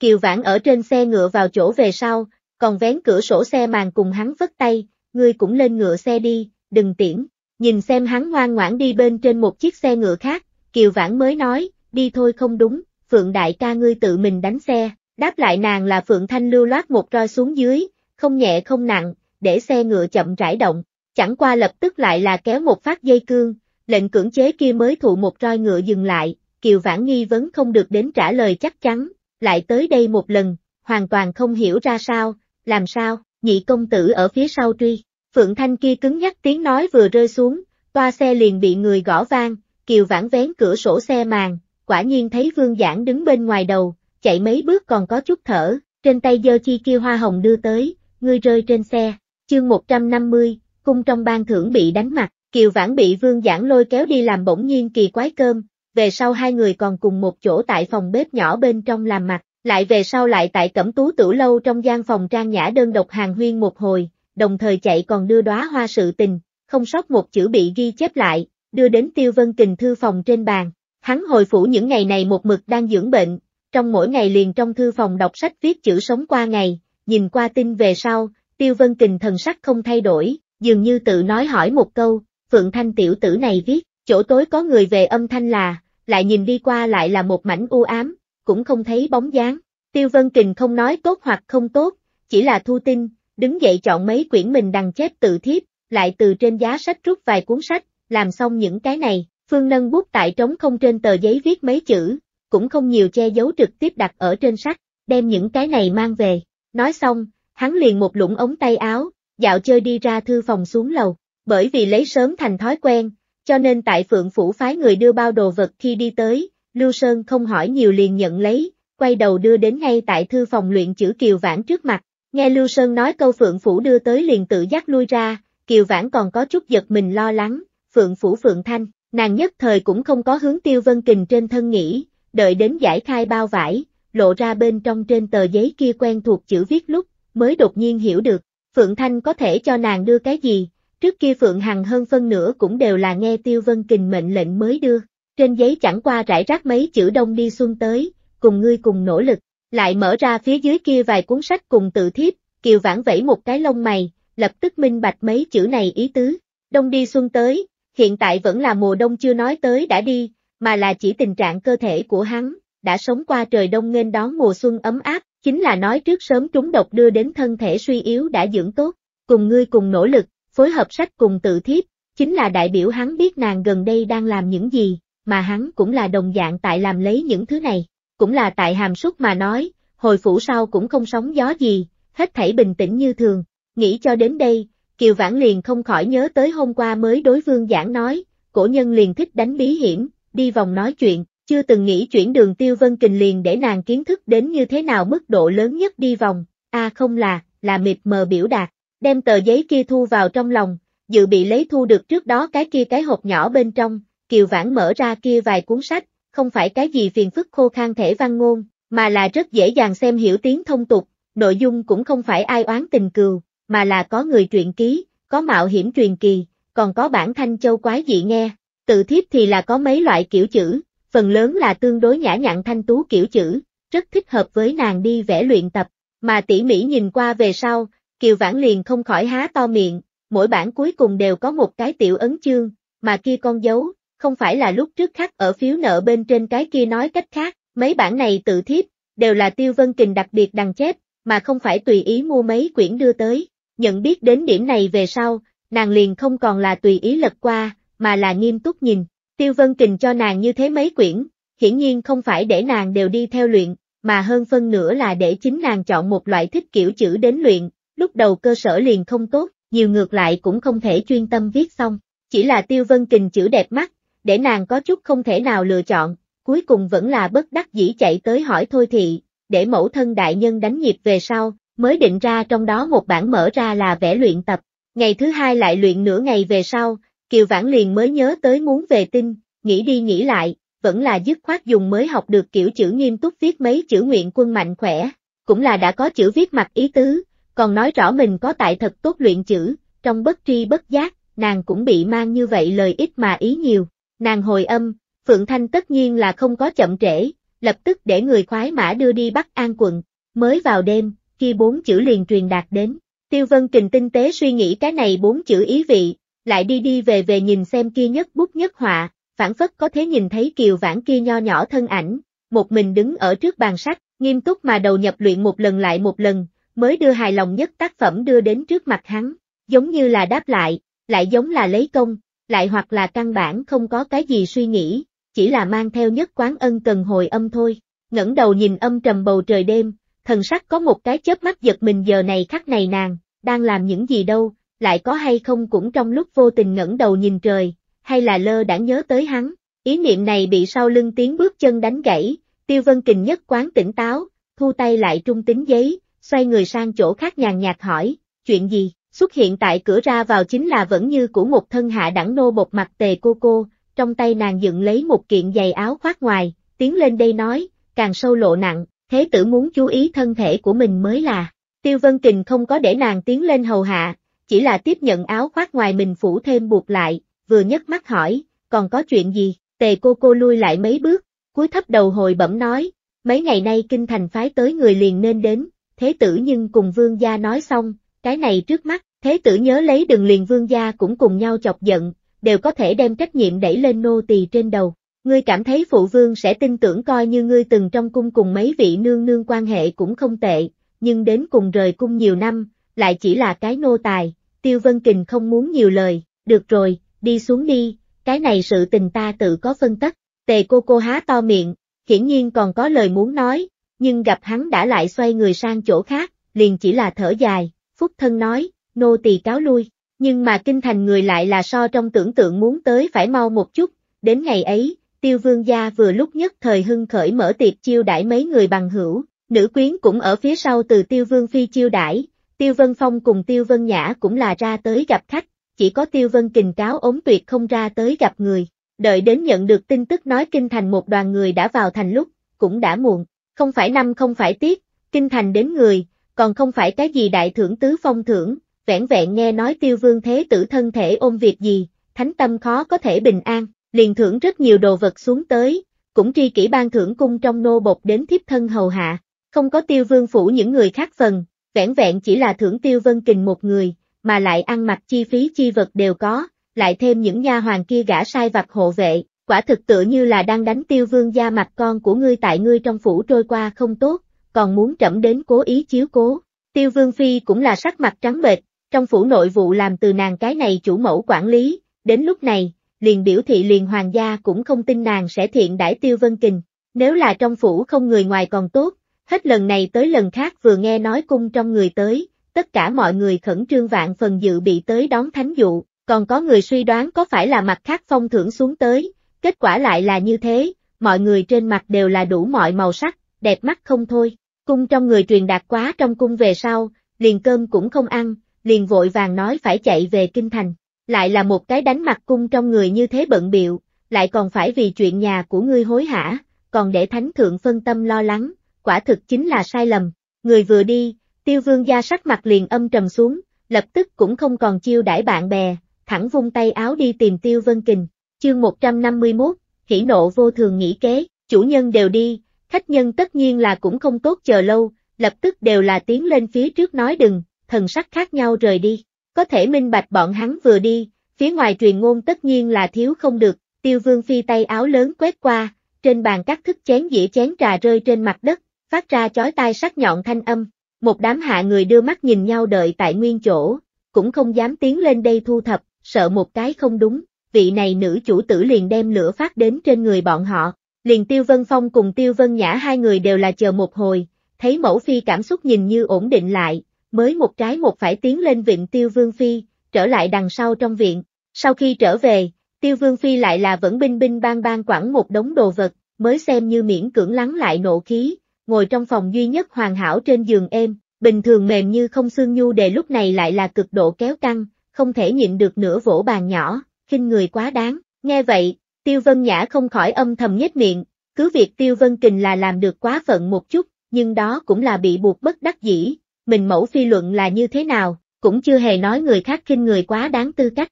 Kiều Vãn ở trên xe ngựa vào chỗ về sau, còn vén cửa sổ xe màn cùng hắn vất tay, ngươi cũng lên ngựa xe đi, đừng tiễn, nhìn xem hắn ngoan ngoãn đi bên trên một chiếc xe ngựa khác, Kiều Vãn mới nói, đi thôi không đúng, Phượng đại ca ngươi tự mình đánh xe, đáp lại nàng là Phượng Thanh lưu loát một roi xuống dưới, không nhẹ không nặng, để xe ngựa chậm rãi động, chẳng qua lập tức lại là kéo một phát dây cương, lệnh cưỡng chế kia mới thụ một roi ngựa dừng lại, Kiều Vãn nghi vẫn không được đến trả lời chắc chắn, lại tới đây một lần, hoàn toàn không hiểu ra sao, làm sao, nhị công tử ở phía sau truy, Phượng Thanh kia cứng nhắc tiếng nói vừa rơi xuống, toa xe liền bị người gõ vang, Kiều Vãn vén cửa sổ xe màn, quả nhiên thấy Vương Giảng đứng bên ngoài đầu, chạy mấy bước còn có chút thở, trên tay dơ chi kia hoa hồng đưa tới, người rơi trên xe, chương 150, cung trong ban thưởng bị đánh mặt, Kiều Vãn bị Vương Giảng lôi kéo đi làm bỗng nhiên kỳ quái cơm, về sau hai người còn cùng một chỗ tại phòng bếp nhỏ bên trong làm mặt, lại về sau lại tại Cẩm Tú Tử Lâu trong gian phòng trang nhã đơn độc hàng huyên một hồi, đồng thời chạy còn đưa đóa hoa sự tình, không sót một chữ bị ghi chép lại, đưa đến Tiêu Vân Kình thư phòng trên bàn. Hắn hồi phủ những ngày này một mực đang dưỡng bệnh, trong mỗi ngày liền trong thư phòng đọc sách viết chữ sống qua ngày, nhìn qua tin về sau, Tiêu Vân Kình thần sắc không thay đổi, dường như tự nói hỏi một câu, Phượng Thanh tiểu tử này viết, chỗ tối có người về âm thanh là, lại nhìn đi qua lại là một mảnh u ám, cũng không thấy bóng dáng. Tiêu Vân Kình không nói tốt hoặc không tốt, chỉ là thu tin, đứng dậy chọn mấy quyển mình đằng chép tự thiếp, lại từ trên giá sách rút vài cuốn sách, làm xong những cái này, Phương nâng bút tại trống không trên tờ giấy viết mấy chữ, cũng không nhiều che giấu trực tiếp đặt ở trên sách, đem những cái này mang về. Nói xong, hắn liền một lũng ống tay áo, dạo chơi đi ra thư phòng xuống lầu bởi vì lấy sớm thành thói quen, cho nên tại Phượng Phủ phái người đưa bao đồ vật khi đi tới, Lưu Sơn không hỏi nhiều liền nhận lấy, quay đầu đưa đến ngay tại thư phòng luyện chữ Kiều Vãn trước mặt, nghe Lưu Sơn nói câu Phượng Phủ đưa tới liền tự giác lui ra, Kiều Vãn còn có chút giật mình lo lắng, Phượng Phủ Phượng Thanh, nàng nhất thời cũng không có hướng Tiêu Vân Kình trên thân nghĩ, đợi đến giải khai bao vải, lộ ra bên trong trên tờ giấy kia quen thuộc chữ viết lúc, mới đột nhiên hiểu được, Phượng Thanh có thể cho nàng đưa cái gì, Trước kia Phượng Hằng hơn phân nửa cũng đều là nghe Tiêu Vân Kình mệnh lệnh mới đưa. Trên giấy chẳng qua rải rác mấy chữ đông đi xuân tới, cùng ngươi cùng nỗ lực, lại mở ra phía dưới kia vài cuốn sách cùng tự thiếp, Kiều Vãn vẫy một cái lông mày, lập tức minh bạch mấy chữ này ý tứ. Đông đi xuân tới, hiện tại vẫn là mùa đông chưa nói tới đã đi, mà là chỉ tình trạng cơ thể của hắn, đã sống qua trời đông nên đón mùa xuân ấm áp, chính là nói trước sớm trúng độc đưa đến thân thể suy yếu đã dưỡng tốt, cùng ngươi cùng nỗ lực, phối hợp sách cùng tự thiếp, chính là đại biểu hắn biết nàng gần đây đang làm những gì, mà hắn cũng là đồng dạng tại làm lấy những thứ này, cũng là tại hàm súc mà nói, hồi phủ sau cũng không sóng gió gì, hết thảy bình tĩnh như thường, nghĩ cho đến đây, Kiều Vãn liền không khỏi nhớ tới hôm qua mới đối vương giảng nói, cổ nhân liền thích đánh bí hiểm, đi vòng nói chuyện, chưa từng nghĩ chuyển đường Tiêu Vân Kình liền để nàng kiến thức đến như thế nào mức độ lớn nhất đi vòng, a không là, là mịt mờ biểu đạt, đem tờ giấy kia thu vào trong lòng, dự bị lấy thu được trước đó cái kia cái hộp nhỏ bên trong, Kiều Vãn mở ra kia vài cuốn sách, không phải cái gì phiền phức khô khan thể văn ngôn, mà là rất dễ dàng xem hiểu tiếng thông tục, nội dung cũng không phải ai oán tình cừu, mà là có người truyện ký, có mạo hiểm truyền kỳ, còn có bản thanh châu quái dị nghe. Tự thiếp thì là có mấy loại kiểu chữ, phần lớn là tương đối nhã nhặn thanh tú kiểu chữ, rất thích hợp với nàng đi vẽ luyện tập, mà tỉ mỉ nhìn qua về sau, Kiều Vãn liền không khỏi há to miệng, mỗi bản cuối cùng đều có một cái tiểu ấn chương, mà kia con dấu, không phải là lúc trước khắc ở phiếu nợ bên trên cái kia nói cách khác, mấy bản này tự thiếp, đều là Tiêu Vân Kình đặc biệt đằng chép, mà không phải tùy ý mua mấy quyển đưa tới. Nhận biết đến điểm này về sau, nàng liền không còn là tùy ý lật qua, mà là nghiêm túc nhìn. Tiêu Vân Kình cho nàng như thế mấy quyển, hiển nhiên không phải để nàng đều đi theo luyện, mà hơn phân nữa là để chính nàng chọn một loại thích kiểu chữ đến luyện, lúc đầu cơ sở liền không tốt, nhiều ngược lại cũng không thể chuyên tâm viết xong, chỉ là Tiêu Vân Kình chữ đẹp mắt, để nàng có chút không thể nào lựa chọn, cuối cùng vẫn là bất đắc dĩ chạy tới hỏi Thôi Thị, để mẫu thân đại nhân đánh nhịp về sau, mới định ra trong đó một bản mở ra là vẽ luyện tập, ngày thứ hai lại luyện nửa ngày về sau, Kiều Vãn liền mới nhớ tới muốn về tinh, nghĩ đi nghĩ lại, vẫn là dứt khoát dùng mới học được kiểu chữ nghiêm túc viết mấy chữ nguyện quân mạnh khỏe, cũng là đã có chữ viết mặt ý tứ, còn nói rõ mình có tại thật tốt luyện chữ, trong bất tri bất giác, nàng cũng bị mang như vậy lời ít mà ý nhiều. Nàng hồi âm, Phượng Thanh tất nhiên là không có chậm trễ, lập tức để người khoái mã đưa đi Bắc An quận, mới vào đêm, khi bốn chữ liền truyền đạt đến. Tiêu Vân Kình tinh tế suy nghĩ cái này bốn chữ ý vị, lại đi đi về về nhìn xem kia nhất bút nhất họa, phản phất có thế nhìn thấy kiều vãn kia nho nhỏ thân ảnh, một mình đứng ở trước bàn sách, nghiêm túc mà đầu nhập luyện một lần lại một lần, mới đưa hài lòng nhất tác phẩm đưa đến trước mặt hắn, giống như là đáp lại, lại giống là lấy công, lại hoặc là căn bản không có cái gì suy nghĩ, chỉ là mang theo nhất quán ân cần hồi âm thôi. ngẩng đầu nhìn âm trầm bầu trời đêm, thần sắc có một cái chớp mắt giật mình giờ này khắc này nàng, đang làm những gì đâu, lại có hay không cũng trong lúc vô tình ngẩng đầu nhìn trời, hay là lơ đã nhớ tới hắn. Ý niệm này bị sau lưng tiếng bước chân đánh gãy, Tiêu Vân Kình nhất quán tỉnh táo, thu tay lại trung tính giấy, xoay người sang chỗ khác nhàn nhạt hỏi, chuyện gì, xuất hiện tại cửa ra vào chính là vẫn như của một thân hạ đẳng nô bột mặt tề cô cô, trong tay nàng dựng lấy một kiện giày áo khoác ngoài, tiến lên đây nói, càng sâu lộ nặng, thế tử muốn chú ý thân thể của mình mới là. Tiêu Vân Kình không có để nàng tiến lên hầu hạ, chỉ là tiếp nhận áo khoác ngoài mình phủ thêm buộc lại, vừa nhấc mắt hỏi, còn có chuyện gì, tề cô cô lui lại mấy bước, cúi thấp đầu hồi bẩm nói, mấy ngày nay kinh thành phái tới người liền nên đến, thế tử nhưng cùng vương gia nói xong, cái này trước mắt, thế tử nhớ lấy đừng liền vương gia cũng cùng nhau chọc giận, đều có thể đem trách nhiệm đẩy lên nô tỳ trên đầu. Ngươi cảm thấy phụ vương sẽ tin tưởng coi như ngươi từng trong cung cùng mấy vị nương nương quan hệ cũng không tệ, nhưng đến cùng rời cung nhiều năm, lại chỉ là cái nô tài, tiêu vân kình không muốn nhiều lời, được rồi, đi xuống đi, cái này sự tình ta tự có phân tất, tề cô cô há to miệng, hiển nhiên còn có lời muốn nói, nhưng gặp hắn đã lại xoay người sang chỗ khác, liền chỉ là thở dài, phúc thân nói, nô tỳ cáo lui, nhưng mà kinh thành người lại là so trong tưởng tượng muốn tới phải mau một chút, đến ngày ấy, tiêu vương gia vừa lúc nhất thời hưng khởi mở tiệc chiêu đãi mấy người bằng hữu, nữ quyến cũng ở phía sau từ tiêu vương phi chiêu đãi, tiêu vân phong cùng tiêu vân nhã cũng là ra tới gặp khách, chỉ có tiêu vân kình cáo ốm tuyệt không ra tới gặp người, đợi đến nhận được tin tức nói kinh thành một đoàn người đã vào thành lúc, cũng đã muộn. Không phải năm không phải tiết, kinh thành đến người, còn không phải cái gì đại thưởng tứ phong thưởng, vẻn vẹn nghe nói tiêu vương thế tử thân thể ôm việc gì, thánh tâm khó có thể bình an, liền thưởng rất nhiều đồ vật xuống tới, cũng tri kỷ ban thưởng cung trong nô bột đến thiếp thân hầu hạ, không có tiêu vương phủ những người khác phần, vẻn vẹn chỉ là thưởng tiêu vân kình một người, mà lại ăn mặc chi phí chi vật đều có, lại thêm những nha hoàng kia gã sai vặt hộ vệ, Quả thực tự như là đang đánh tiêu vương gia mặt con của ngươi tại ngươi trong phủ trôi qua không tốt, còn muốn trẫm đến cố ý chiếu cố. Tiêu vương phi cũng là sắc mặt trắng bệch, trong phủ nội vụ làm từ nàng cái này chủ mẫu quản lý, đến lúc này, liền biểu thị liền hoàng gia cũng không tin nàng sẽ thiện đãi tiêu vân kình, nếu là trong phủ không người ngoài còn tốt, hết lần này tới lần khác vừa nghe nói cung trong người tới, tất cả mọi người khẩn trương vạn phần dự bị tới đón thánh dụ, còn có người suy đoán có phải là mặt khác phong thưởng xuống tới, Kết quả lại là như thế, mọi người trên mặt đều là đủ mọi màu sắc, đẹp mắt không thôi. Cung trong người truyền đạt quá trong cung về sau, liền cơm cũng không ăn, liền vội vàng nói phải chạy về kinh thành. Lại là một cái đánh mặt cung trong người như thế bận biệu, lại còn phải vì chuyện nhà của ngươi hối hả, còn để thánh thượng phân tâm lo lắng, quả thực chính là sai lầm. Người vừa đi, tiêu vương gia sắc mặt liền âm trầm xuống, lập tức cũng không còn chiêu đãi bạn bè, thẳng vung tay áo đi tìm tiêu vân kình chương 151, hỉ nộ vô thường nghĩ kế, chủ nhân đều đi, khách nhân tất nhiên là cũng không tốt chờ lâu, lập tức đều là tiến lên phía trước nói đừng, thần sắc khác nhau rời đi, có thể minh bạch bọn hắn vừa đi, phía ngoài truyền ngôn tất nhiên là thiếu không được, tiêu vương phi tay áo lớn quét qua, trên bàn các thức chén dĩa chén trà rơi trên mặt đất, phát ra chói tai sắc nhọn thanh âm, một đám hạ người đưa mắt nhìn nhau đợi tại nguyên chỗ, cũng không dám tiến lên đây thu thập, sợ một cái không đúng, vị này nữ chủ tử liền đem lửa phát đến trên người bọn họ, liền Tiêu Vân Phong cùng Tiêu Vân Nhã hai người đều là chờ một hồi, thấy mẫu phi cảm xúc nhìn như ổn định lại, mới một trái một phải tiến lên viện Tiêu Vương Phi, trở lại đằng sau trong viện, sau khi trở về, Tiêu Vương Phi lại là vẫn binh binh bang bang quẳng một đống đồ vật, mới xem như miễn cưỡng lắng lại nộ khí, ngồi trong phòng duy nhất hoàn hảo trên giường êm, bình thường mềm như không xương nhu đề lúc này lại là cực độ kéo căng, không thể nhịn được nửa vỗ bàn nhỏ, kinh người quá đáng. Nghe vậy, Tiêu Vân Nhã không khỏi âm thầm nhếch miệng, cứ việc Tiêu Vân Kình là làm được quá phận một chút, nhưng đó cũng là bị buộc bất đắc dĩ, mình mẫu phi luận là như thế nào, cũng chưa hề nói người khác khinh người quá đáng tư cách.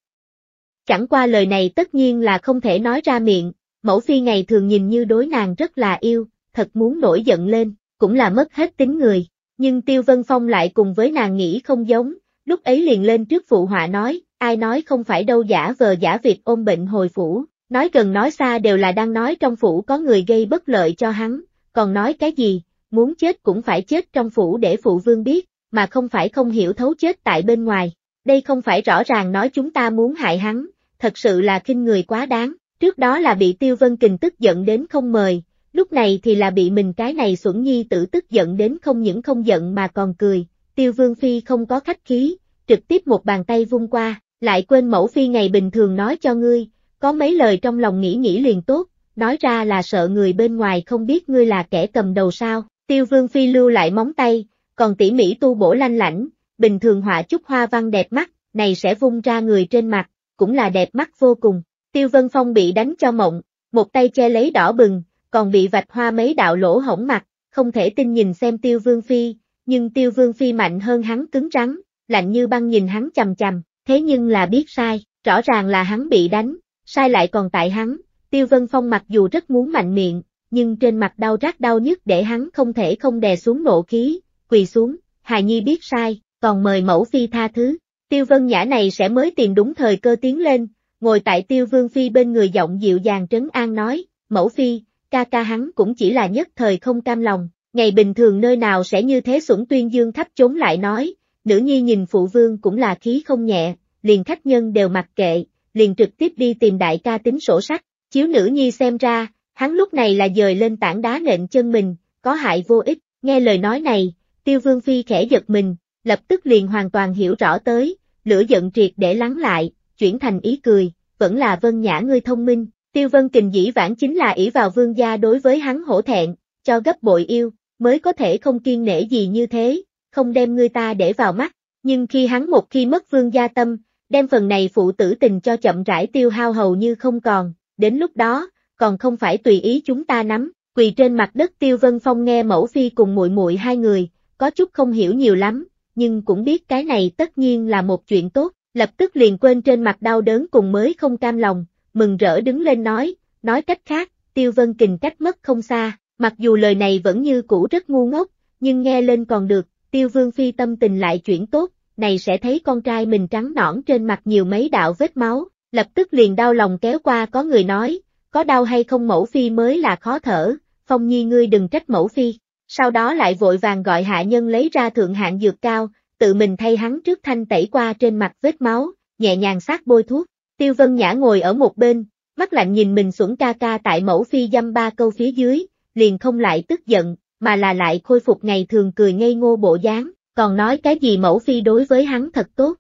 Chẳng qua lời này tất nhiên là không thể nói ra miệng, mẫu phi ngày thường nhìn như đối nàng rất là yêu, thật muốn nổi giận lên, cũng là mất hết tính người, nhưng Tiêu Vân Phong lại cùng với nàng nghĩ không giống, lúc ấy liền lên trước phụ họa nói, ai nói không phải đâu giả vờ giả việc ôm bệnh hồi phủ, nói gần nói xa đều là đang nói trong phủ có người gây bất lợi cho hắn, còn nói cái gì, muốn chết cũng phải chết trong phủ để phụ vương biết, mà không phải không hiểu thấu chết tại bên ngoài, đây không phải rõ ràng nói chúng ta muốn hại hắn, thật sự là kinh người quá đáng, trước đó là bị Tiêu Vân Kình tức giận đến không mời, lúc này thì là bị mình cái này xuẩn nhi tử tức giận đến không những không giận mà còn cười, Tiêu Vương Phi không có khách khí, trực tiếp một bàn tay vung qua, lại quên mẫu phi ngày bình thường nói cho ngươi, có mấy lời trong lòng nghĩ nghĩ liền tốt, nói ra là sợ người bên ngoài không biết ngươi là kẻ cầm đầu sao, tiêu vương phi lưu lại móng tay, còn tỉ mỉ tu bổ lanh lãnh, bình thường họa chút hoa văn đẹp mắt, này sẽ vung ra người trên mặt, cũng là đẹp mắt vô cùng, tiêu vân phong bị đánh cho mộng, một tay che lấy đỏ bừng, còn bị vạch hoa mấy đạo lỗ hổng mặt, không thể tin nhìn xem tiêu vương phi, nhưng tiêu vương phi mạnh hơn hắn cứng rắn, lạnh như băng nhìn hắn chầm chầm, Thế nhưng là biết sai, rõ ràng là hắn bị đánh, sai lại còn tại hắn, Tiêu Vân Phong mặc dù rất muốn mạnh miệng, nhưng trên mặt đau rát đau nhất để hắn không thể không đè xuống nộ khí, quỳ xuống, hài Nhi biết sai, còn mời mẫu phi tha thứ. Tiêu Vân Nhã này sẽ mới tìm đúng thời cơ tiến lên, ngồi tại Tiêu Vương Phi bên người giọng dịu dàng trấn an nói, mẫu phi, ca ca hắn cũng chỉ là nhất thời không cam lòng, ngày bình thường nơi nào sẽ như thế sủng tuyên dương thấp chống lại nói, nữ nhi nhìn phụ vương cũng là khí không nhẹ, liền khách nhân đều mặc kệ, liền trực tiếp đi tìm đại ca tính sổ sách, chiếu nữ nhi xem ra, hắn lúc này là dời lên tảng đá nện chân mình, có hại vô ích, nghe lời nói này, tiêu vương phi khẽ giật mình, lập tức liền hoàn toàn hiểu rõ tới, lửa giận triệt để lắng lại, chuyển thành ý cười, vẫn là vân nhã ngươi thông minh, tiêu vân kình dĩ vãn chính là ỷ vào vương gia đối với hắn hổ thẹn, cho gấp bội yêu, mới có thể không kiên nể gì như thế, không đem người ta để vào mắt, nhưng khi hắn một khi mất vương gia tâm, đem phần này phụ tử tình cho chậm rãi tiêu hao hầu như không còn, đến lúc đó, còn không phải tùy ý chúng ta nắm, quỳ trên mặt đất Tiêu Vân Phong nghe mẫu phi cùng muội muội hai người, có chút không hiểu nhiều lắm, nhưng cũng biết cái này tất nhiên là một chuyện tốt, lập tức liền quên trên mặt đau đớn cùng mới không cam lòng, mừng rỡ đứng lên nói, nói cách khác, Tiêu Vân Kình cách mất không xa, mặc dù lời này vẫn như cũ rất ngu ngốc, nhưng nghe lên còn được, Tiêu Vương Phi tâm tình lại chuyển tốt, này sẽ thấy con trai mình trắng nõn trên mặt nhiều mấy đạo vết máu, lập tức liền đau lòng kéo qua có người nói, có đau hay không mẫu phi mới là khó thở, phong nhi ngươi đừng trách mẫu phi, sau đó lại vội vàng gọi hạ nhân lấy ra thượng hạng dược cao, tự mình thay hắn trước thanh tẩy qua trên mặt vết máu, nhẹ nhàng sát bôi thuốc, tiêu vân nhã ngồi ở một bên, mắt lạnh nhìn mình xuẩn ca ca tại mẫu phi dâm ba câu phía dưới, liền không lại tức giận, mà là lại khôi phục ngày thường cười ngây ngô bộ dáng, còn nói cái gì mẫu phi đối với hắn thật tốt.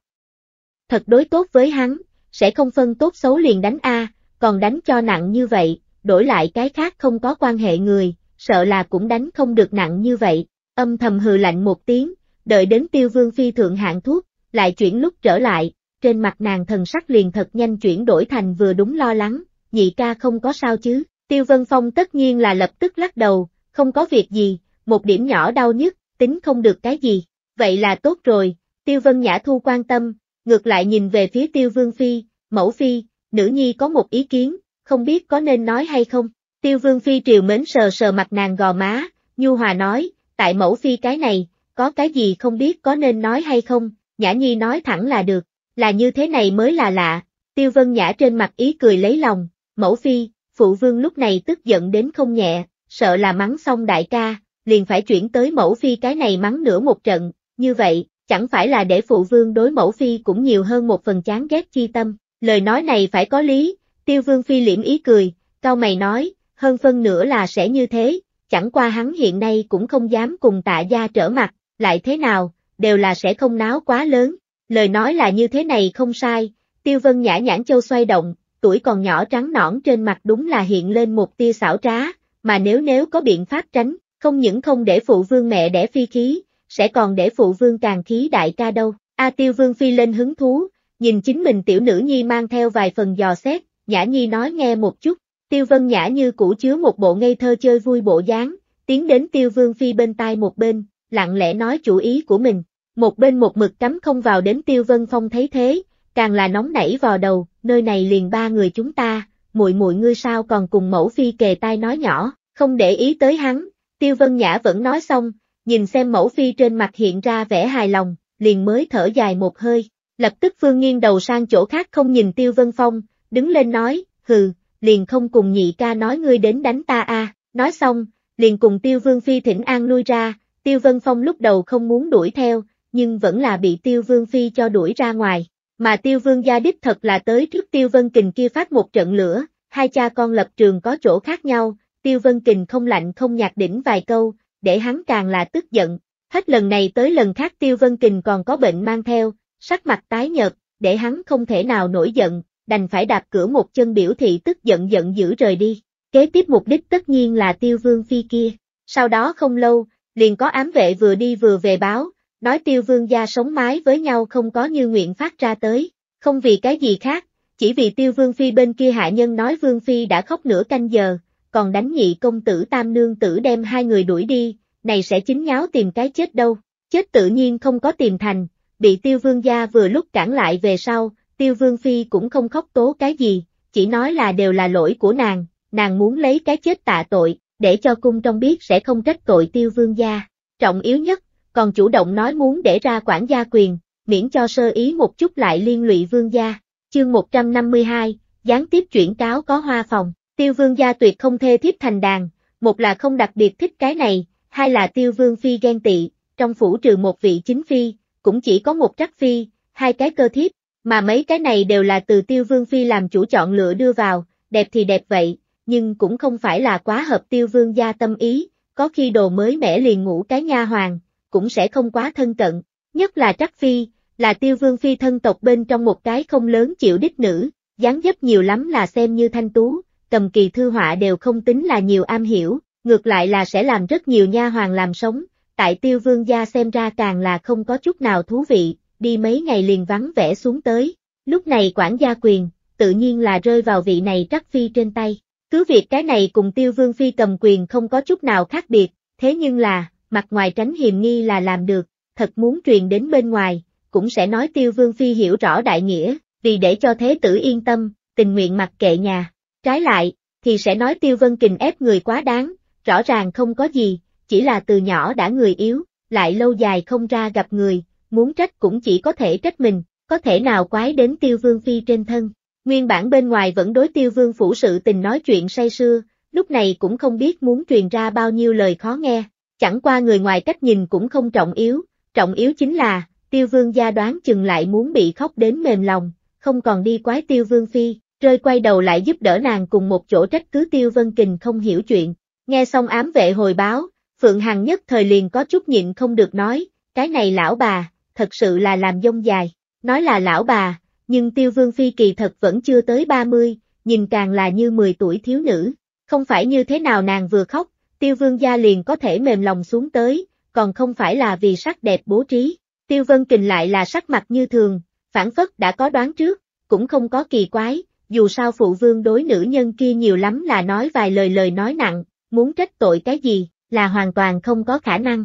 Thật đối tốt với hắn, sẽ không phân tốt xấu liền đánh A, còn đánh cho nặng như vậy, đổi lại cái khác không có quan hệ người, sợ là cũng đánh không được nặng như vậy, âm thầm hừ lạnh một tiếng, đợi đến tiêu vương phi thượng hạng thuốc, lại chuyển lúc trở lại, trên mặt nàng thần sắc liền thật nhanh chuyển đổi thành vừa đúng lo lắng, nhị ca không có sao chứ, tiêu vân phong tất nhiên là lập tức lắc đầu, không có việc gì, một điểm nhỏ đau nhất, tính không được cái gì, vậy là tốt rồi, Tiêu Vân Nhã Thu quan tâm, ngược lại nhìn về phía Tiêu Vương Phi, mẫu Phi, nữ nhi có một ý kiến, không biết có nên nói hay không, Tiêu Vương Phi triều mến sờ sờ mặt nàng gò má, Nhu Hòa nói, tại mẫu Phi cái này, có cái gì không biết có nên nói hay không, Nhã Nhi nói thẳng là được, là như thế này mới là lạ, Tiêu Vân Nhã trên mặt ý cười lấy lòng, mẫu Phi, Phụ Vương lúc này tức giận đến không nhẹ, sợ là mắng xong đại ca, liền phải chuyển tới mẫu phi cái này mắng nửa một trận, như vậy, chẳng phải là để phụ vương đối mẫu phi cũng nhiều hơn một phần chán ghét chi tâm, lời nói này phải có lý, tiêu vương phi liễm ý cười, cao mày nói, hơn phân nửa là sẽ như thế, chẳng qua hắn hiện nay cũng không dám cùng tạ gia trở mặt, lại thế nào, đều là sẽ không náo quá lớn, lời nói là như thế này không sai, tiêu vân nhã nhãn châu xoay động, tuổi còn nhỏ trắng nõn trên mặt đúng là hiện lên một tia xảo trá, mà nếu nếu có biện pháp tránh, không những không để phụ vương mẹ đẻ phi khí, sẽ còn để phụ vương càng khí đại ca đâu. A tiêu vương phi lên hứng thú, nhìn chính mình tiểu nữ nhi mang theo vài phần dò xét, nhã nhi nói nghe một chút, tiêu vân nhã như cũ chứa một bộ ngây thơ chơi vui bộ dáng, tiến đến tiêu vương phi bên tai một bên, lặng lẽ nói chủ ý của mình, một bên một mực cắm không vào đến tiêu vân phong thấy thế, càng là nóng nảy vào đầu, nơi này liền ba người chúng ta, muội muội ngươi sao còn cùng mẫu phi kề tai nói nhỏ, không để ý tới hắn, tiêu vân nhã vẫn nói xong, nhìn xem mẫu phi trên mặt hiện ra vẻ hài lòng, liền mới thở dài một hơi, lập tức phương nghiêng đầu sang chỗ khác không nhìn tiêu vân phong, đứng lên nói, hừ, liền không cùng nhị ca nói ngươi đến đánh ta a nói xong, liền cùng tiêu vương phi thỉnh an lui ra, tiêu vân phong lúc đầu không muốn đuổi theo, nhưng vẫn là bị tiêu vương phi cho đuổi ra ngoài, mà tiêu vương gia đích thật là tới trước tiêu vân kình kia phát một trận lửa, hai cha con lập trường có chỗ khác nhau, tiêu vân kình không lạnh không nhạt đỉnh vài câu, để hắn càng là tức giận, hết lần này tới lần khác tiêu vân kình còn có bệnh mang theo, sắc mặt tái nhợt, để hắn không thể nào nổi giận, đành phải đạp cửa một chân biểu thị tức giận giận dữ rời đi, kế tiếp mục đích tất nhiên là tiêu vương phi kia, sau đó không lâu, liền có ám vệ vừa đi vừa về báo, Nói tiêu vương gia sống mái với nhau không có như nguyện phát ra tới, không vì cái gì khác, chỉ vì tiêu vương phi bên kia hạ nhân nói vương phi đã khóc nửa canh giờ, còn đánh nhị công tử tam nương tử đem hai người đuổi đi, này sẽ chính nháo tìm cái chết đâu, chết tự nhiên không có tìm thành, bị tiêu vương gia vừa lúc cản lại về sau, tiêu vương phi cũng không khóc tố cái gì, chỉ nói là đều là lỗi của nàng, nàng muốn lấy cái chết tạ tội, để cho cung trong biết sẽ không trách tội tiêu vương gia. Trọng yếu nhất, còn chủ động nói muốn để ra quản gia quyền, miễn cho sơ ý một chút lại liên lụy vương gia. Chương 152, gián tiếp chuyển cáo có hoa phòng, tiêu vương gia tuyệt không thê thiếp thành đàn, một là không đặc biệt thích cái này, hai là tiêu vương phi ghen tị, trong phủ trừ một vị chính phi, cũng chỉ có một trắc phi, hai cái cơ thiếp, mà mấy cái này đều là từ tiêu vương phi làm chủ chọn lựa đưa vào, đẹp thì đẹp vậy, nhưng cũng không phải là quá hợp tiêu vương gia tâm ý, có khi đồ mới mẻ liền ngủ cái nha hoàng, cũng sẽ không quá thân cận, nhất là Trắc Phi, là tiêu vương phi thân tộc bên trong một cái không lớn chịu đích nữ, dáng dấp nhiều lắm là xem như thanh tú, cầm kỳ thư họa đều không tính là nhiều am hiểu, ngược lại là sẽ làm rất nhiều nha hoàng làm sống, tại tiêu vương gia xem ra càng là không có chút nào thú vị, đi mấy ngày liền vắng vẻ xuống tới, lúc này quản gia quyền, tự nhiên là rơi vào vị này trắc phi trên tay, cứ việc cái này cùng tiêu vương phi cầm quyền không có chút nào khác biệt, thế nhưng là, mặt ngoài tránh hiềm nghi là làm được, thật muốn truyền đến bên ngoài, cũng sẽ nói tiêu vương phi hiểu rõ đại nghĩa, vì để cho thế tử yên tâm, tình nguyện mặc kệ nhà. Trái lại, thì sẽ nói tiêu vân kình ép người quá đáng, rõ ràng không có gì, chỉ là từ nhỏ đã người yếu, lại lâu dài không ra gặp người, muốn trách cũng chỉ có thể trách mình, có thể nào quái đến tiêu vương phi trên thân. Nguyên bản bên ngoài vẫn đối tiêu vương phủ sự tình nói chuyện say sưa, lúc này cũng không biết muốn truyền ra bao nhiêu lời khó nghe, chẳng qua người ngoài cách nhìn cũng không trọng yếu, trọng yếu chính là, tiêu vương gia đoán chừng lại muốn bị khóc đến mềm lòng, không còn đi quái tiêu vương phi, rơi quay đầu lại giúp đỡ nàng cùng một chỗ trách cứ tiêu vân kình không hiểu chuyện, nghe xong ám vệ hồi báo, Phượng Hằng nhất thời liền có chút nhịn không được nói, cái này lão bà, thật sự là làm dông dài, nói là lão bà, nhưng tiêu vương phi kỳ thật vẫn chưa tới 30, nhìn càng là như 10 tuổi thiếu nữ, không phải như thế nào nàng vừa khóc, tiêu vương gia liền có thể mềm lòng xuống tới, còn không phải là vì sắc đẹp bố trí. Tiêu vân kình lại là sắc mặt như thường, phản phất đã có đoán trước, cũng không có kỳ quái, dù sao phụ vương đối nữ nhân kia nhiều lắm là nói vài lời lời nói nặng, muốn trách tội cái gì, là hoàn toàn không có khả năng.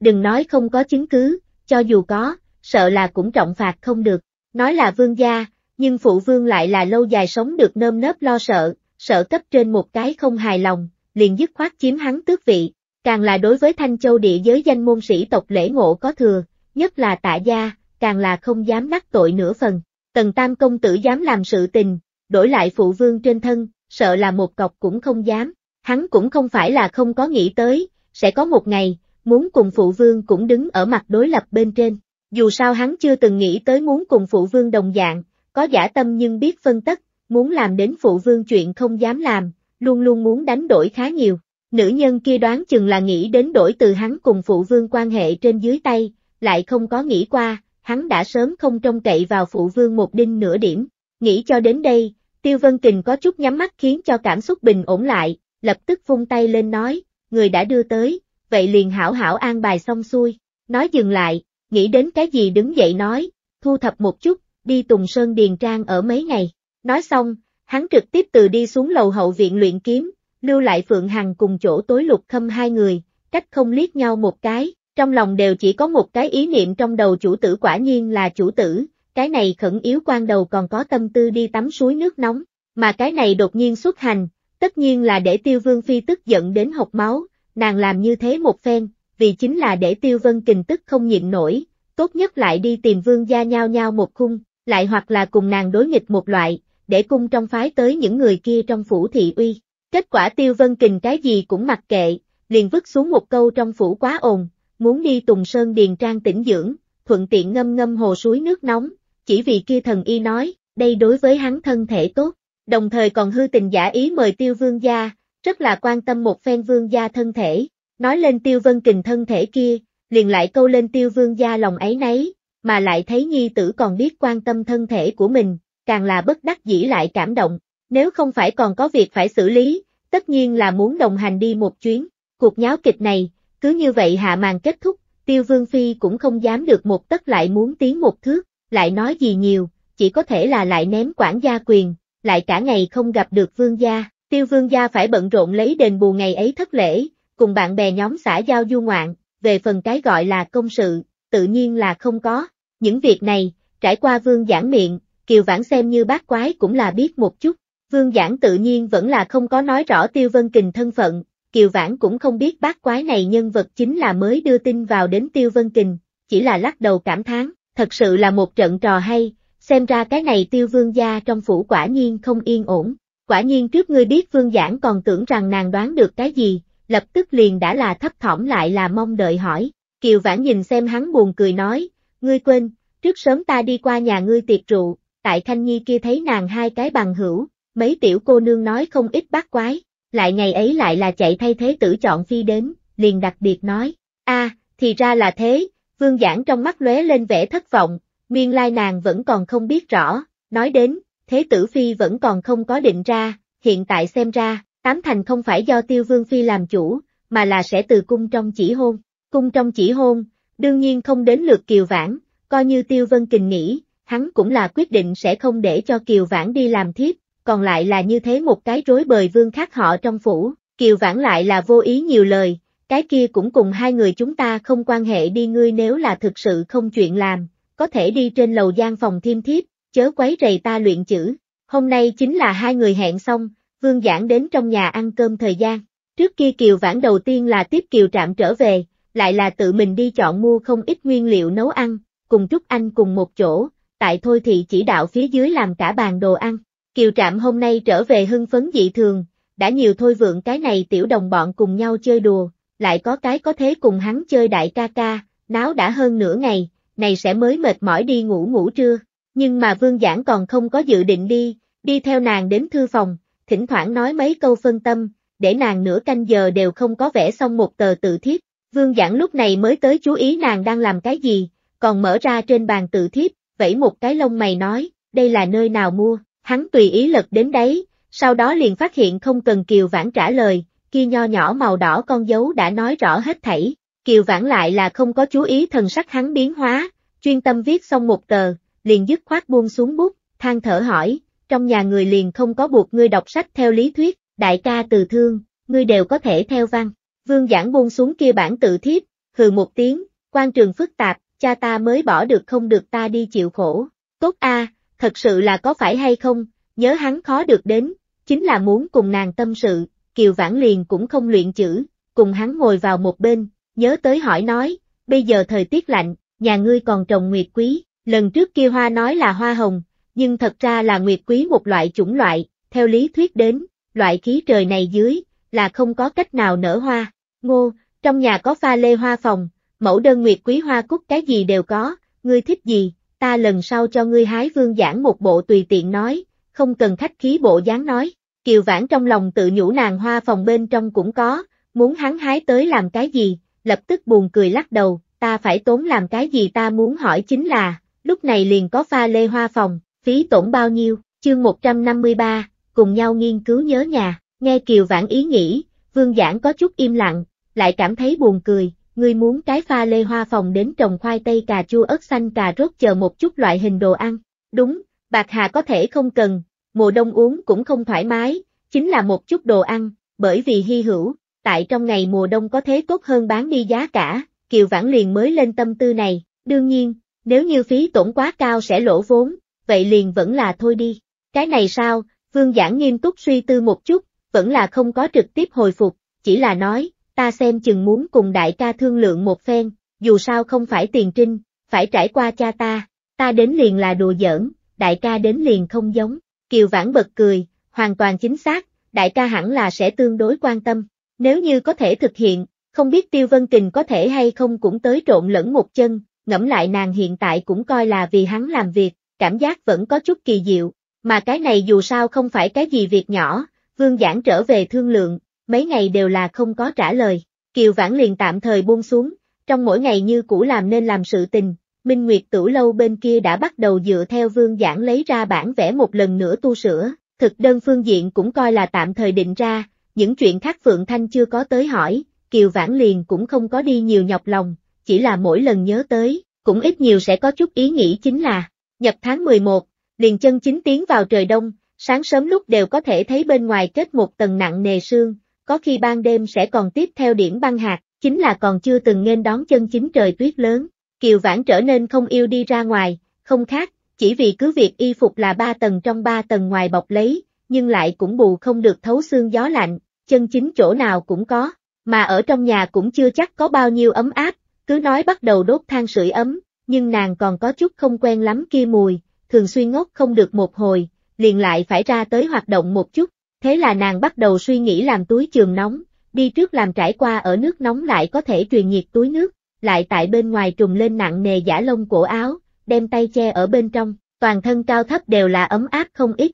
Đừng nói không có chứng cứ, cho dù có, sợ là cũng trọng phạt không được, nói là vương gia, nhưng phụ vương lại là lâu dài sống được nơm nớp lo sợ, sợ cấp trên một cái không hài lòng, liền dứt khoát chiếm hắn tước vị, càng là đối với Thanh Châu địa giới danh môn sĩ tộc lễ ngộ có thừa, nhất là tạ gia, càng là không dám đắc tội nửa phần. Tần Tam công tử dám làm sự tình, đổi lại phụ vương trên thân, sợ là một cọc cũng không dám, hắn cũng không phải là không có nghĩ tới, sẽ có một ngày, muốn cùng phụ vương cũng đứng ở mặt đối lập bên trên. Dù sao hắn chưa từng nghĩ tới muốn cùng phụ vương đồng dạng, có giả tâm nhưng biết phân tất, muốn làm đến phụ vương chuyện không dám làm, luôn luôn muốn đánh đổi khá nhiều. Nữ nhân kia đoán chừng là nghĩ đến đổi từ hắn cùng phụ vương quan hệ trên dưới tay, lại không có nghĩ qua, hắn đã sớm không trông cậy vào phụ vương một đinh nửa điểm. Nghĩ cho đến đây, Tiêu Vân Kình có chút nhắm mắt khiến cho cảm xúc bình ổn lại, lập tức vung tay lên nói, người đã đưa tới, vậy liền hảo hảo an bài xong xuôi, nói dừng lại, nghĩ đến cái gì đứng dậy nói, thu thập một chút, đi Tùng Sơn Điền Trang ở mấy ngày. Nói xong, Hắn trực tiếp từ đi xuống lầu hậu viện luyện kiếm, lưu lại Phượng Hằng cùng chỗ tối lục khâm hai người, cách không liếc nhau một cái, trong lòng đều chỉ có một cái ý niệm trong đầu chủ tử quả nhiên là chủ tử, cái này khẩn yếu quan đầu còn có tâm tư đi tắm suối nước nóng, mà cái này đột nhiên xuất hành, tất nhiên là để tiêu vương phi tức giận đến hộc máu, nàng làm như thế một phen, vì chính là để tiêu vân kình tức không nhịn nổi, tốt nhất lại đi tìm vương gia nhau nhau một khung, lại hoặc là cùng nàng đối nghịch một loại, để cung trong phái tới những người kia trong phủ thị uy. Kết quả Tiêu Vân Kình cái gì cũng mặc kệ, liền vứt xuống một câu trong phủ quá ồn, muốn đi Tùng Sơn Điền Trang tĩnh dưỡng, thuận tiện ngâm ngâm hồ suối nước nóng, chỉ vì kia thần y nói, đây đối với hắn thân thể tốt, đồng thời còn hư tình giả ý mời Tiêu Vương gia, rất là quan tâm một phen Vương gia thân thể, nói lên Tiêu Vân Kình thân thể kia, liền lại câu lên Tiêu Vương gia lòng ấy nấy, mà lại thấy nhi tử còn biết quan tâm thân thể của mình, càng là bất đắc dĩ lại cảm động, nếu không phải còn có việc phải xử lý, tất nhiên là muốn đồng hành đi một chuyến. Cuộc nháo kịch này, cứ như vậy hạ màn kết thúc, Tiêu Vương Phi cũng không dám được một tất lại muốn tiến một thước, lại nói gì nhiều, chỉ có thể là lại ném quản gia quyền, lại cả ngày không gặp được vương gia, Tiêu Vương gia phải bận rộn lấy đền bù ngày ấy thất lễ, cùng bạn bè nhóm xã giao du ngoạn, về phần cái gọi là công sự, tự nhiên là không có. Những việc này, trải qua vương giảng miệng, Kiều Vãn xem như bác quái cũng là biết một chút. Vương giản tự nhiên vẫn là không có nói rõ Tiêu Vân Kình thân phận, Kiều Vãn cũng không biết bác quái này nhân vật chính là mới đưa tin vào đến Tiêu Vân Kình, chỉ là lắc đầu cảm thán, thật sự là một trận trò hay, xem ra cái này Tiêu Vương gia trong phủ quả nhiên không yên ổn. Quả nhiên trước ngươi biết Vương giản còn tưởng rằng nàng đoán được cái gì, lập tức liền đã là thấp thỏm lại là mong đợi hỏi. Kiều Vãn nhìn xem hắn buồn cười nói, ngươi quên, trước sớm ta đi qua nhà ngươi tiệc rượu, tại Khanh Nhi kia thấy nàng hai cái bằng hữu, mấy tiểu cô nương nói không ít bát quái, lại ngày ấy lại là chạy thay thế tử chọn phi đến, liền đặc biệt nói, a thì ra là thế, vương giảng trong mắt lóe lên vẻ thất vọng, miên lai nàng vẫn còn không biết rõ, nói đến, thế tử phi vẫn còn không có định ra, hiện tại xem ra, tám thành không phải do tiêu vương phi làm chủ, mà là sẽ từ cung trong chỉ hôn, cung trong chỉ hôn, đương nhiên không đến lượt kiều vãn, coi như tiêu vân kình nghĩ, hắn cũng là quyết định sẽ không để cho Kiều Vãn đi làm thiếp, còn lại là như thế một cái rối bời vương khác họ trong phủ, Kiều Vãn lại là vô ý nhiều lời, cái kia cũng cùng hai người chúng ta không quan hệ đi ngươi nếu là thực sự không chuyện làm, có thể đi trên lầu gian phòng thiêm thiếp, chớ quấy rầy ta luyện chữ, hôm nay chính là hai người hẹn xong, vương giảng đến trong nhà ăn cơm thời gian, trước kia Kiều Vãn đầu tiên là tiếp Kiều Trạm trở về, lại là tự mình đi chọn mua không ít nguyên liệu nấu ăn, cùng Trúc Anh cùng một chỗ, tại Thôi thì chỉ đạo phía dưới làm cả bàn đồ ăn. Kiều Trạm hôm nay trở về hưng phấn dị thường, đã nhiều Thôi Vượng cái này tiểu đồng bọn cùng nhau chơi đùa, lại có cái có thế cùng hắn chơi đại ca ca, náo đã hơn nửa ngày, này sẽ mới mệt mỏi đi ngủ ngủ trưa. Nhưng mà Vương Giảng còn không có dự định đi, đi theo nàng đến thư phòng, thỉnh thoảng nói mấy câu phân tâm, để nàng nửa canh giờ đều không có vẽ xong một tờ tự thiếp. Vương Giảng lúc này mới tới chú ý nàng đang làm cái gì, còn mở ra trên bàn tự thiếp, vẫy một cái lông mày nói, đây là nơi nào mua, hắn tùy ý lật đến đấy, sau đó liền phát hiện không cần Kiều Vãn trả lời, kia nho nhỏ màu đỏ con dấu đã nói rõ hết thảy, Kiều Vãn lại là không có chú ý thần sắc hắn biến hóa, chuyên tâm viết xong một tờ, liền dứt khoát buông xuống bút, than thở hỏi, trong nhà người liền không có buộc ngươi đọc sách theo lý thuyết, đại ca từ thương, ngươi đều có thể theo văn. Vương giảng buông xuống kia bản tự thiếp, hừ một tiếng, quan trường phức tạp, cha ta mới bỏ được không được ta đi chịu khổ. Tốt a, thật sự là có phải hay không, nhớ hắn khó được đến, chính là muốn cùng nàng tâm sự, Kiều Vãn liền cũng không luyện chữ, cùng hắn ngồi vào một bên, nhớ tới hỏi nói, bây giờ thời tiết lạnh, nhà ngươi còn trồng nguyệt quý, lần trước kia hoa nói là hoa hồng, nhưng thật ra là nguyệt quý một loại chủng loại, theo lý thuyết đến, loại khí trời này dưới, là không có cách nào nở hoa, ngô, trong nhà có pha lê hoa phòng, mẫu đơn nguyệt quý hoa cúc cái gì đều có, ngươi thích gì, ta lần sau cho ngươi hái vương giảng một bộ tùy tiện nói, không cần khách khí bộ dáng nói. Kiều Vãn trong lòng tự nhủ nàng hoa phòng bên trong cũng có, muốn hắn hái tới làm cái gì, lập tức buồn cười lắc đầu, ta phải tốn làm cái gì ta muốn hỏi chính là, lúc này liền có pha lê hoa phòng, phí tổn bao nhiêu, chương 153, cùng nhau nghiên cứu nhớ nhà, nghe Kiều Vãn ý nghĩ, Vương Giảng có chút im lặng, lại cảm thấy buồn cười, ngươi muốn cái pha lê hoa phòng đến trồng khoai tây cà chua ớt xanh cà rốt chờ một chút loại hình đồ ăn. Đúng, bạc hà có thể không cần, mùa đông uống cũng không thoải mái, chính là một chút đồ ăn, bởi vì hy hữu, tại trong ngày mùa đông có thế tốt hơn bán đi giá cả, Kiều Vãn liền mới lên tâm tư này, đương nhiên, nếu như phí tổn quá cao sẽ lỗ vốn, vậy liền vẫn là thôi đi. Cái này sao, Vương Giảng nghiêm túc suy tư một chút, vẫn là không có trực tiếp hồi phục, chỉ là nói, ta xem chừng muốn cùng đại ca thương lượng một phen, dù sao không phải tiền trinh, phải trải qua cha ta, ta đến liền là đùa giỡn, đại ca đến liền không giống, Kiều Vãn bật cười, hoàn toàn chính xác, đại ca hẳn là sẽ tương đối quan tâm, nếu như có thể thực hiện, không biết Tiêu Vân Kình có thể hay không cũng tới trộn lẫn một chân, ngẫm lại nàng hiện tại cũng coi là vì hắn làm việc, cảm giác vẫn có chút kỳ diệu, mà cái này dù sao không phải cái gì việc nhỏ, Vương Giảng trở về thương lượng, mấy ngày đều là không có trả lời. Kiều Vãn liền tạm thời buông xuống, trong mỗi ngày như cũ làm nên làm sự tình, Minh Nguyệt Tử Lâu bên kia đã bắt đầu dựa theo vương giảng lấy ra bản vẽ một lần nữa tu sửa, thực đơn phương diện cũng coi là tạm thời định ra, những chuyện khác Phượng Thanh chưa có tới hỏi, Kiều Vãn liền cũng không có đi nhiều nhọc lòng, chỉ là mỗi lần nhớ tới, cũng ít nhiều sẽ có chút ý nghĩ chính là, nhập tháng 11, liền chân chính tiến vào trời đông, sáng sớm lúc đều có thể thấy bên ngoài kết một tầng nặng nề sương, có khi ban đêm sẽ còn tiếp theo điểm băng hạt, chính là còn chưa từng nên đón chân chính trời tuyết lớn. Kiều Vãn trở nên không yêu đi ra ngoài, không khác, chỉ vì cứ việc y phục là ba tầng trong ba tầng ngoài bọc lấy, nhưng lại cũng bù không được thấu xương gió lạnh, chân chính chỗ nào cũng có, mà ở trong nhà cũng chưa chắc có bao nhiêu ấm áp, cứ nói bắt đầu đốt than sưởi ấm, nhưng nàng còn có chút không quen lắm kia mùi, thường xuyên ngốc không được một hồi, liền lại phải ra tới hoạt động một chút, thế là nàng bắt đầu suy nghĩ làm túi trường nóng, đi trước làm trải qua ở nước nóng lại có thể truyền nhiệt túi nước, lại tại bên ngoài trùng lên nặng nề giả lông cổ áo, đem tay che ở bên trong, toàn thân cao thấp đều là ấm áp không ít.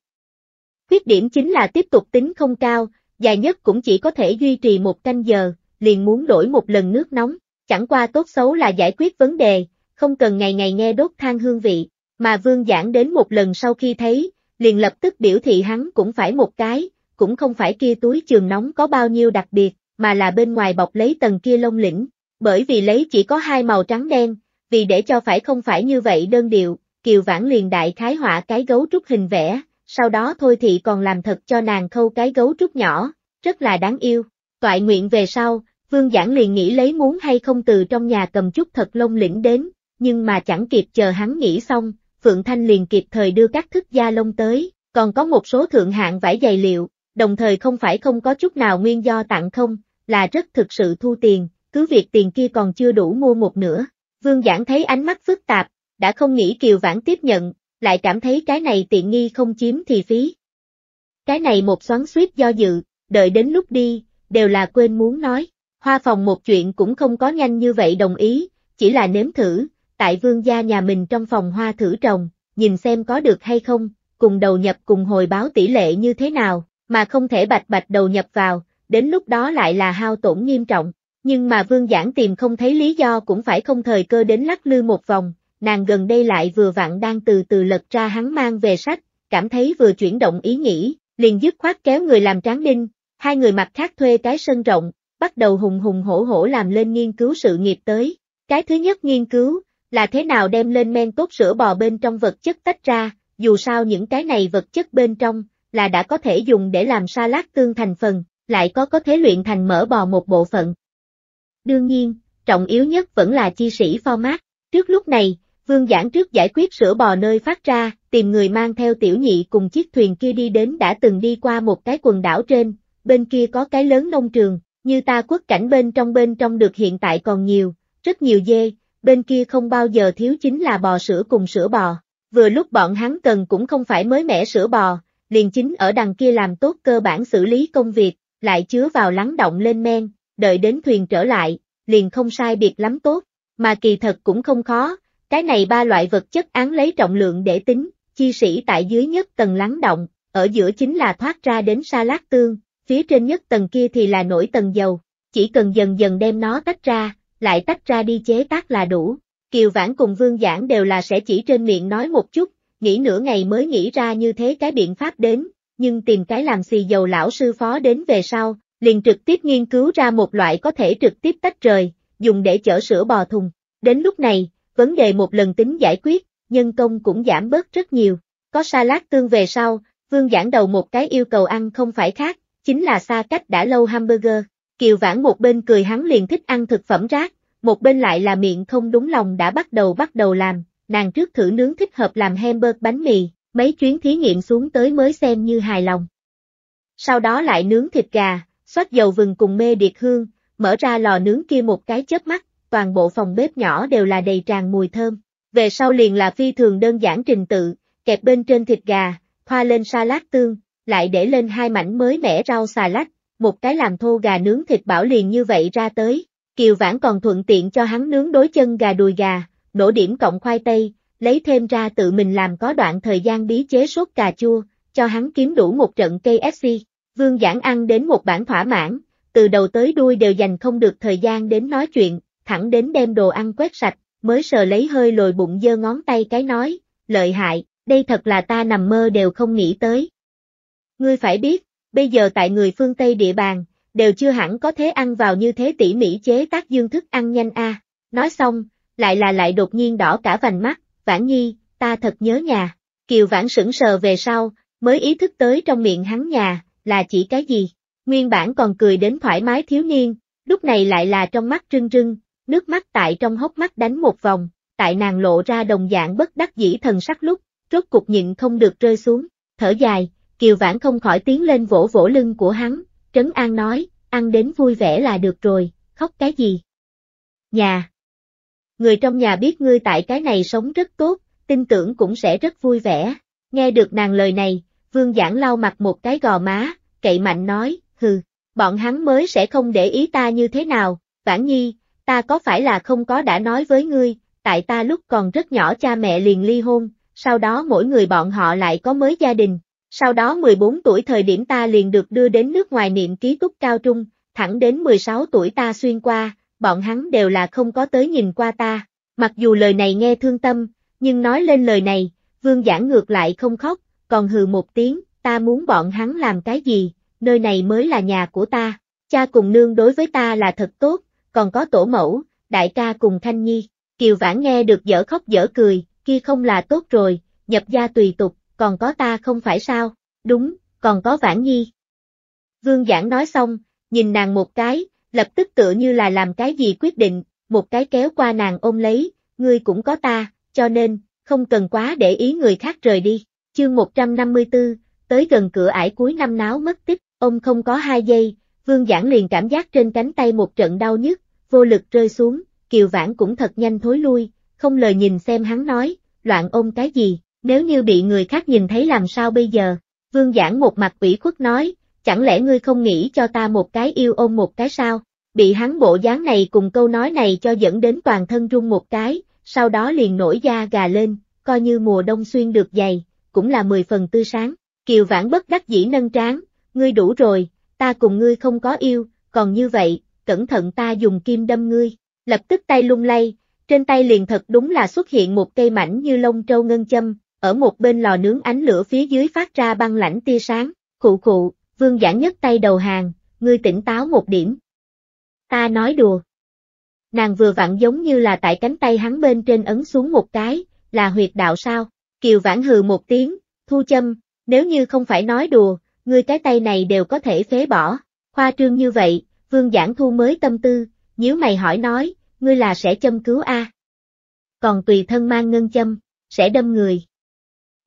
Khuyết điểm chính là tiếp tục tính không cao, dài nhất cũng chỉ có thể duy trì một canh giờ, liền muốn đổi một lần nước nóng, chẳng qua tốt xấu là giải quyết vấn đề, không cần ngày ngày nghe đốt than hương vị, mà vương giảng đến một lần sau khi thấy, liền lập tức biểu thị hắn cũng phải một cái, cũng không phải kia túi trường nóng có bao nhiêu đặc biệt, mà là bên ngoài bọc lấy tầng kia lông lĩnh, bởi vì lấy chỉ có hai màu trắng đen, vì để cho phải không phải như vậy đơn điệu, Kiều Vãn liền đại khái họa cái gấu trúc hình vẽ, sau đó thôi thì còn làm thật cho nàng khâu cái gấu trúc nhỏ, rất là đáng yêu. Toại nguyện về sau, Vương Giảng liền nghĩ lấy muốn hay không từ trong nhà cầm chút thật lông lĩnh đến, nhưng mà chẳng kịp chờ hắn nghĩ xong, Phượng Thanh liền kịp thời đưa các thức gia lông tới, còn có một số thượng hạng vải dày liệu, đồng thời không phải không có chút nào nguyên do tặng không, là rất thực sự thu tiền, cứ việc tiền kia còn chưa đủ mua một nửa. Vương Giảng thấy ánh mắt phức tạp, đã không nghĩ Kiều Vãn tiếp nhận, lại cảm thấy cái này tiện nghi không chiếm thì phí. Cái này một xoắn suýt do dự, đợi đến lúc đi, đều là quên muốn nói. Hoa phòng một chuyện cũng không có nhanh như vậy đồng ý, chỉ là nếm thử, tại vương gia nhà mình trong phòng hoa thử trồng, nhìn xem có được hay không, cùng đầu nhập cùng hồi báo tỷ lệ như thế nào, mà không thể bạch bạch đầu nhập vào, đến lúc đó lại là hao tổn nghiêm trọng. Nhưng mà Vương Giảng tìm không thấy lý do cũng phải không thời cơ đến lắc lư một vòng, nàng gần đây lại vừa vặn đang từ từ lật ra hắn mang về sách, cảm thấy vừa chuyển động ý nghĩ, liền dứt khoát kéo người làm tráng đinh, hai người mặt khác thuê cái sân rộng, bắt đầu hùng hùng hổ hổ làm lên nghiên cứu sự nghiệp tới. Cái thứ nhất nghiên cứu, là thế nào đem lên men tốt sữa bò bên trong vật chất tách ra, dù sao những cái này vật chất bên trong, là đã có thể dùng để làm salad tương thành phần, lại có có thể luyện thành mỡ bò một bộ phận. Đương nhiên, trọng yếu nhất vẫn là chi sĩ format. Trước lúc này, Vương Giảng trước giải quyết sữa bò nơi phát ra, tìm người mang theo tiểu nhị cùng chiếc thuyền kia đi đến đã từng đi qua một cái quần đảo trên, bên kia có cái lớn nông trường, như ta quốc cảnh bên trong bên trong được hiện tại còn nhiều, rất nhiều dê, bên kia không bao giờ thiếu chính là bò sữa cùng sữa bò. Vừa lúc bọn hắn cần cũng không phải mới mẻ sữa bò, liền chính ở đằng kia làm tốt cơ bản xử lý công việc, lại chứa vào lắng động lên men, đợi đến thuyền trở lại, liền không sai biệt lắm tốt, mà kỳ thật cũng không khó, cái này ba loại vật chất án lấy trọng lượng để tính, chi sĩ tại dưới nhất tầng lắng động, ở giữa chính là thoát ra đến sa lát tương, phía trên nhất tầng kia thì là nổi tầng dầu, chỉ cần dần dần đem nó tách ra, lại tách ra đi chế tác là đủ. Kiều Vãn cùng Vương Giảng đều là sẽ chỉ trên miệng nói một chút, nghĩ nửa ngày mới nghĩ ra như thế cái biện pháp đến, nhưng tìm cái làm xì dầu lão sư phó đến về sau, liền trực tiếp nghiên cứu ra một loại có thể trực tiếp tách rời, dùng để chở sữa bò thùng. Đến lúc này, vấn đề một lần tính giải quyết, nhân công cũng giảm bớt rất nhiều. Có salad tương về sau, Vương giảng đầu một cái yêu cầu ăn không phải khác, chính là xa cách đã lâu hamburger. Kiều vãn một bên cười hắn liền thích ăn thực phẩm rác, một bên lại là miệng không đúng lòng đã bắt đầu bắt đầu làm, nàng trước thử nướng thích hợp làm hamburger bánh mì, mấy chuyến thí nghiệm xuống tới mới xem như hài lòng. Sau đó lại nướng thịt gà, xoát dầu vừng cùng mê điệt hương, mở ra lò nướng kia một cái chớp mắt, toàn bộ phòng bếp nhỏ đều là đầy tràn mùi thơm. Về sau liền là phi thường đơn giản trình tự, kẹp bên trên thịt gà, thoa lên salad tương, lại để lên hai mảnh mới mẻ rau xà lách, một cái làm thô gà nướng thịt bảo liền như vậy ra tới. Kiều Vãn còn thuận tiện cho hắn nướng đối chân gà đùi gà, đổ điểm cộng khoai tây, lấy thêm ra tự mình làm có đoạn thời gian bí chế sốt cà chua, cho hắn kiếm đủ một trận KFC. Vương giản ăn đến một bản thỏa mãn, từ đầu tới đuôi đều dành không được thời gian đến nói chuyện, thẳng đến đem đồ ăn quét sạch, mới sờ lấy hơi lồi bụng dơ ngón tay cái nói, lợi hại, đây thật là ta nằm mơ đều không nghĩ tới. Ngươi phải biết, bây giờ tại người phương Tây địa bàn, đều chưa hẳn có thế ăn vào như thế tỉ mỉ chế tác dương thức ăn nhanh a. Nói xong, lại là lại đột nhiên đỏ cả vành mắt, vãn nhi, ta thật nhớ nhà. Kiều vãn sững sờ về sau, mới ý thức tới trong miệng hắn nhà, là chỉ cái gì. Nguyên bản còn cười đến thoải mái thiếu niên, lúc này lại là trong mắt trưng trưng nước mắt tại trong hốc mắt đánh một vòng, tại nàng lộ ra đồng dạng bất đắc dĩ thần sắc lúc, rốt cục nhịn không được rơi xuống, thở dài, kiều vãn không khỏi tiến lên vỗ vỗ lưng của hắn, trấn an nói, ăn đến vui vẻ là được rồi, khóc cái gì. Nhà, người trong nhà biết ngươi tại cái này sống rất tốt, tin tưởng cũng sẽ rất vui vẻ. Nghe được nàng lời này, vương giảng lau mặt một cái gò má, cậy mạnh nói, hừ, bọn hắn mới sẽ không để ý ta như thế nào, vãn nhi, ta có phải là không có đã nói với ngươi, tại ta lúc còn rất nhỏ cha mẹ liền ly hôn, sau đó mỗi người bọn họ lại có mới gia đình, sau đó 14 tuổi thời điểm ta liền được đưa đến nước ngoài niệm ký túc cao trung, thẳng đến 16 tuổi ta xuyên qua, bọn hắn đều là không có tới nhìn qua ta, mặc dù lời này nghe thương tâm, nhưng nói lên lời này, vương giảng ngược lại không khóc, còn hừ một tiếng, ta muốn bọn hắn làm cái gì, nơi này mới là nhà của ta, cha cùng nương đối với ta là thật tốt, còn có tổ mẫu, đại ca cùng Thanh Nhi, Kiều Vãn nghe được dở khóc dở cười, kia không là tốt rồi, nhập gia tùy tục, còn có ta không phải sao, đúng, còn có Vãn Nhi. Vương Giảng nói xong, nhìn nàng một cái, lập tức tựa như là làm cái gì quyết định, một cái kéo qua nàng ôm lấy, ngươi cũng có ta, cho nên, không cần quá để ý người khác rời đi. Chương 154, tới gần cửa ải cuối năm náo mất tích, ông không có hai giây, vương giảng liền cảm giác trên cánh tay một trận đau nhức, vô lực rơi xuống, kiều vãn cũng thật nhanh thối lui, không lời nhìn xem hắn nói, loạn ôm cái gì, nếu như bị người khác nhìn thấy làm sao bây giờ, vương giảng một mặt ủy khuất nói, chẳng lẽ ngươi không nghĩ cho ta một cái yêu ôm một cái sao? Bị hắn bộ dáng này cùng câu nói này cho dẫn đến toàn thân rung một cái, sau đó liền nổi da gà lên, coi như mùa đông xuyên được dày, cũng là mười phần tươi sáng. Kiều vãn bất đắc dĩ nâng tráng, ngươi đủ rồi, ta cùng ngươi không có yêu, còn như vậy, cẩn thận ta dùng kim đâm ngươi. Lập tức tay lung lay, trên tay liền thật đúng là xuất hiện một cây mảnh như lông trâu ngân châm, ở một bên lò nướng ánh lửa phía dưới phát ra băng lãnh tia sáng, khụ khụ, Vương Giản nhấc tay đầu hàng, ngươi tỉnh táo một điểm. Ta nói đùa. Nàng vừa vặn giống như là tại cánh tay hắn bên trên ấn xuống một cái, là huyệt đạo sao? Kiều Vãn hừ một tiếng, thu châm, nếu như không phải nói đùa, ngươi cái tay này đều có thể phế bỏ. Khoa trương như vậy, Vương Giảng Thu mới tâm tư, Nếu mày hỏi nói, ngươi là sẽ châm cứu a? Còn tùy thân mang ngân châm, sẽ đâm người.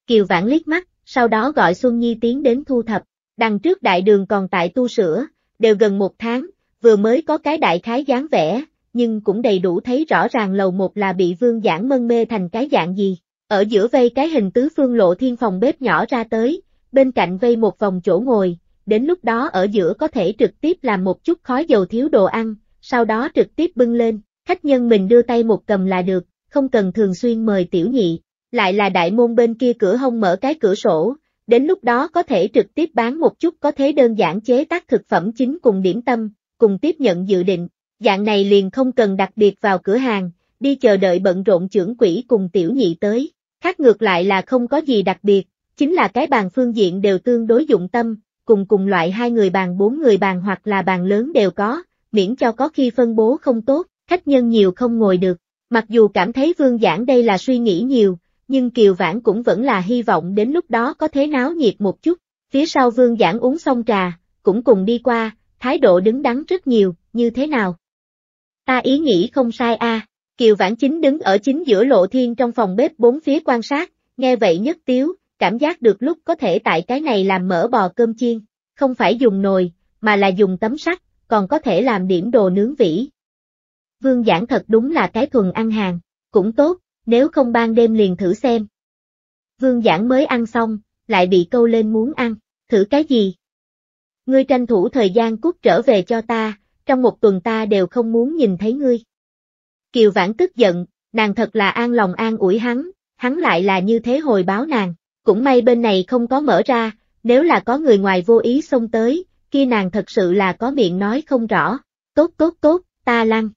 Kiều Vãn liếc mắt, sau đó gọi Xuân Nhi tiến đến thu thập. Đằng trước đại đường còn tại tu sửa, đều gần một tháng, vừa mới có cái đại khái dáng vẻ, nhưng cũng đầy đủ thấy rõ ràng lầu một là bị vương giảng mân mê thành cái dạng gì. Ở giữa vây cái hình tứ phương lộ thiên phòng bếp nhỏ ra tới, bên cạnh vây một vòng chỗ ngồi, đến lúc đó ở giữa có thể trực tiếp làm một chút khói dầu thiếu đồ ăn, sau đó trực tiếp bưng lên, khách nhân mình đưa tay một cầm là được, không cần thường xuyên mời tiểu nhị. Lại là đại môn bên kia cửa hông mở cái cửa sổ, đến lúc đó có thể trực tiếp bán một chút có thế đơn giản chế tác thực phẩm chính cùng điểm tâm, cùng tiếp nhận dự định, dạng này liền không cần đặc biệt vào cửa hàng, đi chờ đợi bận rộn trưởng quỹ cùng tiểu nhị tới, khác ngược lại là không có gì đặc biệt, chính là cái bàn phương diện đều tương đối dụng tâm, cùng cùng loại hai người bàn bốn người bàn hoặc là bàn lớn đều có, miễn cho có khi phân bố không tốt, khách nhân nhiều không ngồi được, mặc dù cảm thấy vương giảng đây là suy nghĩ nhiều, nhưng Kiều Vãn cũng vẫn là hy vọng đến lúc đó có thế náo nhiệt một chút. Phía sau Vương Giảng uống xong trà, cũng cùng đi qua, thái độ đứng đắn rất nhiều, như thế nào? Ta ý nghĩ không sai a. Kiều Vãn Chính đứng ở chính giữa lộ thiên trong phòng bếp bốn phía quan sát, nghe vậy nhất tiếu, cảm giác được lúc có thể tại cái này làm mỡ bò cơm chiên, không phải dùng nồi, mà là dùng tấm sắt, còn có thể làm điểm đồ nướng vỉ. Vương Giảng thật đúng là cái thuần ăn hàng, cũng tốt, nếu không ban đêm liền thử xem. Vương Giảng mới ăn xong, lại bị câu lên muốn ăn, thử cái gì? Ngươi tranh thủ thời gian cút trở về cho ta, trong một tuần ta đều không muốn nhìn thấy ngươi. Kiều Vãn tức giận, nàng thật là an lòng an ủi hắn, hắn lại là như thế hồi báo nàng, cũng may bên này không có mở ra, nếu là có người ngoài vô ý xông tới, kia nàng thật sự là có miệng nói không rõ, tốt tốt tốt, ta lăng.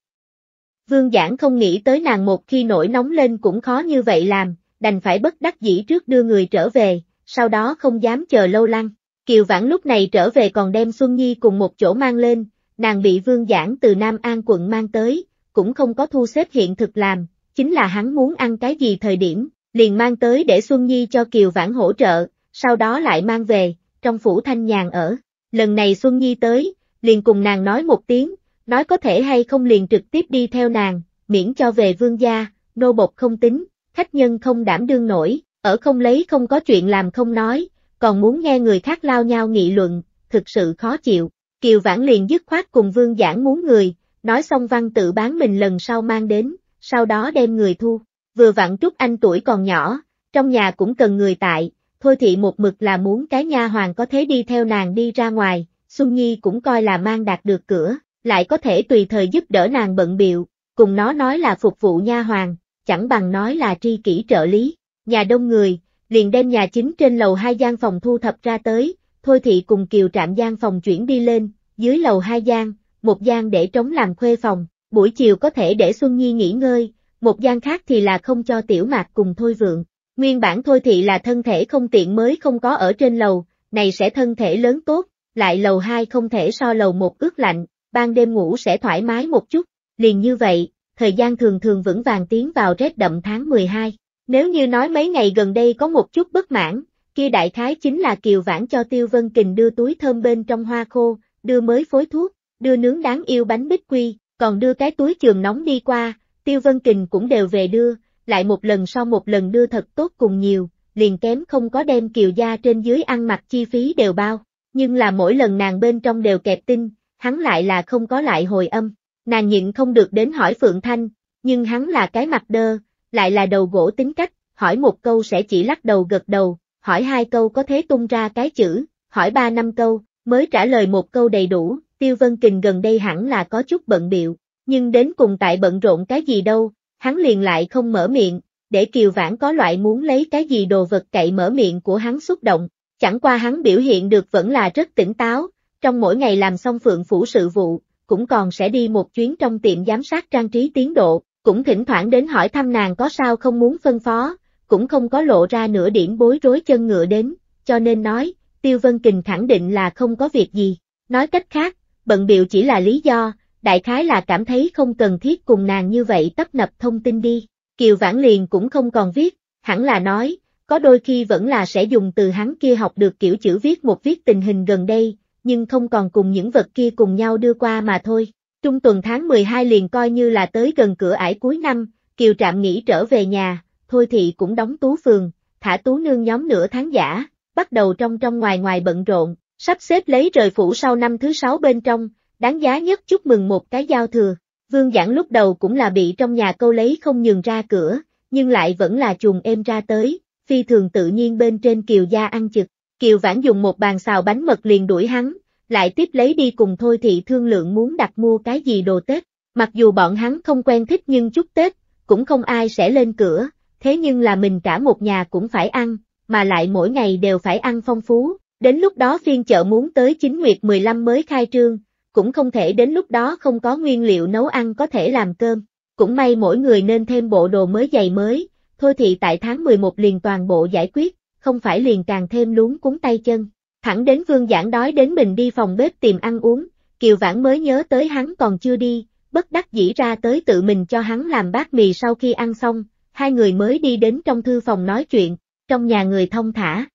Vương Giảng không nghĩ tới nàng một khi nổi nóng lên cũng khó như vậy làm, đành phải bất đắc dĩ trước đưa người trở về, sau đó không dám chờ lâu lăng. Kiều Vãn lúc này trở về còn đem Xuân Nhi cùng một chỗ mang lên, nàng bị Vương Giảng từ Nam An quận mang tới, cũng không có thu xếp hiện thực làm, chính là hắn muốn ăn cái gì thời điểm, liền mang tới để Xuân Nhi cho Kiều Vãn hỗ trợ, sau đó lại mang về, trong phủ thanh nhàn ở. Lần này Xuân Nhi tới, liền cùng nàng nói một tiếng, nói có thể hay không liền trực tiếp đi theo nàng, miễn cho về vương gia, nô bộc không tính, khách nhân không đảm đương nổi, ở không lấy không có chuyện làm không nói, còn muốn nghe người khác lao nhau nghị luận, thực sự khó chịu. Kiều Vãn liền dứt khoát cùng Vương Giảng muốn người, nói xong văn tự bán mình lần sau mang đến, sau đó đem người thu. Vừa vặn Trúc Anh tuổi còn nhỏ, trong nhà cũng cần người tại, thôi thị một mực là muốn cái nha hoàng có thế đi theo nàng đi ra ngoài, Xuân Nhi cũng coi là mang đạt được cửa, lại có thể tùy thời giúp đỡ nàng bận biệu, cùng nó nói là phục vụ nha hoàng, chẳng bằng nói là tri kỷ trợ lý. Nhà đông người, liền đem nhà chính trên lầu hai gian phòng thu thập ra tới, thôi thị cùng kiều trạm gian phòng chuyển đi lên, dưới lầu hai gian, một gian để trống làm khuê phòng, buổi chiều có thể để Xuân Nhi nghỉ ngơi, một gian khác thì là không cho tiểu mạc cùng thôi vượng. Nguyên bản thôi thị là thân thể không tiện mới không có ở trên lầu, này sẽ thân thể lớn tốt, lại lầu hai không thể so lầu một ướt lạnh, ban đêm ngủ sẽ thoải mái một chút, liền như vậy, thời gian thường thường vững vàng tiến vào rét đậm tháng 12. Nếu như nói mấy ngày gần đây có một chút bất mãn, kia đại khái chính là Kiều Vãn cho Tiêu Vân Kình đưa túi thơm bên trong hoa khô, đưa mới phối thuốc, đưa nướng đáng yêu bánh bích quy, còn đưa cái túi trường nóng đi qua, Tiêu Vân Kình cũng đều về đưa, lại một lần sau một lần đưa thật tốt cùng nhiều, liền kém không có đem Kiều gia trên dưới ăn mặc chi phí đều bao, nhưng là mỗi lần nàng bên trong đều kẹp tinh, hắn lại là không có lại hồi âm. Nàng nhịn không được đến hỏi Phượng Thanh, nhưng hắn là cái mặt đơ, lại là đầu gỗ tính cách, hỏi một câu sẽ chỉ lắc đầu gật đầu, hỏi hai câu có thế tung ra cái chữ, hỏi ba năm câu, mới trả lời một câu đầy đủ, Tiêu Vân Kình gần đây hẳn là có chút bận biệu, nhưng đến cùng tại bận rộn cái gì đâu, hắn liền lại không mở miệng, để Kiều Vãn có loại muốn lấy cái gì đồ vật cậy mở miệng của hắn xúc động, chẳng qua hắn biểu hiện được vẫn là rất tỉnh táo, trong mỗi ngày làm xong phượng phủ sự vụ, cũng còn sẽ đi một chuyến trong tiệm giám sát trang trí tiến độ, cũng thỉnh thoảng đến hỏi thăm nàng có sao không muốn phân phó, cũng không có lộ ra nửa điểm bối rối chân ngựa đến, cho nên nói, Tiêu Vân Kình khẳng định là không có việc gì. Nói cách khác, bận biểu chỉ là lý do, đại khái là cảm thấy không cần thiết cùng nàng như vậy tấp nập thông tin đi. Kiều Vãn liền cũng không còn viết, hẳn là nói, có đôi khi vẫn là sẽ dùng từ hắn kia học được kiểu chữ viết một viết tình hình gần đây, nhưng không còn cùng những vật kia cùng nhau đưa qua mà thôi. Trung tuần tháng 12 liền coi như là tới gần cửa ải cuối năm, Kiều Trạm nghĩ trở về nhà, Thôi thì cũng đóng tú phường, thả tú nương nhóm nửa tháng giả, bắt đầu trong trong ngoài ngoài bận rộn, sắp xếp lấy rời phủ sau năm thứ sáu bên trong, đáng giá nhất chúc mừng một cái giao thừa. Vương Giảng lúc đầu cũng là bị trong nhà câu lấy không nhường ra cửa, nhưng lại vẫn là chuồng êm ra tới, phi thường tự nhiên bên trên Kiều Gia ăn chực. Kiều Vãn dùng một bàn xào bánh mật liền đuổi hắn, lại tiếp lấy đi cùng Thôi Thị thương lượng muốn đặt mua cái gì đồ Tết. Mặc dù bọn hắn không quen thích nhưng chút Tết, cũng không ai sẽ lên cửa, thế nhưng là mình cả một nhà cũng phải ăn, mà lại mỗi ngày đều phải ăn phong phú. Đến lúc đó phiên chợ muốn tới chính nguyệt 15 mới khai trương, cũng không thể đến lúc đó không có nguyên liệu nấu ăn có thể làm cơm. Cũng may mỗi người nên thêm bộ đồ mới giày mới, thôi thì tại tháng 11 liền toàn bộ giải quyết, không phải liền càng thêm luống cuốn tay chân. Thẳng đến Vương Giảng đói đến mình đi phòng bếp tìm ăn uống, Kiều Vãn mới nhớ tới hắn còn chưa đi, bất đắc dĩ ra tới tự mình cho hắn làm bát mì sau khi ăn xong, hai người mới đi đến trong thư phòng nói chuyện, trong nhà người thông thả.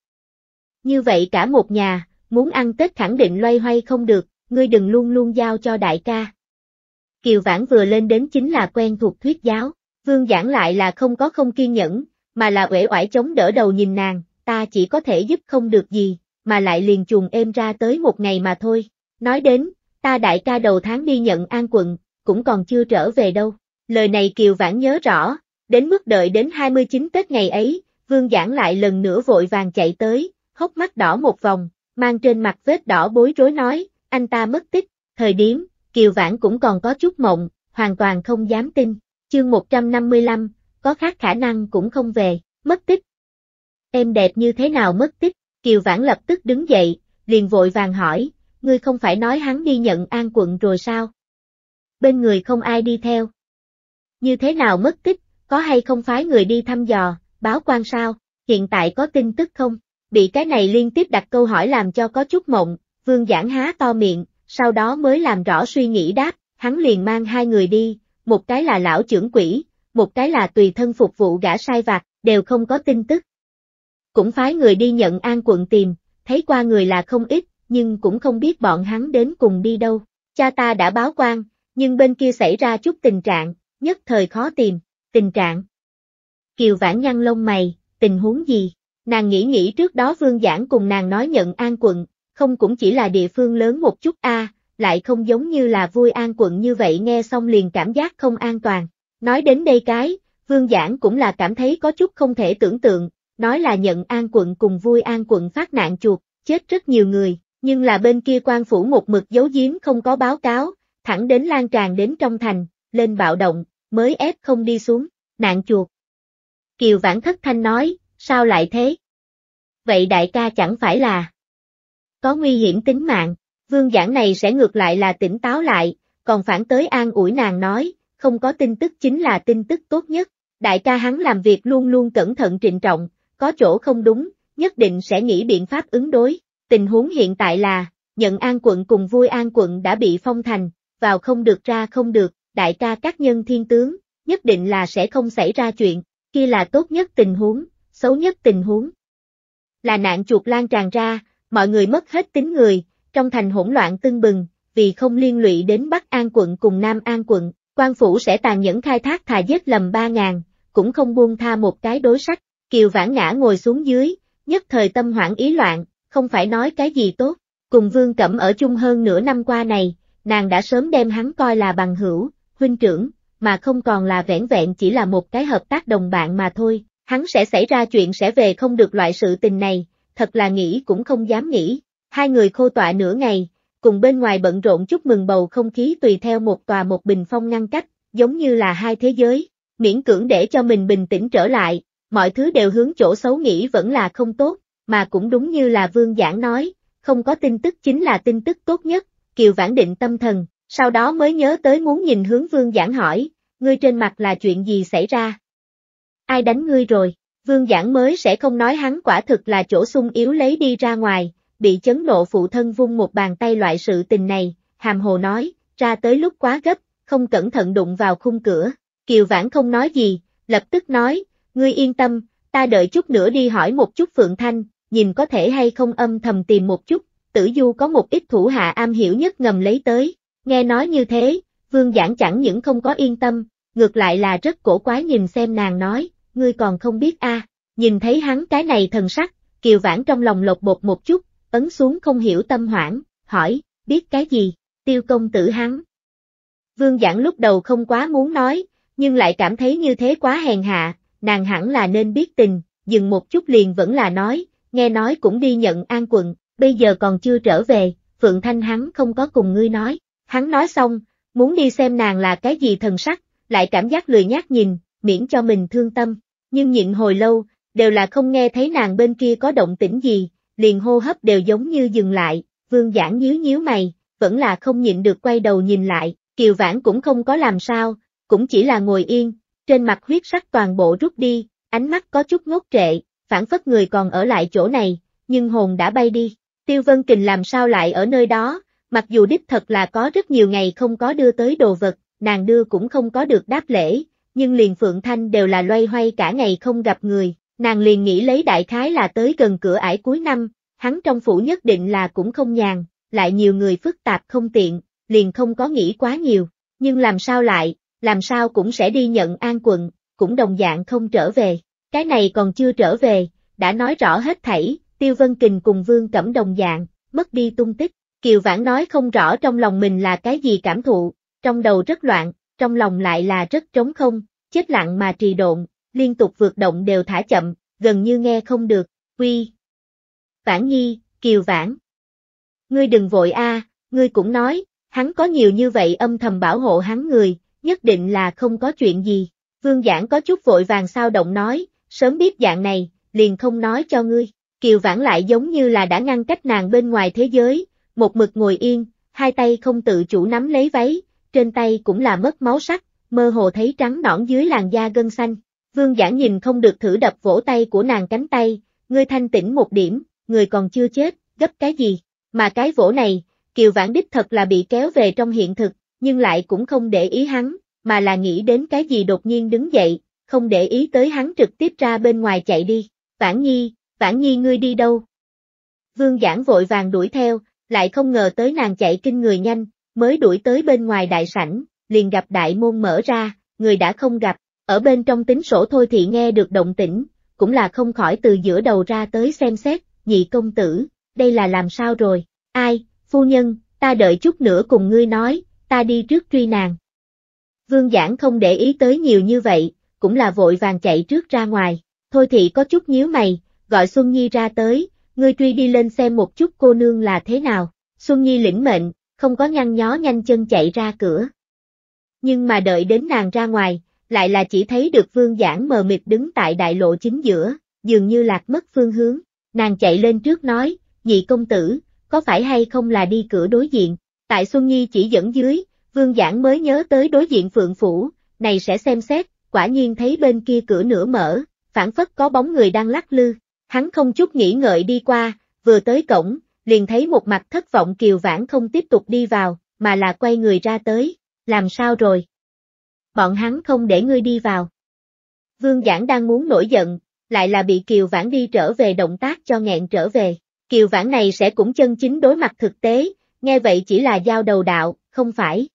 Như vậy cả một nhà, muốn ăn Tết khẳng định loay hoay không được, ngươi đừng luôn luôn giao cho đại ca. Kiều Vãn vừa lên đến chính là quen thuộc thuyết giáo, Vương Giảng lại là không có không kiên nhẫn, mà là uể oải chống đỡ đầu nhìn nàng, ta chỉ có thể giúp không được gì, mà lại liền chuồng êm ra tới một ngày mà thôi. Nói đến, ta đại ca đầu tháng đi nhận an quận, cũng còn chưa trở về đâu. Lời này Kiều Vãn nhớ rõ, đến mức đợi đến 29 Tết ngày ấy, Vương Giảng lại lần nữa vội vàng chạy tới, hốc mắt đỏ một vòng, mang trên mặt vết đỏ bối rối nói, anh ta mất tích, thời điểm, Kiều Vãn cũng còn có chút mộng, hoàn toàn không dám tin, chương 155, có khác khả năng cũng không về, mất tích, em đẹp như thế nào mất tích, Kiều Vãn lập tức đứng dậy, liền vội vàng hỏi, ngươi không phải nói hắn đi nhận an quận rồi sao? Bên người không ai đi theo. Như thế nào mất tích, có hay không phái người đi thăm dò, báo quan sao, hiện tại có tin tức không? Bị cái này liên tiếp đặt câu hỏi làm cho có chút mộng, vương giảng há to miệng, sau đó mới làm rõ suy nghĩ đáp, hắn liền mang hai người đi, một cái là lão trưởng quỷ, một cái là tùy thân phục vụ gã sai vặt, đều không có tin tức. Cũng phái người đi nhận an quận tìm, thấy qua người là không ít, nhưng cũng không biết bọn hắn đến cùng đi đâu. Cha ta đã báo quan, nhưng bên kia xảy ra chút tình trạng, nhất thời khó tìm, tình trạng. Kiều vãn nhăn lông mày, tình huống gì? Nàng nghĩ nghĩ trước đó Vương Giảng cùng nàng nói nhận an quận, không cũng chỉ là địa phương lớn một chút a, lại không giống như là vui an quận như vậy nghe xong liền cảm giác không an toàn. Nói đến đây cái, Vương Giảng cũng là cảm thấy có chút không thể tưởng tượng, Nói là nhận An quận cùng vui An quận phát nạn chuột, chết rất nhiều người, nhưng là bên kia quan phủ một mực giấu giếm không có báo cáo, thẳng đến lan tràn đến trong thành, lên bạo động, mới ép không đi xuống, nạn chuột. Kiều Vãn Thất Thanh nói, sao lại thế? Vậy đại ca chẳng phải là có nguy hiểm tính mạng, vương giảng này sẽ ngược lại là tỉnh táo lại, còn phản tới an ủi nàng nói, không có tin tức chính là tin tức tốt nhất, đại ca hắn làm việc luôn luôn cẩn thận trịnh trọng, có chỗ không đúng, nhất định sẽ nghĩ biện pháp ứng đối. Tình huống hiện tại là, nhận An quận cùng vui An quận đã bị phong thành, vào không được ra không được, đại ca các nhân thiên tướng, nhất định là sẽ không xảy ra chuyện, kia là tốt nhất tình huống, xấu nhất tình huống. Là nạn chuột lan tràn ra, mọi người mất hết tính người, trong thành hỗn loạn tưng bừng, vì không liên lụy đến Bắc An quận cùng Nam An quận, quan phủ sẽ tàn nhẫn khai thác thà giết lầm 3.000, cũng không buông tha một cái đối sách. Kiều Vãn Ngã ngồi xuống dưới, nhất thời tâm hoảng ý loạn, không phải nói cái gì tốt, cùng Vương Cẩm ở chung hơn nửa năm qua này, nàng đã sớm đem hắn coi là bằng hữu, huynh trưởng, mà không còn là vẻn vẹn chỉ là một cái hợp tác đồng bạn mà thôi, hắn sẽ xảy ra chuyện sẽ về không được loại sự tình này, thật là nghĩ cũng không dám nghĩ. Hai người khô tọa nửa ngày, cùng bên ngoài bận rộn chúc mừng bầu không khí tùy theo một tòa một bình phong ngăn cách, giống như là hai thế giới, miễn cưỡng để cho mình bình tĩnh trở lại, mọi thứ đều hướng chỗ xấu nghĩ vẫn là không tốt, mà cũng đúng như là Vương Giảng nói, không có tin tức chính là tin tức tốt nhất, Kiều Vãn định tâm thần, sau đó mới nhớ tới muốn nhìn hướng Vương Giảng hỏi, ngươi trên mặt là chuyện gì xảy ra? Ai đánh ngươi rồi? Vương Giảng mới sẽ không nói hắn quả thực là chỗ sung yếu lấy đi ra ngoài, bị chấn nộ phụ thân vung một bàn tay loại sự tình này, hàm hồ nói, ra tới lúc quá gấp, không cẩn thận đụng vào khung cửa, Kiều Vãn không nói gì, lập tức nói, ngươi yên tâm, ta đợi chút nữa đi hỏi một chút Phượng Thanh, nhìn có thể hay không âm thầm tìm một chút, tử du có một ít thủ hạ am hiểu nhất ngầm lấy tới, nghe nói như thế, vương giảng chẳng những không có yên tâm, ngược lại là rất cổ quái nhìn xem nàng nói, ngươi còn không biết a à. nhìn thấy hắn cái này thần sắc, kiều vãn trong lòng lột bột một chút, ấn xuống không hiểu tâm hoảng, hỏi, biết cái gì, tiêu công tử hắn. Vương giảng lúc đầu không quá muốn nói, nhưng lại cảm thấy như thế quá hèn hạ, nàng hẳn là nên biết tình, dừng một chút liền vẫn là nói, nghe nói cũng đi nhận an quận, bây giờ còn chưa trở về, Phượng Thanh hắn không có cùng ngươi nói, hắn nói xong, muốn đi xem nàng là cái gì thần sắc, lại cảm giác lười nhác nhìn, miễn cho mình thương tâm, nhưng nhịn hồi lâu, đều là không nghe thấy nàng bên kia có động tĩnh gì, liền hô hấp đều giống như dừng lại, vương giảng nhíu nhíu mày, vẫn là không nhịn được quay đầu nhìn lại, kiều vãn cũng không có làm sao, cũng chỉ là ngồi yên, trên mặt huyết sắc toàn bộ rút đi, ánh mắt có chút ngốc trệ, phản phất người còn ở lại chỗ này, nhưng hồn đã bay đi. Tiêu Vân Kình làm sao lại ở nơi đó, mặc dù đích thật là có rất nhiều ngày không có đưa tới đồ vật, nàng đưa cũng không có được đáp lễ, nhưng liền Phượng Thanh đều là loay hoay cả ngày không gặp người, nàng liền nghĩ lấy đại khái là tới gần cửa ải cuối năm, hắn trong phủ nhất định là cũng không nhàn, lại nhiều người phức tạp không tiện, liền không có nghĩ quá nhiều, nhưng làm sao lại, làm sao cũng sẽ đi nhận an quận, cũng đồng dạng không trở về. Cái này còn chưa trở về, đã nói rõ hết thảy, Tiêu Vân Kình cùng Vương Cẩm đồng dạng, mất đi tung tích. Kiều Vãn nói không rõ trong lòng mình là cái gì cảm thụ, trong đầu rất loạn, trong lòng lại là rất trống không, chết lặng mà trì độn, liên tục vượt động đều thả chậm, gần như nghe không được, quy. Vãn Nhi, Kiều Vãn. Ngươi đừng vội a, ngươi cũng nói, hắn có nhiều như vậy âm thầm bảo hộ hắn người, nhất định là không có chuyện gì. Vương Giảng có chút vội vàng sao động nói, sớm biết dạng này, liền không nói cho ngươi. Kiều Vãn lại giống như là đã ngăn cách nàng bên ngoài thế giới, một mực ngồi yên, hai tay không tự chủ nắm lấy váy, trên tay cũng là mất máu sắc, mơ hồ thấy trắng nõn dưới làn da gân xanh. Vương Giảng nhìn không được thử đập vỗ tay của nàng cánh tay, ngươi thanh tĩnh một điểm, người còn chưa chết, gấp cái gì? Mà cái vỗ này, Kiều Vãn đích thật là bị kéo về trong hiện thực, nhưng lại cũng không để ý hắn, mà là nghĩ đến cái gì đột nhiên đứng dậy, không để ý tới hắn trực tiếp ra bên ngoài chạy đi. Vãn Nhi, Vãn Nhi ngươi đi đâu? Vương Giảng vội vàng đuổi theo, lại không ngờ tới nàng chạy kinh người nhanh, mới đuổi tới bên ngoài đại sảnh, liền gặp đại môn mở ra, người đã không gặp, ở bên trong tính sổ thôi thì nghe được động tĩnh, cũng là không khỏi từ giữa đầu ra tới xem xét, nhị công tử, đây là làm sao rồi, ai, phu nhân, ta đợi chút nữa cùng ngươi nói, ta đi trước truy nàng. Vương Giảng không để ý tới nhiều như vậy, cũng là vội vàng chạy trước ra ngoài, thôi thì có chút nhíu mày, gọi Xuân Nhi ra tới, ngươi truy đi lên xem một chút cô nương là thế nào, Xuân Nhi lĩnh mệnh, không có nhăn nhó nhanh chân chạy ra cửa. Nhưng mà đợi đến nàng ra ngoài, lại là chỉ thấy được Vương Giảng mờ mịt đứng tại đại lộ chính giữa, dường như lạc mất phương hướng, nàng chạy lên trước nói, nhị công tử, có phải hay không là đi cửa đối diện, tại Xuân Nhi chỉ dẫn dưới, Vương Giảng mới nhớ tới đối diện Phượng Phủ, này sẽ xem xét, quả nhiên thấy bên kia cửa nửa mở, phản phất có bóng người đang lắc lư, hắn không chút nghĩ ngợi đi qua, vừa tới cổng, liền thấy một mặt thất vọng Kiều Vãn không tiếp tục đi vào, mà là quay người ra tới, làm sao rồi? Bọn hắn không để ngươi đi vào. Vương Giảng đang muốn nổi giận, lại là bị Kiều Vãn đi trở về động tác cho nghẹn trở về. Kiều Vãn này sẽ cũng chân chính đối mặt thực tế, Nghe vậy chỉ là giao đầu đạo, không phải.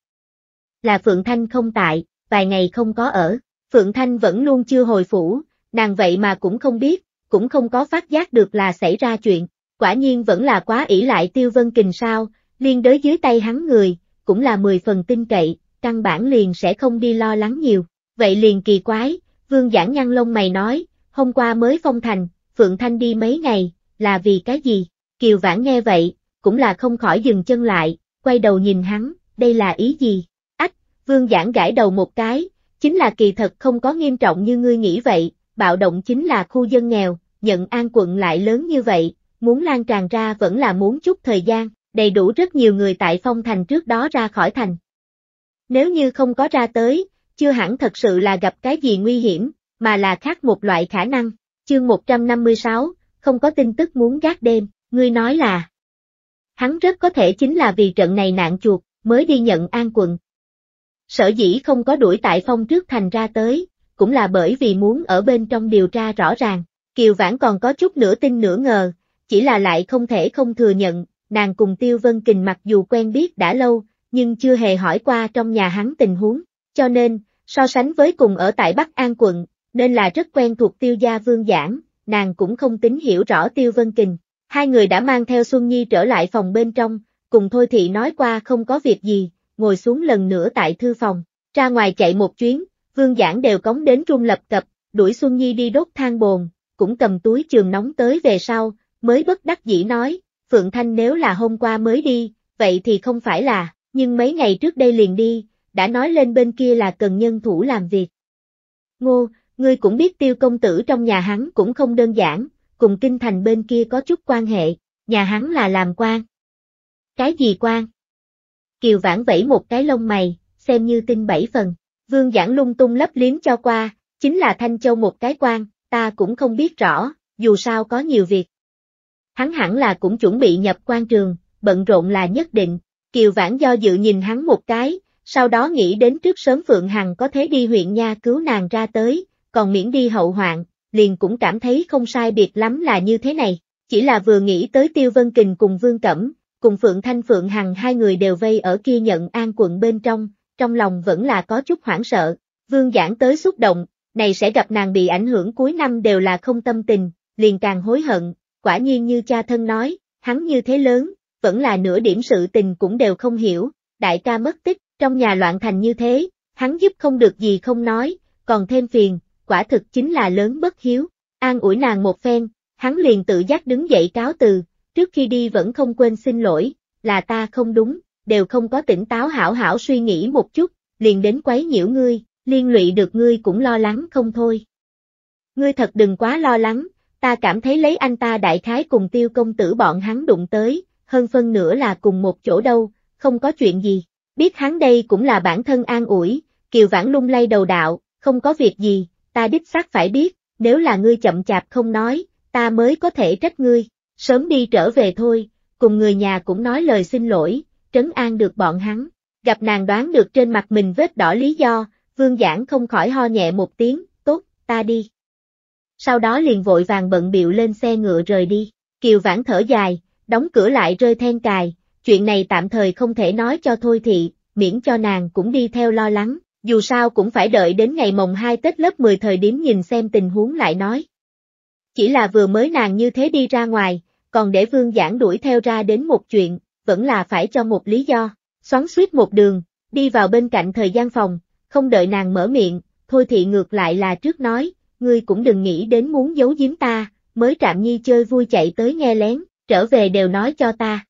Là Phượng Thanh không tại, vài ngày không có ở, Phượng Thanh vẫn luôn chưa hồi phủ, nàng vậy mà cũng không biết, cũng không có phát giác được là xảy ra chuyện, quả nhiên vẫn là quá ỷ lại Tiêu Vân Kình sao, liên đới dưới tay hắn người, cũng là mười phần tin cậy, căn bản liền sẽ không đi lo lắng nhiều, vậy liền kỳ quái, Vương Giảng Nhăn lông mày nói, hôm qua mới phong thành, Phượng Thanh đi mấy ngày, là vì cái gì? Kiều Vãn nghe vậy, cũng là không khỏi dừng chân lại, quay đầu nhìn hắn, đây là ý gì? Ách, vương giảng gãi đầu một cái, chính là kỳ thật không có nghiêm trọng như ngươi nghĩ vậy, bạo động chính là khu dân nghèo, nhận an quận lại lớn như vậy, muốn lan tràn ra vẫn là muốn chút thời gian, đầy đủ rất nhiều người tại phong thành trước đó ra khỏi thành. Nếu như không có ra tới, chưa hẳn thật sự là gặp cái gì nguy hiểm, mà là khác một loại khả năng. Chương 156, không có tin tức muốn gác đêm, ngươi nói là, Hắn rất có thể chính là vì trận này nạn chuột, mới đi nhận an quận. Sở dĩ không có đuổi tại phong trước thành ra tới, cũng là bởi vì muốn ở bên trong điều tra rõ ràng. Kiều Vãn còn có chút nửa tin nửa ngờ, chỉ là lại không thể không thừa nhận, nàng cùng Tiêu Vân Kình mặc dù quen biết đã lâu, nhưng chưa hề hỏi qua trong nhà hắn tình huống, cho nên, so sánh với cùng ở tại Bắc An quận, nên là rất quen thuộc Tiêu gia Vương Giảng, nàng cũng không tính hiểu rõ Tiêu Vân Kình. Hai người đã mang theo Xuân Nhi trở lại phòng bên trong, cùng Thôi Thị nói qua không có việc gì, ngồi xuống lần nữa tại thư phòng, ra ngoài chạy một chuyến, vương giảng đều cống đến trung lập cập, đuổi Xuân Nhi đi đốt than bồn, cũng cầm túi trường nóng tới về sau, mới bất đắc dĩ nói, Phượng Thanh nếu là hôm qua mới đi, vậy thì không phải là, nhưng mấy ngày trước đây liền đi, đã nói lên bên kia là cần nhân thủ làm việc. Ngô, ngươi cũng biết tiêu công tử trong nhà hắn cũng không đơn giản, cùng kinh thành bên kia có chút quan hệ, nhà hắn là làm quan. Cái gì quan? Kiều Vãn vẫy một cái lông mày, xem như tin bảy phần. Vương Giảng lung tung lấp liếm cho qua, chính là Thanh Châu một cái quan, ta cũng không biết rõ, dù sao có nhiều việc. Hắn hẳn là cũng chuẩn bị nhập quan trường, bận rộn là nhất định. Kiều Vãn do dự nhìn hắn một cái, sau đó nghĩ đến trước sớm Phượng Hằng có thế đi huyện nha cứu nàng ra tới, còn miễn đi hậu hoạn, liền cũng cảm thấy không sai biệt lắm là như thế này, chỉ là vừa nghĩ tới Tiêu Vân Kình cùng Vương Cẩm, cùng Phượng Thanh Phượng Hằng hai người đều vây ở kia nhận an quận bên trong, trong lòng vẫn là có chút hoảng sợ, Vương Giảng tới xúc động, này sẽ gặp nàng bị ảnh hưởng cuối năm đều là không tâm tình, liền càng hối hận, quả nhiên như cha thân nói, hắn như thế lớn, vẫn là nửa điểm sự tình cũng đều không hiểu, đại ca mất tích, trong nhà loạn thành như thế, hắn giúp không được gì không nói, còn thêm phiền, quả thực chính là lớn bất hiếu. An ủi nàng một phen, hắn liền tự giác đứng dậy cáo từ, trước khi đi vẫn không quên xin lỗi, là ta không đúng, đều không có tỉnh táo hảo hảo suy nghĩ một chút, liền đến quấy nhiễu ngươi, liên lụy được ngươi cũng lo lắng không thôi. Ngươi thật đừng quá lo lắng, ta cảm thấy lấy anh ta đại khái cùng tiêu công tử bọn hắn đụng tới, hơn phân nửa là cùng một chỗ đâu, không có chuyện gì. Biết hắn đây cũng là bản thân an ủi, Kiều Vãn lung lay đầu đạo, không có việc gì, ta đích xác phải biết, nếu là ngươi chậm chạp không nói, ta mới có thể trách ngươi, sớm đi trở về thôi, cùng người nhà cũng nói lời xin lỗi, trấn an được bọn hắn, gặp nàng đoán được trên mặt mình vết đỏ lý do, vương giảng không khỏi ho nhẹ một tiếng, tốt, ta đi. Sau đó liền vội vàng bận biệu lên xe ngựa rời đi, kiều vãn thở dài, đóng cửa lại rơi then cài, chuyện này tạm thời không thể nói cho thôi thị, miễn cho nàng cũng đi theo lo lắng, dù sao cũng phải đợi đến ngày mồng 2 Tết lớp 10 thời điểm nhìn xem tình huống lại nói. Chỉ là vừa mới nàng như thế đi ra ngoài, còn để vương giảng đuổi theo ra đến một chuyện, vẫn là phải cho một lý do, xoắn suýt một đường, đi vào bên cạnh thời gian phòng, không đợi nàng mở miệng, thôi thì ngược lại là trước nói, ngươi cũng đừng nghĩ đến muốn giấu giếm ta, mới trạm nhi chơi vui chạy tới nghe lén, trở về đều nói cho ta.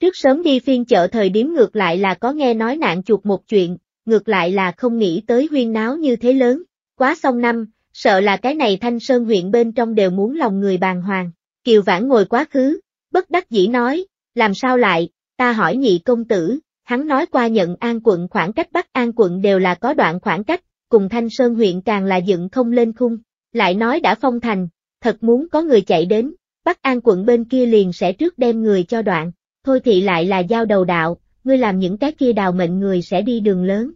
Trước sớm đi phiên chợ thời điểm ngược lại là có nghe nói nạn chuột một chuyện, ngược lại là không nghĩ tới huyên náo như thế lớn, quá xong năm, sợ là cái này thanh sơn huyện bên trong đều muốn lòng người bàn hoàng. Kiều Vãn ngồi quá khứ, bất đắc dĩ nói, làm sao lại, ta hỏi nhị công tử, hắn nói qua nhận an quận khoảng cách Bắc an quận đều là có đoạn khoảng cách, cùng thanh sơn huyện càng là dựng không lên khung, lại nói đã phong thành, thật muốn có người chạy đến, Bắc an quận bên kia liền sẽ trước đem người cho đoạn, thôi thì lại là giao đầu đạo, ngươi làm những cái kia đào mệnh người sẽ đi đường lớn.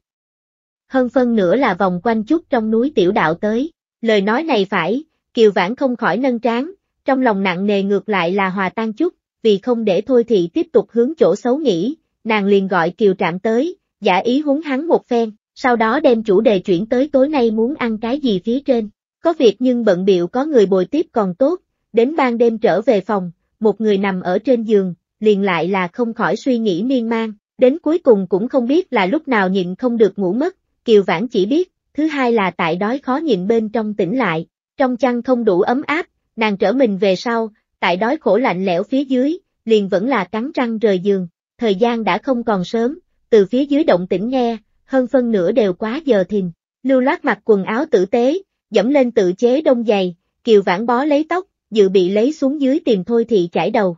Hơn phân nữa là vòng quanh chút trong núi tiểu đạo tới, lời nói này phải, Kiều Vãn không khỏi nâng tráng, trong lòng nặng nề ngược lại là hòa tan chút, vì không để thôi thì tiếp tục hướng chỗ xấu nghĩ, nàng liền gọi Kiều Trạm tới, giả ý húng hắn một phen, sau đó đem chủ đề chuyển tới tối nay muốn ăn cái gì phía trên, có việc nhưng bận biệu có người bồi tiếp còn tốt, đến ban đêm trở về phòng, một người nằm ở trên giường, liền lại là không khỏi suy nghĩ miên man, đến cuối cùng cũng không biết là lúc nào nhịn không được ngủ mất, Kiều Vãn chỉ biết, thứ hai là tại đói khó nhịn bên trong tỉnh lại, trong chăn không đủ ấm áp, nàng trở mình về sau, tại đói khổ lạnh lẽo phía dưới, liền vẫn là cắn răng rời giường, thời gian đã không còn sớm, từ phía dưới động tỉnh nghe, hơn phân nửa đều quá giờ thìn, lưu loát mặc quần áo tử tế, dẫm lên tự chế đông giày, Kiều Vãn bó lấy tóc, dự bị lấy xuống dưới tìm thôi thì chải đầu,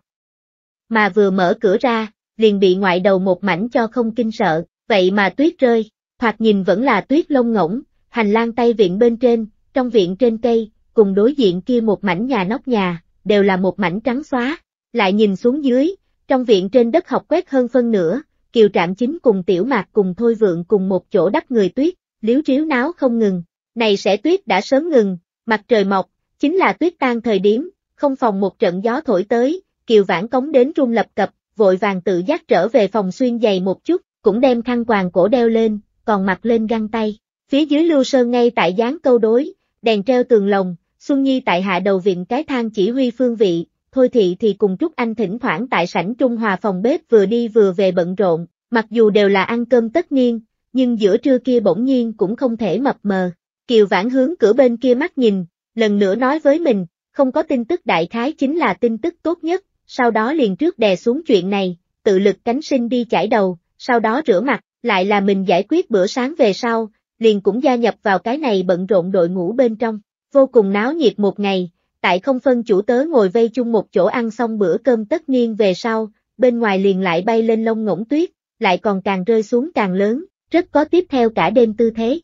mà vừa mở cửa ra, liền bị ngoại đầu một mảnh cho không kinh sợ, vậy mà tuyết rơi, thoạt nhìn vẫn là tuyết lông ngỗng, hành lang tay viện bên trên, trong viện trên cây, cùng đối diện kia một mảnh nhà nóc nhà, đều là một mảnh trắng xóa, lại nhìn xuống dưới, trong viện trên đất học quét hơn phân nửa, kiều trạm chính cùng tiểu mạc cùng thôi vượng cùng một chỗ đắp người tuyết, liếu riếu náo không ngừng, này sẽ tuyết đã sớm ngừng, mặt trời mọc, chính là tuyết tan thời điểm, không phòng một trận gió thổi tới, Kiều Vãn Cống đến trung lập cập, vội vàng tự giác trở về phòng xuyên giày một chút, cũng đem khăn quàng cổ đeo lên, còn mặc lên găng tay. Phía dưới lưu sơn ngay tại dáng câu đối, đèn treo tường lồng, Xuân Nhi tại hạ đầu viện cái thang chỉ huy phương vị, Thôi Thị thì cùng Trúc Anh thỉnh thoảng tại sảnh Trung Hòa phòng bếp vừa đi vừa về bận rộn, mặc dù đều là ăn cơm tất niên, nhưng giữa trưa kia bỗng nhiên cũng không thể mập mờ. Kiều Vãn hướng cửa bên kia mắt nhìn, lần nữa nói với mình, không có tin tức đại khái chính là tin tức tốt nhất, sau đó liền trước đè xuống chuyện này, tự lực cánh sinh đi chải đầu, sau đó rửa mặt, lại là mình giải quyết bữa sáng về sau, liền cũng gia nhập vào cái này bận rộn đội ngũ bên trong, vô cùng náo nhiệt một ngày, tại không phân chủ tớ ngồi vây chung một chỗ ăn xong bữa cơm tất nhiên về sau, bên ngoài liền lại bay lên lông ngỗng tuyết, lại còn càng rơi xuống càng lớn, rất có tiếp theo cả đêm tư thế.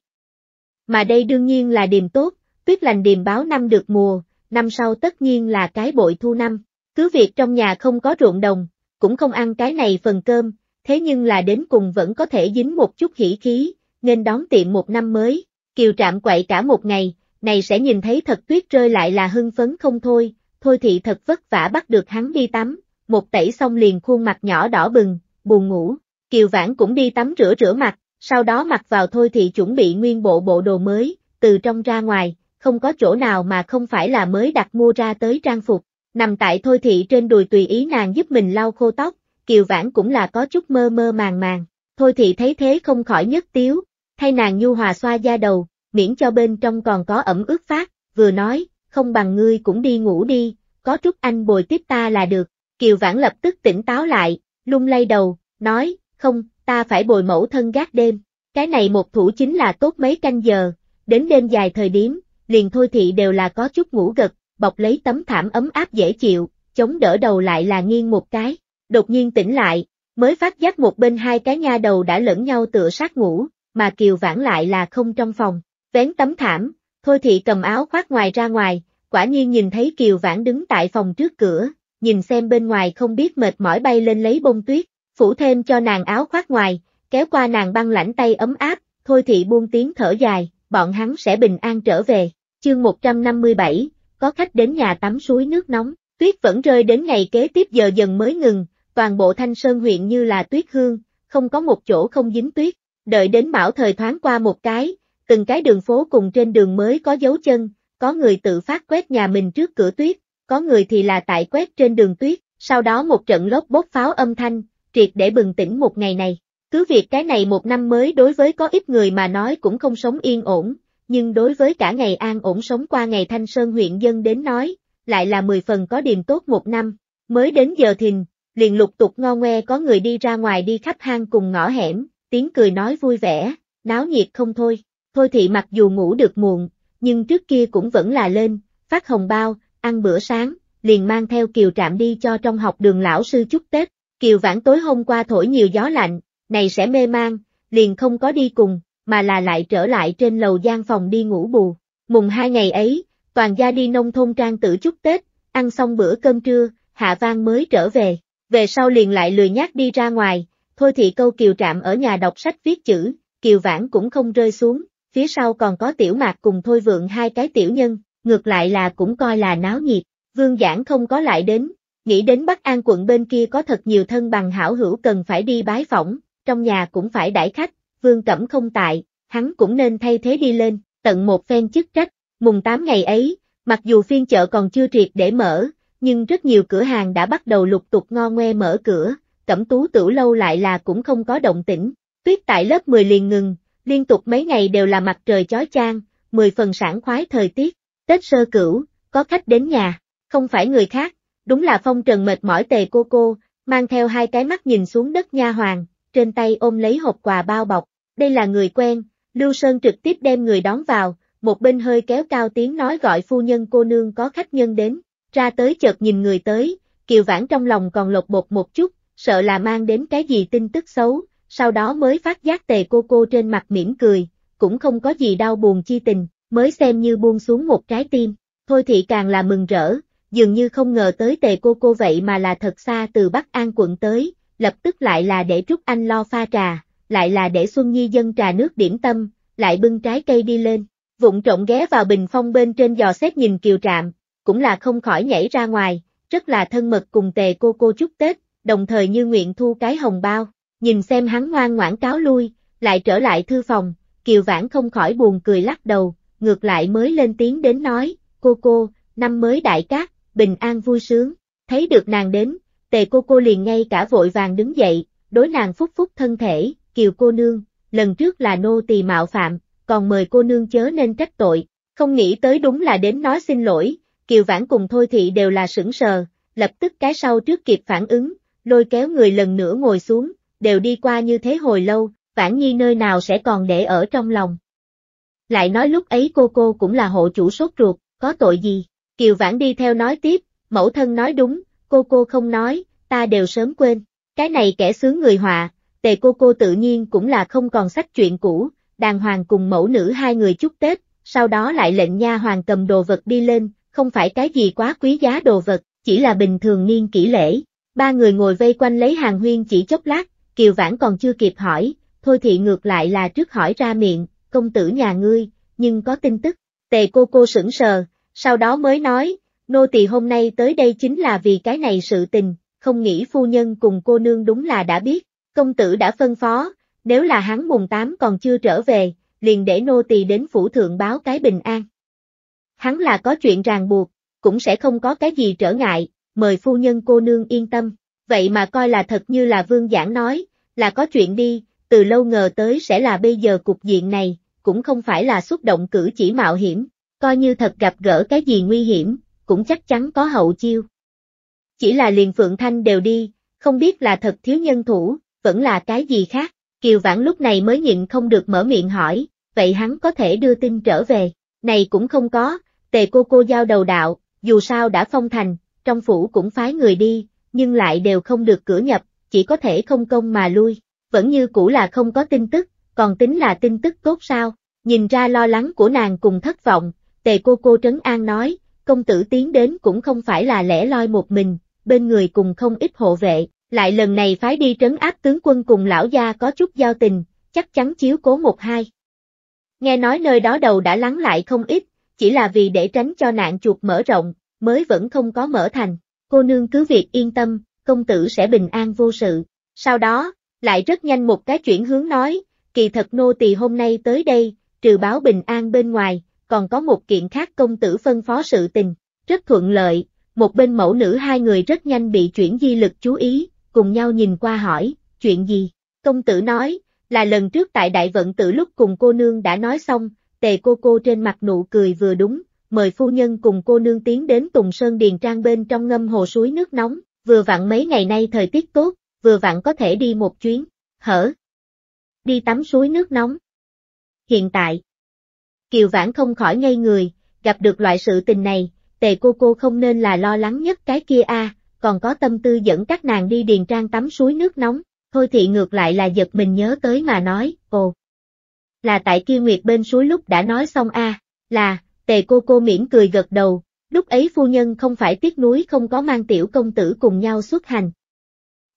Mà đây đương nhiên là điềm tốt, tuyết lành điềm báo năm được mùa, năm sau tất nhiên là cái bội thu năm, cứ việc trong nhà không có ruộng đồng, cũng không ăn cái này phần cơm, thế nhưng là đến cùng vẫn có thể dính một chút hỉ khí, nên đón tiệm một năm mới. Kiều trạm quậy cả một ngày, này sẽ nhìn thấy thật tuyết rơi lại là hưng phấn không thôi, thôi thì thật vất vả bắt được hắn đi tắm, một tẩy xong liền khuôn mặt nhỏ đỏ bừng, buồn ngủ. Kiều Vãn cũng đi tắm rửa rửa mặt, sau đó mặc vào thôi thì chuẩn bị nguyên bộ bộ đồ mới, từ trong ra ngoài, không có chỗ nào mà không phải là mới đặt mua ra tới trang phục. Nằm tại thôi thị trên đùi tùy ý nàng giúp mình lau khô tóc, kiều vãn cũng là có chút mơ mơ màng màng. Thôi thị thấy thế không khỏi nhất tiếu, thay nàng nhu hòa xoa da đầu, miễn cho bên trong còn có ẩm ướt phát, vừa nói, không bằng ngươi cũng đi ngủ đi, có chút anh bồi tiếp ta là được. Kiều vãn lập tức tỉnh táo lại, lung lay đầu, nói, không, ta phải bồi mẫu thân gác đêm. Cái này một thủ chính là tốt mấy canh giờ, đến đêm dài thời điểm, liền thôi thị đều là có chút ngủ gật, bọc lấy tấm thảm ấm áp dễ chịu, chống đỡ đầu lại là nghiêng một cái, đột nhiên tỉnh lại, mới phát giác một bên hai cái nha đầu đã lẫn nhau tựa sát ngủ, mà Kiều Vãn lại là không trong phòng, vén tấm thảm, thôi thị cầm áo khoác ngoài ra ngoài, quả nhiên nhìn thấy Kiều Vãn đứng tại phòng trước cửa, nhìn xem bên ngoài không biết mệt mỏi bay lên lấy bông tuyết, phủ thêm cho nàng áo khoác ngoài, kéo qua nàng băng lãnh tay ấm áp, thôi thị buông tiếng thở dài, bọn hắn sẽ bình an trở về, chương 157, có khách đến nhà tắm suối nước nóng, tuyết vẫn rơi đến ngày kế tiếp giờ dần mới ngừng, toàn bộ thanh sơn huyện như là tuyết hương, không có một chỗ không dính tuyết, đợi đến bão thời thoáng qua một cái, từng cái đường phố cùng trên đường mới có dấu chân, có người tự phát quét nhà mình trước cửa tuyết, có người thì là tại quét trên đường tuyết, sau đó một trận lốc bốt pháo âm thanh, triệt để bừng tỉnh một ngày này. Cứ việc cái này một năm mới đối với có ít người mà nói cũng không sống yên ổn, nhưng đối với cả ngày an ổn sống qua ngày Thanh Sơn huyện dân đến nói, lại là 10 phần có điểm tốt một năm, mới đến giờ thìn, liền lục tục ngo ngoe có người đi ra ngoài đi khắp hang cùng ngõ hẻm, tiếng cười nói vui vẻ, náo nhiệt không thôi, thôi thị mặc dù ngủ được muộn, nhưng trước kia cũng vẫn là lên, phát hồng bao, ăn bữa sáng, liền mang theo Kiều Trạm đi cho trong học đường lão sư chúc Tết, Kiều Vãn tối hôm qua thổi nhiều gió lạnh, này sẽ mê mang, liền không có đi cùng, mà là lại trở lại trên lầu gian phòng đi ngủ bù. Mùng hai ngày ấy, toàn gia đi nông thôn trang tử chúc Tết, ăn xong bữa cơm trưa, Hạ Vang mới trở về, về sau liền lại lười nhác đi ra ngoài, thôi thì câu Kiều Trạm ở nhà đọc sách viết chữ, Kiều Vãn cũng không rơi xuống, phía sau còn có Tiểu Mạc cùng Thôi Vượng hai cái tiểu nhân, ngược lại là cũng coi là náo nhiệt, Vương Giảng không có lại đến, nghĩ đến Bắc An quận bên kia có thật nhiều thân bằng hảo hữu cần phải đi bái phỏng, trong nhà cũng phải đãi khách, vương cẩm không tại, hắn cũng nên thay thế đi lên, tận một phen chức trách, mùng 8 ngày ấy, mặc dù phiên chợ còn chưa triệt để mở, nhưng rất nhiều cửa hàng đã bắt đầu lục tục ngo ngoe mở cửa, cẩm tú tửu lâu lại là cũng không có động tĩnh, tuyết tại lớp 10 liền ngừng, liên tục mấy ngày đều là mặt trời chói chang, 10 phần sản khoái thời tiết, Tết sơ cửu, có khách đến nhà, không phải người khác, đúng là phong trần mệt mỏi tề cô cô, mang theo hai cái mắt nhìn xuống đất nha hoàng, trên tay ôm lấy hộp quà bao bọc, đây là người quen, Lưu Sơn trực tiếp đem người đón vào, một bên hơi kéo cao tiếng nói gọi phu nhân cô nương có khách nhân đến, ra tới chợt nhìn người tới, Kiều Vãn trong lòng còn lột bột một chút, sợ là mang đến cái gì tin tức xấu, sau đó mới phát giác tề cô cô trên mặt mỉm cười, cũng không có gì đau buồn chi tình, mới xem như buông xuống một trái tim, thôi thì càng là mừng rỡ, dường như không ngờ tới tề cô cô vậy mà là thật xa từ Bắc An quận tới, lập tức lại là để Trúc Anh lo pha trà, lại là để Xuân Nhi dân trà nước điểm tâm, lại bưng trái cây đi lên, vụng trộn ghé vào bình phong bên trên giò xét nhìn kiều trạm, cũng là không khỏi nhảy ra ngoài, rất là thân mật cùng tề cô cô chúc Tết, đồng thời như nguyện thu cái hồng bao, nhìn xem hắn ngoan ngoãn cáo lui, lại trở lại thư phòng, kiều vãn không khỏi buồn cười lắc đầu, ngược lại mới lên tiếng đến nói, cô cô, năm mới đại cát, bình an vui sướng, thấy được nàng đến, tề cô cô liền ngay cả vội vàng đứng dậy, đối nàng phúc phúc thân thể, kiều cô nương, lần trước là nô tỳ mạo phạm, còn mời cô nương chớ nên trách tội, không nghĩ tới đúng là đến nói xin lỗi, kiều vãn cùng thôi thị đều là sững sờ, lập tức cái sau trước kịp phản ứng, lôi kéo người lần nữa ngồi xuống, đều đi qua như thế hồi lâu, vãn nhi nơi nào sẽ còn để ở trong lòng. Lại nói lúc ấy cô cô cũng là hộ chủ sốt ruột, có tội gì, kiều vãn đi theo nói tiếp, mẫu thân nói đúng, cô cô không nói, ta đều sớm quên, cái này kẻ sướng người họa, tề cô cô tự nhiên cũng là không còn sách chuyện cũ, đàng hoàng cùng mẫu nữ hai người chúc Tết, sau đó lại lệnh nha hoàng cầm đồ vật đi lên, không phải cái gì quá quý giá đồ vật, chỉ là bình thường niên kỷ lễ. Ba người ngồi vây quanh lấy hàng huyên chỉ chốc lát, Kiều Vãn còn chưa kịp hỏi, thôi thì ngược lại là trước hỏi ra miệng, công tử nhà ngươi, nhưng có tin tức, tề cô cô sững sờ, sau đó mới nói, nô tỳ hôm nay tới đây chính là vì cái này sự tình, không nghĩ phu nhân cùng cô nương đúng là đã biết, Công tử đã phân phó, nếu là hắn mùng tám còn chưa trở về, liền để nô tỳ đến phủ thượng báo cái bình an. Hắn là có chuyện ràng buộc, cũng sẽ không có cái gì trở ngại, mời phu nhân cô nương yên tâm. Vậy mà coi là thật như là vương giảng nói, là có chuyện đi, từ lâu ngờ tới sẽ là bây giờ cục diện này, cũng không phải là xúc động cử chỉ mạo hiểm, coi như thật gặp gỡ cái gì nguy hiểm, cũng chắc chắn có hậu chiêu. Chỉ là liền Phượng Thanh đều đi, không biết là thật thiếu nhân thủ, vẫn là cái gì khác, Kiều Vãn lúc này mới nhịn không được mở miệng hỏi, vậy hắn có thể đưa tin trở về, này cũng không có, tề cô cô giao đầu đạo, dù sao đã phong thành, trong phủ cũng phái người đi, nhưng lại đều không được cửa nhập, chỉ có thể không công mà lui, vẫn như cũ là không có tin tức, còn tính là tin tức tốt sao, nhìn ra lo lắng của nàng cùng thất vọng, tề cô cô trấn an nói, công tử tiến đến cũng không phải là lẻ loi một mình, bên người cùng không ít hộ vệ, lại lần này phái đi trấn áp tướng quân cùng lão gia có chút giao tình, chắc chắn chiếu cố một hai. Nghe nói nơi đó đầu đã lắng lại không ít, chỉ là vì để tránh cho nạn chuột mở rộng, mới vẫn không có mở thành, cô nương cứ việc yên tâm, công tử sẽ bình an vô sự. Sau đó, lại rất nhanh một cái chuyển hướng nói, kỳ thật nô tỳ hôm nay tới đây, trừ báo bình an bên ngoài, còn có một kiện khác công tử phân phó sự tình, rất thuận lợi, một bên mẫu nữ hai người rất nhanh bị chuyển di lực chú ý, cùng nhau nhìn qua hỏi, chuyện gì? Công tử nói, là lần trước tại đại vận tử lúc cùng cô nương đã nói xong, tề cô cô trên mặt nụ cười vừa đúng, mời phu nhân cùng cô nương tiến đến Tùng Sơn Điền Trang bên trong ngâm hồ suối nước nóng, vừa vặn mấy ngày nay thời tiết tốt, vừa vặn có thể đi một chuyến, hở? Đi tắm suối nước nóng. Hiện tại, Kiều Vãn không khỏi ngây người, gặp được loại sự tình này, tề cô cô không nên là lo lắng nhất cái kia a à, còn có tâm tư dẫn các nàng đi điền trang tắm suối nước nóng, thôi thị ngược lại là giật mình nhớ tới mà nói, ồ. Là tại kia nguyệt bên suối lúc đã nói xong a à, là, tề cô cô mỉm cười gật đầu, lúc ấy phu nhân không phải tiếc núi không có mang tiểu công tử cùng nhau xuất hành.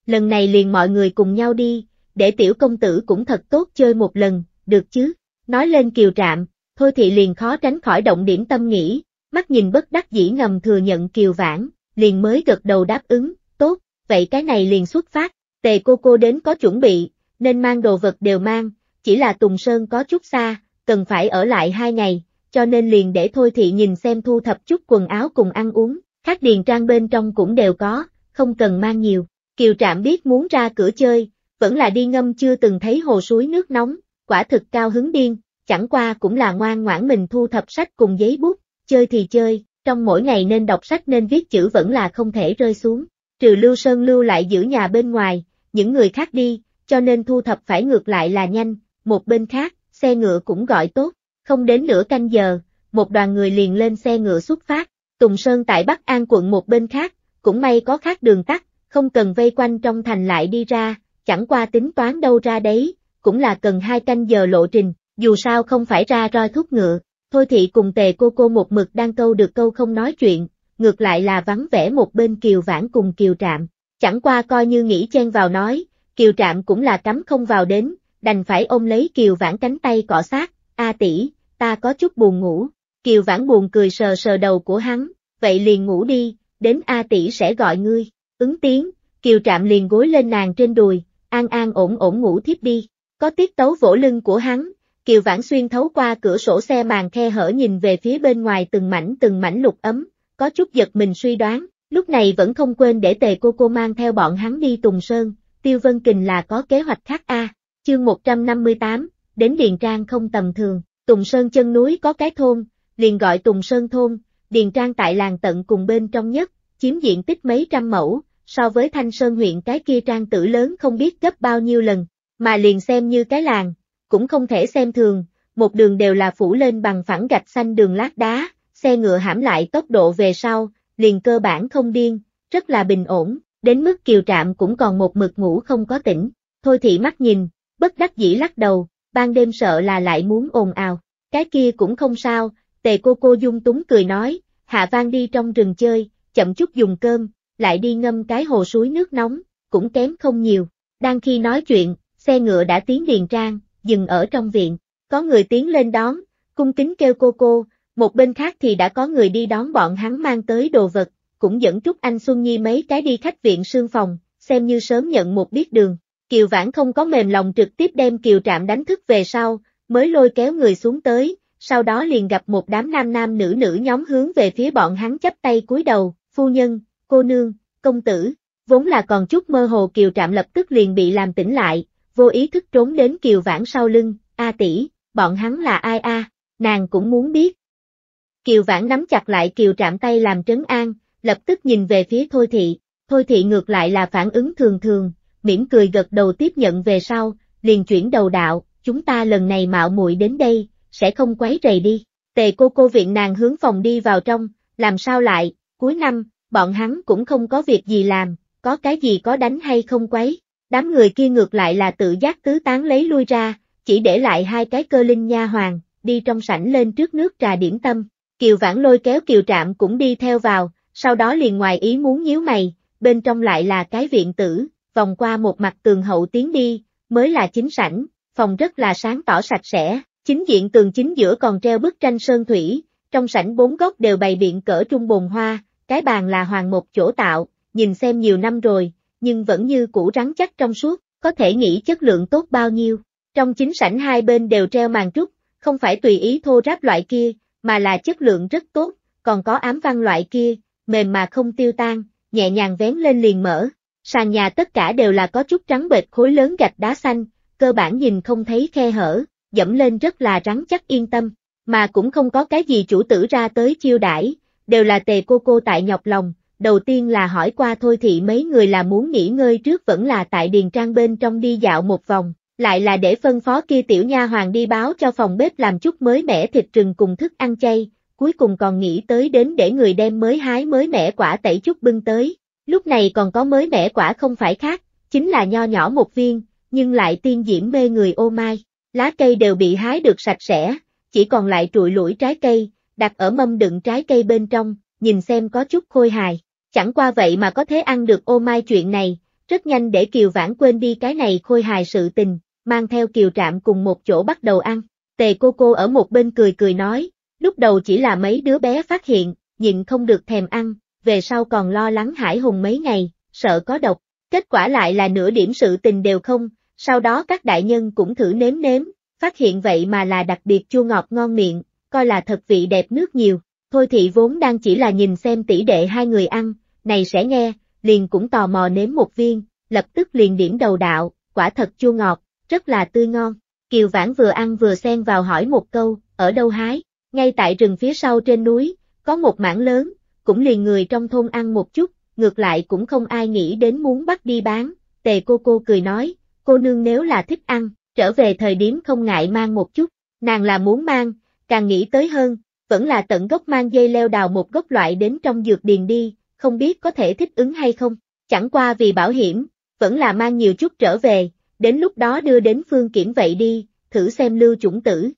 Lần này liền mọi người cùng nhau đi, để tiểu công tử cũng thật tốt chơi một lần, được chứ, nói lên kiều trạm, thôi thị liền khó tránh khỏi động điểm tâm nghĩ, mắt nhìn bất đắc dĩ ngầm thừa nhận kiều vãn, liền mới gật đầu đáp ứng, tốt, vậy cái này liền xuất phát, tề cô cô đến có chuẩn bị, nên mang đồ vật đều mang, chỉ là Tùng Sơn có chút xa, cần phải ở lại hai ngày, cho nên liền để Thôi Thị nhìn xem thu thập chút quần áo cùng ăn uống, khác điền trang bên trong cũng đều có, không cần mang nhiều. Kiều Trạm biết muốn ra cửa chơi, vẫn là đi ngâm chưa từng thấy hồ suối nước nóng, quả thực cao hứng điên, chẳng qua cũng là ngoan ngoãn mình thu thập sách cùng giấy bút, chơi thì chơi, trong mỗi ngày nên đọc sách nên viết chữ vẫn là không thể rơi xuống, trừ Lưu Sơn lưu lại giữ nhà bên ngoài, những người khác đi, cho nên thu thập phải ngược lại là nhanh, một bên khác, xe ngựa cũng gọi tốt, không đến nửa canh giờ, một đoàn người liền lên xe ngựa xuất phát, Tùng Sơn tại Bắc An quận một bên khác, cũng may có khác đường tắt, không cần vây quanh trong thành lại đi ra, chẳng qua tính toán đâu ra đấy, cũng là cần hai canh giờ lộ trình, dù sao không phải ra roi thúc ngựa. Thôi thị cùng tề cô cô một mực đang câu được câu không nói chuyện, ngược lại là vắng vẻ một bên kiều vãn cùng kiều trạm. Chẳng qua coi như nghĩ chen vào nói, kiều trạm cũng là cắm không vào đến, đành phải ôm lấy kiều vãn cánh tay cọ sát, a tỷ, ta có chút buồn ngủ. Kiều vãn buồn cười sờ sờ đầu của hắn, vậy liền ngủ đi, đến a tỷ sẽ gọi ngươi, ứng tiếng, kiều trạm liền gối lên nàng trên đùi, an an ổn ổn ngủ thiếp đi, có tiết tấu vỗ lưng của hắn, Kiều Vãn Xuyên thấu qua cửa sổ xe màn khe hở nhìn về phía bên ngoài từng mảnh từng mảnh lục ấm, có chút giật mình suy đoán, lúc này vẫn không quên để tề cô cô mang theo bọn hắn đi Tùng Sơn, Tiêu Vân Kình là có kế hoạch khác a. À, chương 158, đến Điền Trang không tầm thường, Tùng Sơn chân núi có cái thôn, liền gọi Tùng Sơn thôn, Điền Trang tại làng tận cùng bên trong nhất, chiếm diện tích mấy trăm mẫu, so với Thanh Sơn huyện cái kia trang tử lớn không biết gấp bao nhiêu lần, mà liền xem như cái làng, cũng không thể xem thường, một đường đều là phủ lên bằng phẳng gạch xanh đường lát đá, xe ngựa hãm lại tốc độ về sau, liền cơ bản không điên, rất là bình ổn, đến mức kiều trạm cũng còn một mực ngủ không có tỉnh, thôi thị mắt nhìn, bất đắc dĩ lắc đầu, ban đêm sợ là lại muốn ồn ào, cái kia cũng không sao, tề cô cô dung túng cười nói, hạ vang đi trong rừng chơi, chậm chút dùng cơm, lại đi ngâm cái hồ suối nước nóng, cũng kém không nhiều, đang khi nói chuyện, xe ngựa đã tiến điền trang, dừng ở trong viện, có người tiến lên đón, cung kính kêu cô cô, một bên khác thì đã có người đi đón bọn hắn mang tới đồ vật, cũng dẫn Trúc Anh Xuân Nhi mấy cái đi khách viện sương phòng, xem như sớm nhận một biết đường. Kiều Vãn không có mềm lòng trực tiếp đem Kiều Trạm đánh thức về sau, mới lôi kéo người xuống tới, sau đó liền gặp một đám nam nam nữ nữ nhóm hướng về phía bọn hắn chắp tay cúi đầu, phu nhân, cô nương, công tử, vốn là còn chút mơ hồ Kiều Trạm lập tức liền bị làm tỉnh lại, vô ý thức trốn đến Kiều Vãn sau lưng, a tỷ, bọn hắn là ai a? nàng cũng muốn biết. Kiều Vãn nắm chặt lại Kiều Trạm tay làm trấn an, lập tức nhìn về phía Thôi Thị, Thôi Thị ngược lại là phản ứng thường thường, mỉm cười gật đầu tiếp nhận về sau, liền chuyển đầu đạo, chúng ta lần này mạo muội đến đây, sẽ không quấy rầy đi. Tề cô cô viện nàng hướng phòng đi vào trong, làm sao lại, cuối năm, bọn hắn cũng không có việc gì làm, có cái gì có đánh hay không quấy. Đám người kia ngược lại là tự giác tứ tán lấy lui ra, chỉ để lại hai cái cơ linh nha hoàng, đi trong sảnh lên trước nước trà điểm tâm. Kiều Vãn lôi kéo Kiều Trạm cũng đi theo vào, sau đó liền ngoài ý muốn nhíu mày, bên trong lại là cái viện tử, vòng qua một mặt tường hậu tiến đi, mới là chính sảnh, phòng rất là sáng tỏ sạch sẽ, chính diện tường chính giữa còn treo bức tranh sơn thủy, trong sảnh bốn góc đều bày biện cỡ trung bồn hoa, cái bàn là hoàng một chỗ tạo, nhìn xem nhiều năm rồi, nhưng vẫn như cũ rắn chắc trong suốt, có thể nghĩ chất lượng tốt bao nhiêu. Trong chính sảnh hai bên đều treo màn trúc, không phải tùy ý thô ráp loại kia, mà là chất lượng rất tốt, còn có ám văn loại kia, mềm mà không tiêu tan, nhẹ nhàng vén lên liền mở. Sàn nhà tất cả đều là có chút trắng bệt khối lớn gạch đá xanh, cơ bản nhìn không thấy khe hở, dẫm lên rất là rắn chắc yên tâm, mà cũng không có cái gì chủ tử ra tới chiêu đãi, đều là tề cô cô tại nhọc lòng, đầu tiên là hỏi qua thôi thì mấy người là muốn nghỉ ngơi trước vẫn là tại điền trang bên trong đi dạo một vòng, lại là để phân phó kia tiểu nha hoàng đi báo cho phòng bếp làm chút mới mẻ thịt rừng cùng thức ăn chay, cuối cùng còn nghĩ tới đến để người đem mới hái mới mẻ quả tẩy chút bưng tới, lúc này còn có mới mẻ quả không phải khác, chính là nho nhỏ một viên, nhưng lại tiên diễm mê người ô mai, lá cây đều bị hái được sạch sẽ, chỉ còn lại trụi lũi trái cây, đặt ở mâm đựng trái cây bên trong, nhìn xem có chút khôi hài. Chẳng qua vậy mà có thể ăn được ô mai chuyện này, rất nhanh để Kiều Vãn quên đi cái này khôi hài sự tình, mang theo Kiều Trạm cùng một chỗ bắt đầu ăn. Tề cô cô ở một bên cười cười nói, lúc đầu chỉ là mấy đứa bé phát hiện, nhịn không được thèm ăn, về sau còn lo lắng hải hùng mấy ngày, sợ có độc, kết quả lại là nửa điểm sự tình đều không, sau đó các đại nhân cũng thử nếm nếm, phát hiện vậy mà là đặc biệt chua ngọt ngon miệng, coi là thật vị đẹp nước nhiều, Thôi thị vốn đang chỉ là nhìn xem tỷ đệ hai người ăn, này sẽ nghe, liền cũng tò mò nếm một viên, lập tức liền điểm đầu đạo, quả thật chua ngọt, rất là tươi ngon. Kiều Vãn vừa ăn vừa xen vào hỏi một câu, ở đâu hái, ngay tại rừng phía sau trên núi, có một mảng lớn, cũng liền người trong thôn ăn một chút, ngược lại cũng không ai nghĩ đến muốn bắt đi bán, tề cô cô cười nói, cô nương nếu là thích ăn, trở về thời điểm không ngại mang một chút, nàng là muốn mang, càng nghĩ tới hơn, vẫn là tận gốc mang dây leo đào một gốc loại đến trong dược điền đi, không biết có thể thích ứng hay không, chẳng qua vì bảo hiểm, vẫn là mang nhiều chút trở về, đến lúc đó đưa đến phương kiểm vậy đi, thử xem lưu chủng tử.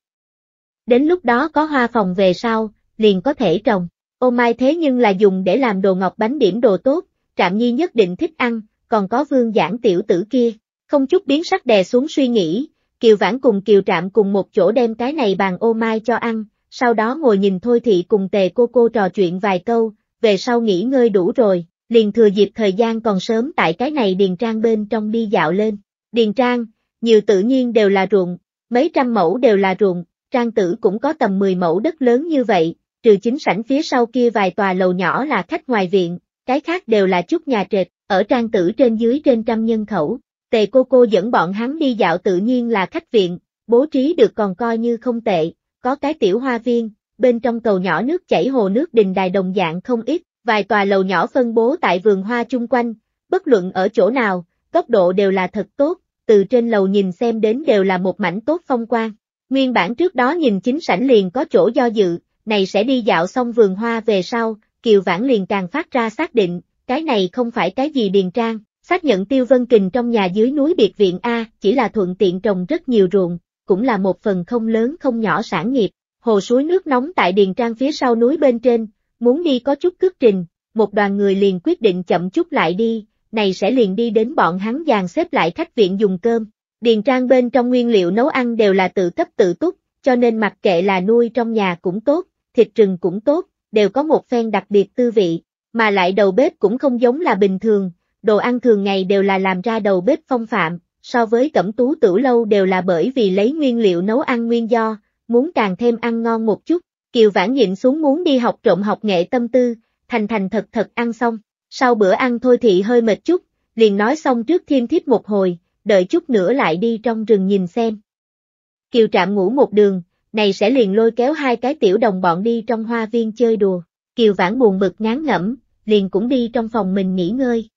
Đến lúc đó có hoa phòng về sau, liền có thể trồng, ô mai thế nhưng là dùng để làm đồ ngọc bánh điểm đồ tốt, trạm nhi nhất định thích ăn, còn có vương giảng tiểu tử kia, không chút biến sắc đè xuống suy nghĩ, Kiều Vãn cùng Kiều Trạm cùng một chỗ đem cái này bàn ô mai cho ăn, sau đó ngồi nhìn Thôi Thị cùng tề cô cô trò chuyện vài câu, về sau nghỉ ngơi đủ rồi, liền thừa dịp thời gian còn sớm tại cái này Điền Trang bên trong đi dạo lên. Điền Trang, nhiều tự nhiên đều là ruộng, mấy trăm mẫu đều là ruộng, Trang tử cũng có tầm 10 mẫu đất lớn như vậy, trừ chính sảnh phía sau kia vài tòa lầu nhỏ là khách ngoài viện, cái khác đều là chút nhà trệt, ở Trang tử trên dưới trên trăm nhân khẩu. Tề cô cô dẫn bọn hắn đi dạo tự nhiên là khách viện, bố trí được còn coi như không tệ, có cái tiểu hoa viên, bên trong cầu nhỏ nước chảy hồ nước đình đài đồng dạng không ít, vài tòa lầu nhỏ phân bố tại vườn hoa chung quanh, bất luận ở chỗ nào, tốc độ đều là thật tốt, từ trên lầu nhìn xem đến đều là một mảnh tốt phong quang. Nguyên bản trước đó nhìn chính sảnh liền có chỗ do dự, này sẽ đi dạo xong vườn hoa về sau, Kiều Vãn liền càng phát ra xác định, cái này không phải cái gì điền trang, xác nhận Tiêu Vân Kình trong nhà dưới núi biệt viện A, chỉ là thuận tiện trồng rất nhiều ruộng, cũng là một phần không lớn không nhỏ sản nghiệp. Hồ suối nước nóng tại Điền Trang phía sau núi bên trên, muốn đi có chút cước trình, một đoàn người liền quyết định chậm chút lại đi, này sẽ liền đi đến bọn hắn dàn xếp lại khách viện dùng cơm. Điền Trang bên trong nguyên liệu nấu ăn đều là tự cấp tự túc, cho nên mặc kệ là nuôi trong nhà cũng tốt, thịt rừng cũng tốt, đều có một phen đặc biệt tư vị, mà lại đầu bếp cũng không giống là bình thường, đồ ăn thường ngày đều là làm ra đầu bếp phong phạm, so với cẩm tú tửu lâu đều là bởi vì lấy nguyên liệu nấu ăn nguyên do, muốn càng thêm ăn ngon một chút. Kiều Vãn nhịn xuống muốn đi học trộm học nghệ tâm tư, thành thành thật thật ăn xong. Sau bữa ăn thôi thị hơi mệt chút, liền nói xong trước thiên thiếp một hồi, đợi chút nữa lại đi trong rừng nhìn xem. Kiều Trạm ngủ một đường, này sẽ liền lôi kéo hai cái tiểu đồng bọn đi trong hoa viên chơi đùa. Kiều Vãn buồn bực ngán ngẩm, liền cũng đi trong phòng mình nghỉ ngơi.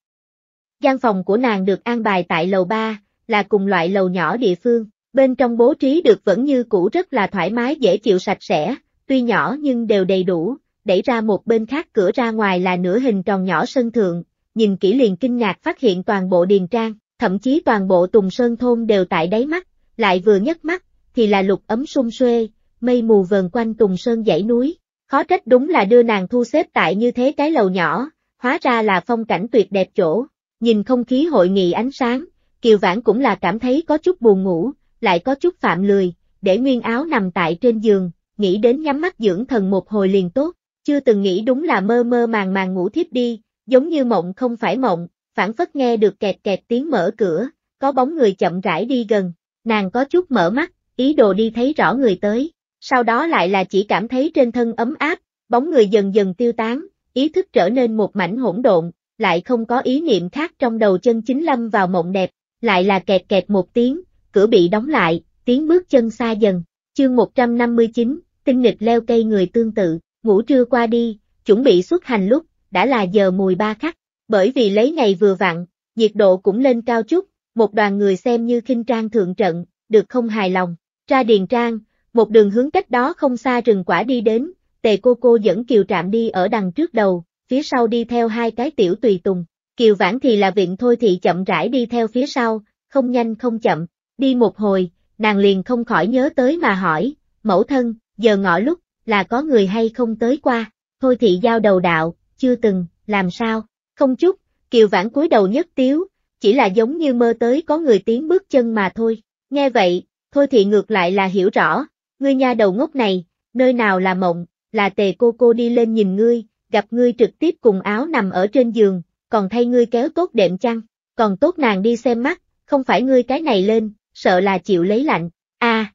Gian phòng của nàng được an bài tại lầu 3, là cùng loại lầu nhỏ địa phương, bên trong bố trí được vẫn như cũ rất là thoải mái dễ chịu sạch sẽ, tuy nhỏ nhưng đều đầy đủ, đẩy ra một bên khác cửa ra ngoài là nửa hình tròn nhỏ sân thượng, nhìn kỹ liền kinh ngạc phát hiện toàn bộ điền trang, thậm chí toàn bộ tùng sơn thôn đều tại đáy mắt, lại vừa nhấc mắt, thì là lục ấm sung xuê, mây mù vờn quanh tùng sơn dãy núi, khó trách đúng là đưa nàng thu xếp tại như thế cái lầu nhỏ, hóa ra là phong cảnh tuyệt đẹp chỗ, nhìn không khí hội nghị ánh sáng, Kiều Vãn cũng là cảm thấy có chút buồn ngủ, lại có chút phạm lười, để nguyên áo nằm tại trên giường, nghĩ đến nhắm mắt dưỡng thần một hồi liền tốt, chưa từng nghĩ đúng là mơ mơ màng màng ngủ thiếp đi, giống như mộng không phải mộng, phản phất nghe được kẹt kẹt tiếng mở cửa, có bóng người chậm rãi đi gần, nàng có chút mở mắt, ý đồ đi thấy rõ người tới, sau đó lại là chỉ cảm thấy trên thân ấm áp, bóng người dần dần tiêu tán, ý thức trở nên một mảnh hỗn độn, lại không có ý niệm khác trong đầu chân chính lâm vào mộng đẹp, lại là kẹt kẹt một tiếng, cửa bị đóng lại, tiếng bước chân xa dần. Chương 159, tinh nghịch leo cây người tương tự, ngủ trưa qua đi, chuẩn bị xuất hành lúc, đã là giờ mùi ba khắc, bởi vì lấy ngày vừa vặn, nhiệt độ cũng lên cao chút, một đoàn người xem như khinh trang thượng trận, được không hài lòng, ra điền trang, một đường hướng cách đó không xa rừng quả đi đến, tề cô cô dẫn kiều trạm đi ở đằng trước đầu, phía sau đi theo hai cái tiểu tùy tùng, Kiều Vãn thì là viện thôi thì chậm rãi đi theo phía sau, không nhanh không chậm, đi một hồi, nàng liền không khỏi nhớ tới mà hỏi, mẫu thân, giờ ngọ lúc, là có người hay không tới qua, thôi thì giao đầu đạo, chưa từng, làm sao, không chút, Kiều Vãn cúi đầu nhất tiếu, chỉ là giống như mơ tới có người tiến bước chân mà thôi, nghe vậy, thôi thì ngược lại là hiểu rõ, ngươi nha đầu ngốc này, nơi nào là mộng, là tề cô cô đi lên nhìn ngươi, gặp ngươi trực tiếp cùng áo nằm ở trên giường, còn thay ngươi kéo tốt đệm chăng, còn tốt nàng đi xem mắt, không phải ngươi cái này lên, sợ là chịu lấy lạnh, a à.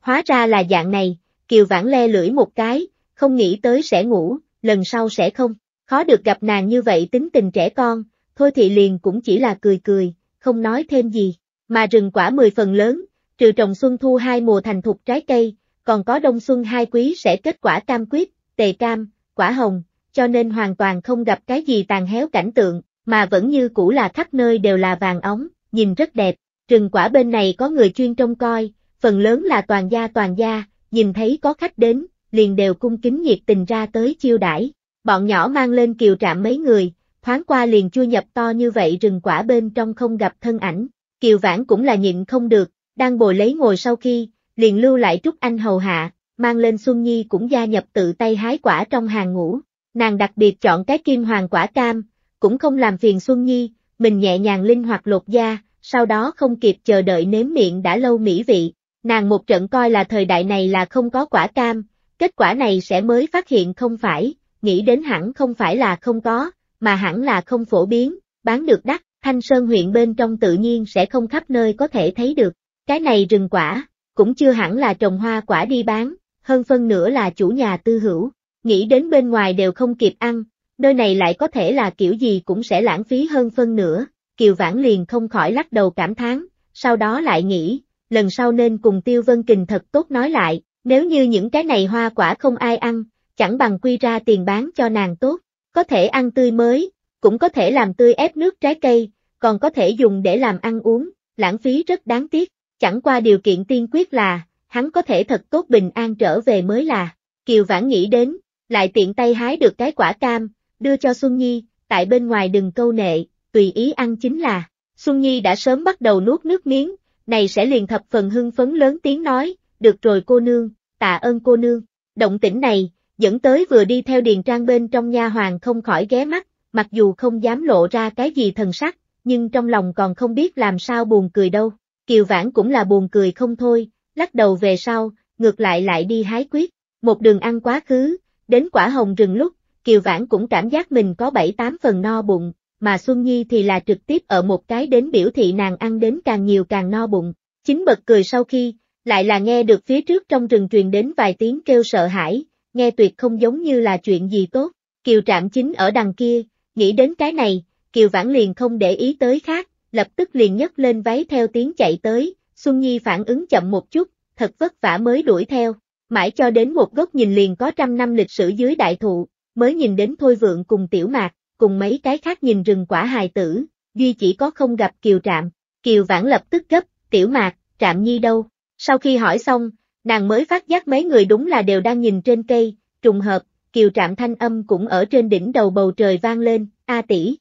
Hóa ra là dạng này, Kiều Vãn le lưỡi một cái, không nghĩ tới sẽ ngủ, lần sau sẽ không, khó được gặp nàng như vậy tính tình trẻ con, thôi thì liền cũng chỉ là cười cười, không nói thêm gì, mà rừng quả mười phần lớn, trừ trồng xuân thu hai mùa thành thục trái cây, còn có đông xuân hai quý sẽ kết quả cam quýt, tề cam, quả hồng, cho nên hoàn toàn không gặp cái gì tàn héo cảnh tượng, mà vẫn như cũ là khắp nơi đều là vàng ống, nhìn rất đẹp. Rừng quả bên này có người chuyên trông coi, phần lớn là toàn gia toàn gia, nhìn thấy có khách đến, liền đều cung kính nhiệt tình ra tới chiêu đãi. Bọn nhỏ mang lên kiều trạm mấy người, thoáng qua liền chui nhập to như vậy rừng quả bên trong không gặp thân ảnh. Kiều vãn cũng là nhịn không được, đang bồi lấy ngồi sau khi, liền lưu lại Trúc Anh hầu hạ, mang lên Xuân Nhi cũng gia nhập tự tay hái quả trong hàng ngũ. Nàng đặc biệt chọn cái kim hoàng quả cam, cũng không làm phiền Xuân Nhi, mình nhẹ nhàng linh hoạt lột da, sau đó không kịp chờ đợi nếm miệng đã lâu mỹ vị. Nàng một trận coi là thời đại này là không có quả cam, kết quả này sẽ mới phát hiện không phải, nghĩ đến hẳn không phải là không có, mà hẳn là không phổ biến, bán được đắt, Thanh Sơn huyện bên trong tự nhiên sẽ không khắp nơi có thể thấy được. Cái này rừng quả, cũng chưa hẳn là trồng hoa quả đi bán, hơn phân nữa là chủ nhà tư hữu, nghĩ đến bên ngoài đều không kịp ăn, nơi này lại có thể là kiểu gì cũng sẽ lãng phí hơn phân nữa. Kiều Vãn liền không khỏi lắc đầu cảm thán, sau đó lại nghĩ, lần sau nên cùng Tiêu Vân Kình thật tốt nói lại, nếu như những cái này hoa quả không ai ăn, chẳng bằng quy ra tiền bán cho nàng tốt, có thể ăn tươi mới, cũng có thể làm tươi ép nước trái cây, còn có thể dùng để làm ăn uống, lãng phí rất đáng tiếc, chẳng qua điều kiện tiên quyết là, hắn có thể thật tốt bình an trở về mới là, Kiều Vãn nghĩ đến, lại tiện tay hái được cái quả cam, đưa cho Xuân Nhi, tại bên ngoài đừng câu nệ, tùy ý ăn chính là. Xuân Nhi đã sớm bắt đầu nuốt nước miếng, này sẽ liền thập phần hưng phấn lớn tiếng nói, được rồi cô nương, tạ ơn cô nương. Động tĩnh này, dẫn tới vừa đi theo điền trang bên trong nha hoàng không khỏi ghé mắt, mặc dù không dám lộ ra cái gì thần sắc, nhưng trong lòng còn không biết làm sao buồn cười đâu. Kiều Vãn cũng là buồn cười không thôi, lắc đầu về sau, ngược lại lại đi hái quyết. Một đường ăn quá khứ, Đến quả hồng rừng lúc, Kiều Vãn cũng cảm giác mình có 7-8 phần no bụng, mà Xuân Nhi thì là trực tiếp ở một cái đến biểu thị nàng ăn đến càng nhiều càng no bụng. Chính bật cười sau khi, lại là nghe được phía trước trong rừng truyền đến vài tiếng kêu sợ hãi, nghe tuyệt không giống như là chuyện gì tốt. Kiều Trạm Chính ở đằng kia, nghĩ đến cái này, Kiều Vãn liền không để ý tới khác, lập tức liền nhấc lên váy theo tiếng chạy tới, Xuân Nhi phản ứng chậm một chút, thật vất vả mới đuổi theo, mãi cho đến một góc nhìn liền có trăm năm lịch sử dưới đại thụ, mới nhìn đến Thôi Vượng cùng Tiểu Mạc, cùng mấy cái khác nhìn rừng quả hài tử, duy chỉ có không gặp Kiều Trạm, Kiều Vãn lập tức gấp, Tiểu Mạc, Trạm Nhi đâu? Sau khi hỏi xong, nàng mới phát giác mấy người đúng là đều đang nhìn trên cây, trùng hợp, Kiều Trạm thanh âm cũng ở trên đỉnh đầu bầu trời vang lên, A tỷ,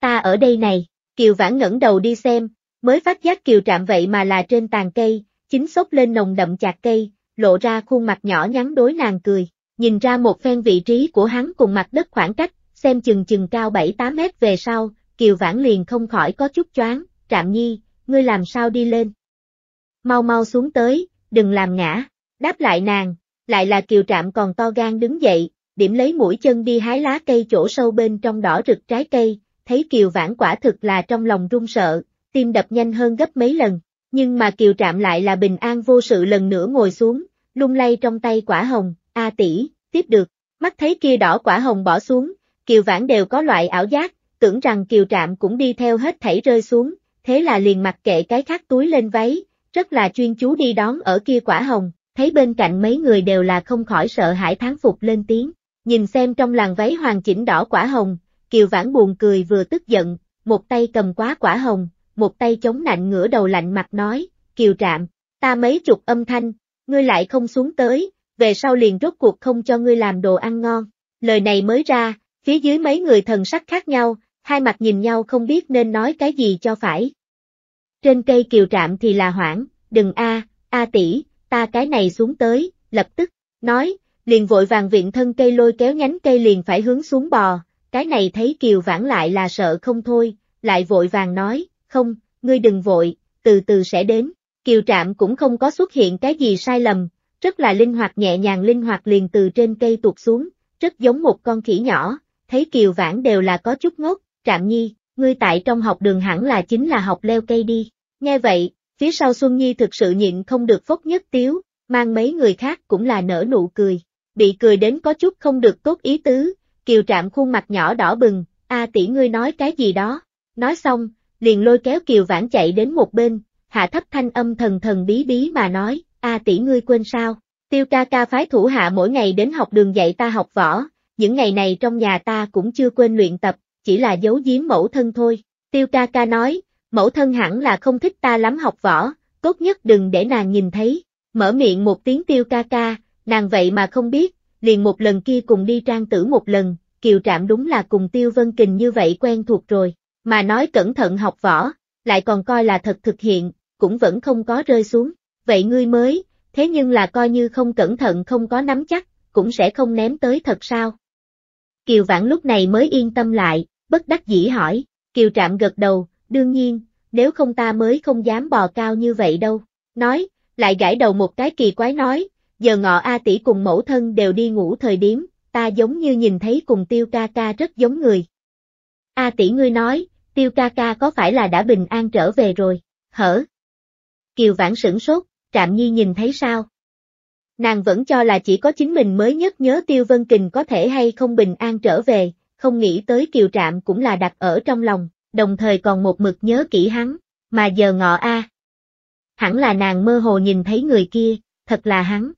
Ta ở đây này, Kiều Vãn ngẩng đầu đi xem, mới phát giác Kiều Trạm vậy mà là trên tàn cây, chính xốc lên nồng đậm chạc cây, lộ ra khuôn mặt nhỏ nhắn đối nàng cười, nhìn ra một phen vị trí của hắn cùng mặt đất khoảng cách, xem chừng chừng cao 7-8 mét về sau, Kiều Vãn liền không khỏi có chút choáng, Trạm Nhi, ngươi làm sao đi lên? Mau mau xuống tới, đừng làm ngã, đáp lại nàng, lại là Kiều Trạm còn to gan đứng dậy, điểm lấy mũi chân đi hái lá cây chỗ sâu bên trong đỏ rực trái cây, thấy Kiều Vãn quả thực là trong lòng run sợ, tim đập nhanh hơn gấp mấy lần, nhưng mà Kiều Trạm lại là bình an vô sự lần nữa ngồi xuống, lung lay trong tay quả hồng, a tỷ, tiếp được, mắt thấy kia đỏ quả hồng bỏ xuống, Kiều Vãn đều có loại ảo giác, tưởng rằng Kiều Trạm cũng đi theo hết thảy rơi xuống, thế là liền mặc kệ cái khắc túi lên váy, rất là chuyên chú đi đón ở kia quả hồng, thấy bên cạnh mấy người đều là không khỏi sợ hãi tháng phục lên tiếng, nhìn xem trong làng váy hoàn chỉnh đỏ quả hồng, Kiều Vãn buồn cười vừa tức giận, một tay cầm quá quả hồng, một tay chống nạnh ngửa đầu lạnh mặt nói, kiều trạm, ta mấy chục âm thanh, ngươi lại không xuống tới, về sau liền rốt cuộc không cho ngươi làm đồ ăn ngon. Lời này mới ra, phía dưới mấy người thần sắc khác nhau, hai mặt nhìn nhau không biết nên nói cái gì cho phải. Trên cây kiều trạm thì là hoảng, đừng a, a tỷ, ta cái này xuống tới, lập tức, nói, liền vội vàng viện thân cây lôi kéo nhánh cây liền phải hướng xuống bò, cái này thấy kiều vãn lại là sợ không thôi, lại vội vàng nói, không, ngươi đừng vội, từ từ sẽ đến. Kiều Trạm cũng không có xuất hiện cái gì sai lầm, rất là linh hoạt nhẹ nhàng linh hoạt liền từ trên cây tuột xuống, rất giống một con khỉ nhỏ, thấy Kiều Vãn đều là có chút ngốc, Trạm Nhi, ngươi tại trong học đường hẳn là chính là học leo cây đi. Nghe vậy, phía sau Xuân Nhi thực sự nhịn không được phốc nhất tiếu, mang mấy người khác cũng là nở nụ cười, bị cười đến có chút không được tốt ý tứ, Kiều Trạm khuôn mặt nhỏ đỏ bừng, a tỷ ngươi nói cái gì đó. Nói xong, liền lôi kéo Kiều Vãn chạy đến một bên, hạ thấp thanh âm thần thần bí bí mà nói, a tỷ ngươi quên sao, tiêu ca ca phái thủ hạ mỗi ngày đến học đường dạy ta học võ, những ngày này trong nhà ta cũng chưa quên luyện tập, chỉ là giấu giếm mẫu thân thôi, tiêu ca ca nói, mẫu thân hẳn là không thích ta lắm học võ, tốt nhất đừng để nàng nhìn thấy, mở miệng một tiếng tiêu ca ca, nàng vậy mà không biết, liền một lần kia cùng đi trang tử một lần, kiều trạm đúng là cùng tiêu vân kình như vậy quen thuộc rồi mà nói cẩn thận học võ, lại còn coi là thật thực hiện, cũng vẫn không có rơi xuống, vậy ngươi mới, thế nhưng là coi như không cẩn thận không có nắm chắc, cũng sẽ không ném tới thật sao. Kiều Vãn lúc này mới yên tâm lại, bất đắc dĩ hỏi, Kiều Trạm gật đầu, đương nhiên, nếu không ta mới không dám bò cao như vậy đâu, nói, lại gãi đầu một cái kỳ quái nói, giờ ngọ A tỷ cùng mẫu thân đều đi ngủ thời điểm, ta giống như nhìn thấy cùng tiêu ca ca rất giống người. A tỷ ngươi nói, tiêu ca ca có phải là đã bình an trở về rồi, hở? Kiều vãn sửng sốt, trạm nhi nhìn thấy sao? Nàng vẫn cho là chỉ có chính mình mới nhất nhớ tiêu vân kình có thể hay không bình an trở về, không nghĩ tới kiều trạm cũng là đặt ở trong lòng, đồng thời còn một mực nhớ kỹ hắn, mà giờ ngọ a. Hẳn là nàng mơ hồ nhìn thấy người kia, thật là hắn.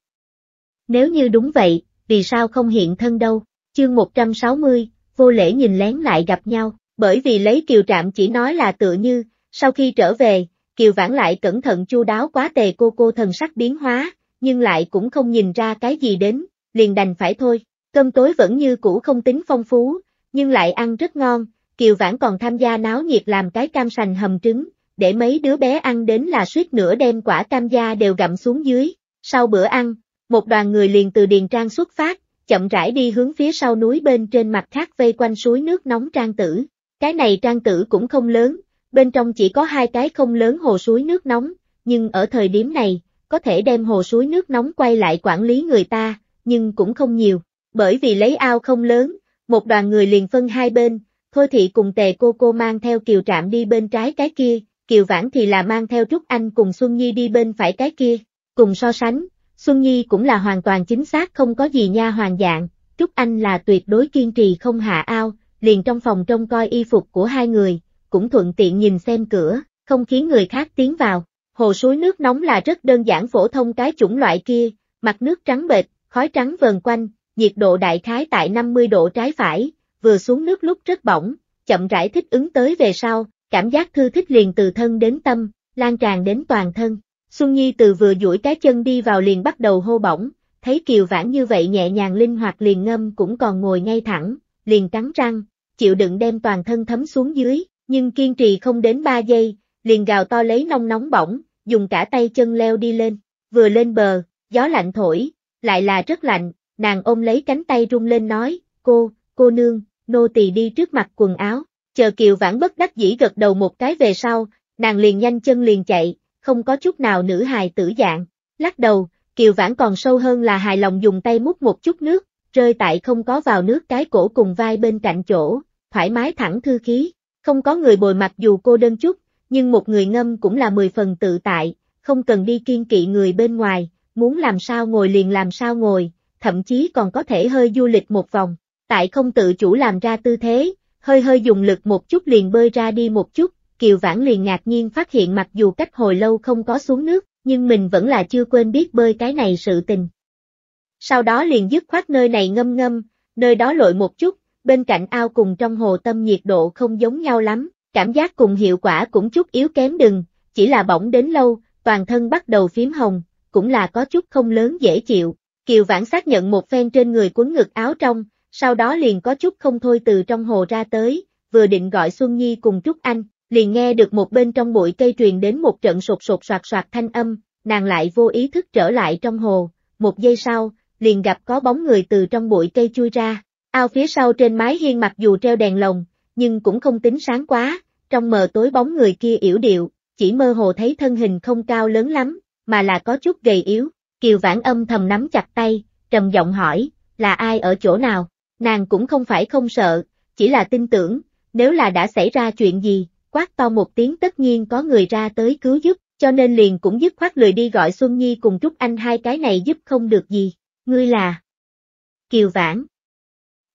Nếu như đúng vậy, vì sao không hiện thân đâu, chương 160, vô lễ nhìn lén lại gặp nhau bởi vì lấy Kiều Trạm chỉ nói là tựa như, sau khi trở về, Kiều Vãn lại cẩn thận chu đáo quá tề cô cô thần sắc biến hóa, nhưng lại cũng không nhìn ra cái gì đến, liền đành phải thôi, cơm tối vẫn như cũ không tính phong phú, nhưng lại ăn rất ngon, Kiều Vãn còn tham gia náo nhiệt làm cái cam sành hầm trứng, để mấy đứa bé ăn đến là suýt nửa đem quả cam da đều gặm xuống dưới, sau bữa ăn, một đoàn người liền từ Điền Trang xuất phát, chậm rãi đi hướng phía sau núi bên trên mặt khác vây quanh suối nước nóng trang tử. Cái này trang tử cũng không lớn, bên trong chỉ có hai cái không lớn hồ suối nước nóng, nhưng ở thời điểm này, có thể đem hồ suối nước nóng quay lại quản lý người ta, nhưng cũng không nhiều, bởi vì lấy ao không lớn, một đoàn người liền phân hai bên, Thôi thị cùng tề cô cô mang theo Kiều Trạm đi bên trái cái kia, Kiều Vãn thì là mang theo Trúc Anh cùng Xuân Nhi đi bên phải cái kia, cùng so sánh, Xuân Nhi cũng là hoàn toàn chính xác không có gì nha hoàn dạng, Trúc Anh là tuyệt đối kiên trì không hạ ao, liền trong phòng trông coi y phục của hai người, cũng thuận tiện nhìn xem cửa, không khiến người khác tiến vào. Hồ suối nước nóng là rất đơn giản phổ thông cái chủng loại kia, mặt nước trắng bệt, khói trắng vờn quanh, nhiệt độ đại khái tại 50 độ trái phải, vừa xuống nước lúc rất bỏng, chậm rãi thích ứng tới về sau, cảm giác thư thích liền từ thân đến tâm, lan tràn đến toàn thân. Xuân Nhi từ vừa duỗi cái chân đi vào liền bắt đầu hô bỏng, thấy Kiều Vãn như vậy nhẹ nhàng linh hoạt liền ngâm cũng còn ngồi ngay thẳng, liền cắn răng, chịu đựng đem toàn thân thấm xuống dưới, nhưng kiên trì không đến 3 giây, liền gào to lấy nông nóng bỏng, dùng cả tay chân leo đi lên, vừa lên bờ, gió lạnh thổi, lại là rất lạnh, nàng ôm lấy cánh tay rung lên nói, cô, cô nương, nô tỳ đi trước mặt quần áo, chờ kiều vãn bất đắc dĩ gật đầu một cái về sau, nàng liền nhanh chân liền chạy, không có chút nào nữ hài tử dạng, lắc đầu, kiều vãn còn sâu hơn là hài lòng dùng tay mút một chút nước, rơi tại không có vào nước cái cổ cùng vai bên cạnh chỗ, thoải mái thẳng thư khí, không có người bồi mặc dù cô đơn chút, nhưng một người ngâm cũng là mười phần tự tại, không cần đi kiên kỵ người bên ngoài, muốn làm sao ngồi liền làm sao ngồi, thậm chí còn có thể hơi du lịch một vòng, tại không tự chủ làm ra tư thế, hơi hơi dùng lực một chút liền bơi ra đi một chút, Kiều Vãn liền ngạc nhiên phát hiện mặc dù cách hồi lâu không có xuống nước, nhưng mình vẫn là chưa quên biết bơi cái này sự tình sau đó liền dứt khoát nơi này ngâm ngâm, nơi đó lội một chút, bên cạnh ao cùng trong hồ tâm nhiệt độ không giống nhau lắm, cảm giác cùng hiệu quả cũng chút yếu kém đừng, chỉ là bỏng đến lâu, toàn thân bắt đầu phím hồng, cũng là có chút không lớn dễ chịu. Kiều Vãn xác nhận một phen trên người cuốn ngực áo trong, sau đó liền có chút không thôi từ trong hồ ra tới, vừa định gọi Xuân Nhi cùng Trúc Anh, liền nghe được một bên trong bụi cây truyền đến một trận sột sột soạt soạt thanh âm, nàng lại vô ý thức trở lại trong hồ, một giây sau, liền gặp có bóng người từ trong bụi cây chui ra. Ao phía sau trên mái hiên mặc dù treo đèn lồng, nhưng cũng không tính sáng quá, trong mờ tối bóng người kia yểu điệu, chỉ mơ hồ thấy thân hình không cao lớn lắm, mà là có chút gầy yếu. Kiều Vãn Âm thầm nắm chặt tay, trầm giọng hỏi, là ai ở chỗ nào? Nàng cũng không phải không sợ, chỉ là tin tưởng, nếu là đã xảy ra chuyện gì, quát to một tiếng tất nhiên có người ra tới cứu giúp, cho nên liền cũng dứt khoát lười đi gọi Xuân Nhi cùng Trúc Anh hai cái này giúp không được gì. Ngươi là Kiều Vãn.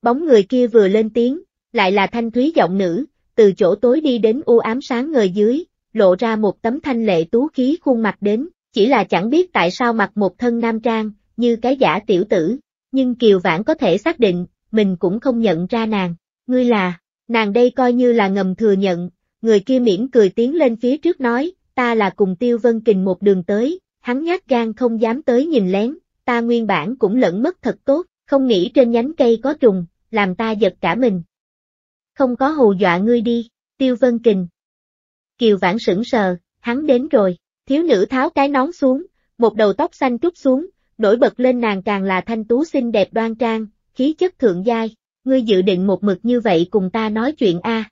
Bóng người kia vừa lên tiếng, lại là thanh thúy giọng nữ, từ chỗ tối đi đến u ám sáng ngời dưới, lộ ra một tấm thanh lệ tú khí khuôn mặt đến, chỉ là chẳng biết tại sao mặc một thân nam trang, như cái giả tiểu tử, nhưng Kiều Vãn có thể xác định, mình cũng không nhận ra nàng, ngươi là, nàng đây coi như là ngầm thừa nhận, người kia mỉm cười tiến lên phía trước nói, ta là cùng Tiêu Vân Kình một đường tới, hắn nhát gan không dám tới nhìn lén, ta nguyên bản cũng lẫn mất thật tốt, không nghĩ trên nhánh cây có trùng, làm ta giật cả mình. Không có hù dọa ngươi đi, tiêu vân kình. Kiều vãn sững sờ, hắn đến rồi, thiếu nữ tháo cái nón xuống, một đầu tóc xanh trút xuống, nổi bật lên nàng càng là thanh tú xinh đẹp đoan trang, khí chất thượng giai, ngươi dự định một mực như vậy cùng ta nói chuyện a.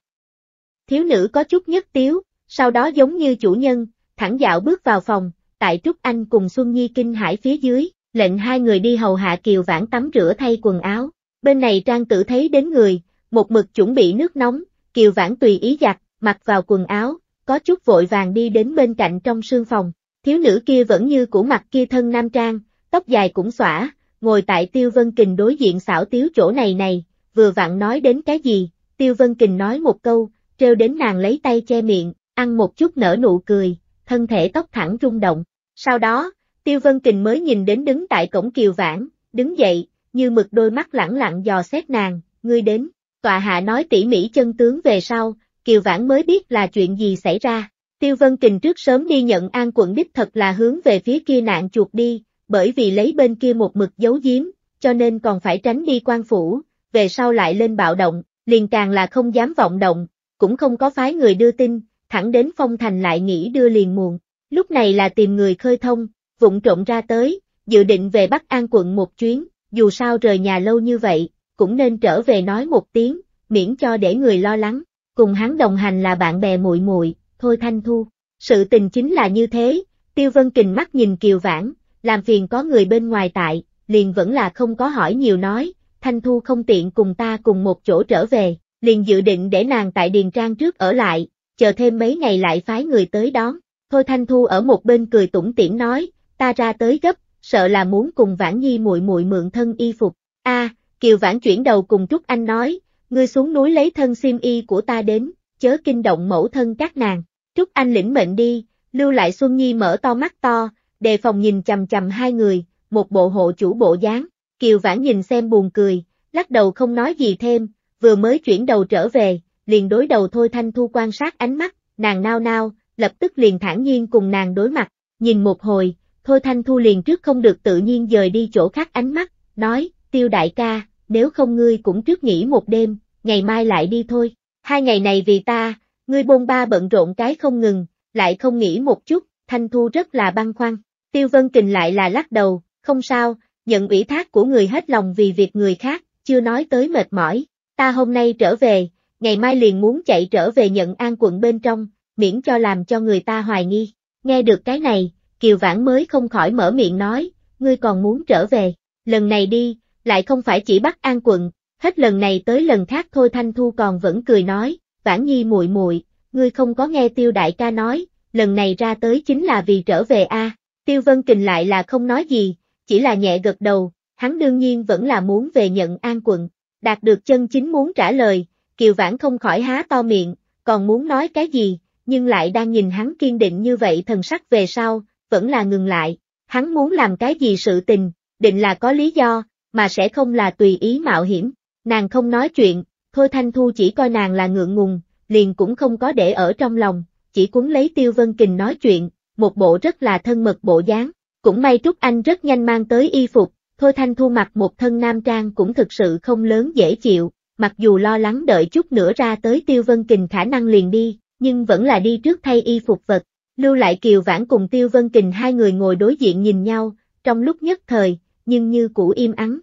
Thiếu nữ có chút nhất tiếu, sau đó giống như chủ nhân, thẳng dạo bước vào phòng, tại Trúc Anh cùng Xuân Nhi kinh hải phía dưới, lệnh hai người đi hầu hạ Kiều Vãn tắm rửa thay quần áo. Bên này Trang Tử thấy đến người, một mực chuẩn bị nước nóng, Kiều Vãn tùy ý giặt, mặc vào quần áo, có chút vội vàng đi đến bên cạnh trong sương phòng. Thiếu nữ kia vẫn như cũ mặt kia thân nam trang, tóc dài cũng xõa, ngồi tại Tiêu Vân Kình đối diện xảo tiếu chỗ này này, vừa vặn nói đến cái gì, Tiêu Vân Kình nói một câu, treo đến nàng lấy tay che miệng, ăn một chút nở nụ cười, thân thể tóc thẳng rung động. Sau đó, Tiêu Vân Kình mới nhìn đến đứng tại cổng kiều vãn, đứng dậy, như mực đôi mắt lẳng lặng dò xét nàng, ngươi đến, tòa hạ nói tỉ mỉ chân tướng về sau, kiều vãn mới biết là chuyện gì xảy ra. Tiêu Vân Kình trước sớm đi nhận an quận đích thật là hướng về phía kia nạn chuột đi, bởi vì lấy bên kia một mực giấu giếm, cho nên còn phải tránh đi quan phủ, về sau lại lên bạo động, liền càng là không dám vọng động, cũng không có phái người đưa tin, thẳng đến phong thành lại nghĩ đưa liền muộn. Lúc này là tìm người khơi thông, vụng trộn ra tới, dự định về Bắc An quận một chuyến, dù sao rời nhà lâu như vậy, cũng nên trở về nói một tiếng, miễn cho để người lo lắng, cùng hắn đồng hành là bạn bè muội muội, thôi Thanh Thu. Sự tình chính là như thế, Tiêu Vân Kình mắt nhìn Kiều Vãn, làm phiền có người bên ngoài tại, liền vẫn là không có hỏi nhiều nói, Thanh Thu không tiện cùng ta cùng một chỗ trở về, liền dự định để nàng tại Điền Trang trước ở lại, chờ thêm mấy ngày lại phái người tới đón. Thôi Thanh Thu ở một bên cười tủm tỉm nói, ta ra tới gấp, sợ là muốn cùng Vãn Nhi muội muội mượn thân y phục. A, à, Kiều Vãn chuyển đầu cùng Trúc Anh nói, ngươi xuống núi lấy thân xiêm y của ta đến, chớ kinh động mẫu thân các nàng. Trúc Anh lĩnh mệnh đi, lưu lại Xuân Nhi mở to mắt to, đề phòng nhìn chầm chầm hai người, một bộ hộ chủ bộ dáng. Kiều Vãn nhìn xem buồn cười, lắc đầu không nói gì thêm, vừa mới chuyển đầu trở về, liền đối đầu thôi Thanh Thu quan sát ánh mắt, nàng nao nao, lập tức liền thản nhiên cùng nàng đối mặt, nhìn một hồi, Thôi Thanh Thu liền trước không được tự nhiên dời đi chỗ khác ánh mắt, nói, tiêu đại ca, nếu không ngươi cũng trước nghỉ một đêm, ngày mai lại đi thôi. Hai ngày này vì ta, ngươi bôn ba bận rộn cái không ngừng, lại không nghỉ một chút, Thanh Thu rất là băn khoăn. Tiêu Vân Kình lại là lắc đầu, không sao, nhận ủy thác của người hết lòng vì việc người khác, chưa nói tới mệt mỏi. Ta hôm nay trở về, ngày mai liền muốn chạy trở về nhận an quận bên trong, miễn cho làm cho người ta hoài nghi. Nghe được cái này, Kiều Vãn mới không khỏi mở miệng nói, ngươi còn muốn trở về, lần này đi, lại không phải chỉ bắt an quận, hết lần này tới lần khác thôi Thanh Thu còn vẫn cười nói, Vãn Nhi muội muội, ngươi không có nghe Tiêu Đại ca nói, lần này ra tới chính là vì trở về a. Tiêu Vân Kình lại là không nói gì, chỉ là nhẹ gật đầu, hắn đương nhiên vẫn là muốn về nhận an quận, đạt được chân chính muốn trả lời, Kiều Vãn không khỏi há to miệng, còn muốn nói cái gì, nhưng lại đang nhìn hắn kiên định như vậy thần sắc về sau, vẫn là ngừng lại, hắn muốn làm cái gì sự tình, định là có lý do, mà sẽ không là tùy ý mạo hiểm, nàng không nói chuyện, thôi Thanh Thu chỉ coi nàng là ngượng ngùng, liền cũng không có để ở trong lòng, chỉ cuốn lấy Tiêu Vân Kình nói chuyện, một bộ rất là thân mật bộ dáng, cũng may Trúc Anh rất nhanh mang tới y phục, thôi Thanh Thu mặc một thân nam trang cũng thực sự không lớn dễ chịu, mặc dù lo lắng đợi chút nữa ra tới Tiêu Vân Kình khả năng liền đi, nhưng vẫn là đi trước thay y phục vật, Lưu lại Kiều Vãn cùng Tiêu Vân Kình hai người ngồi đối diện nhìn nhau, trong lúc nhất thời, nhưng như cũ im ắng.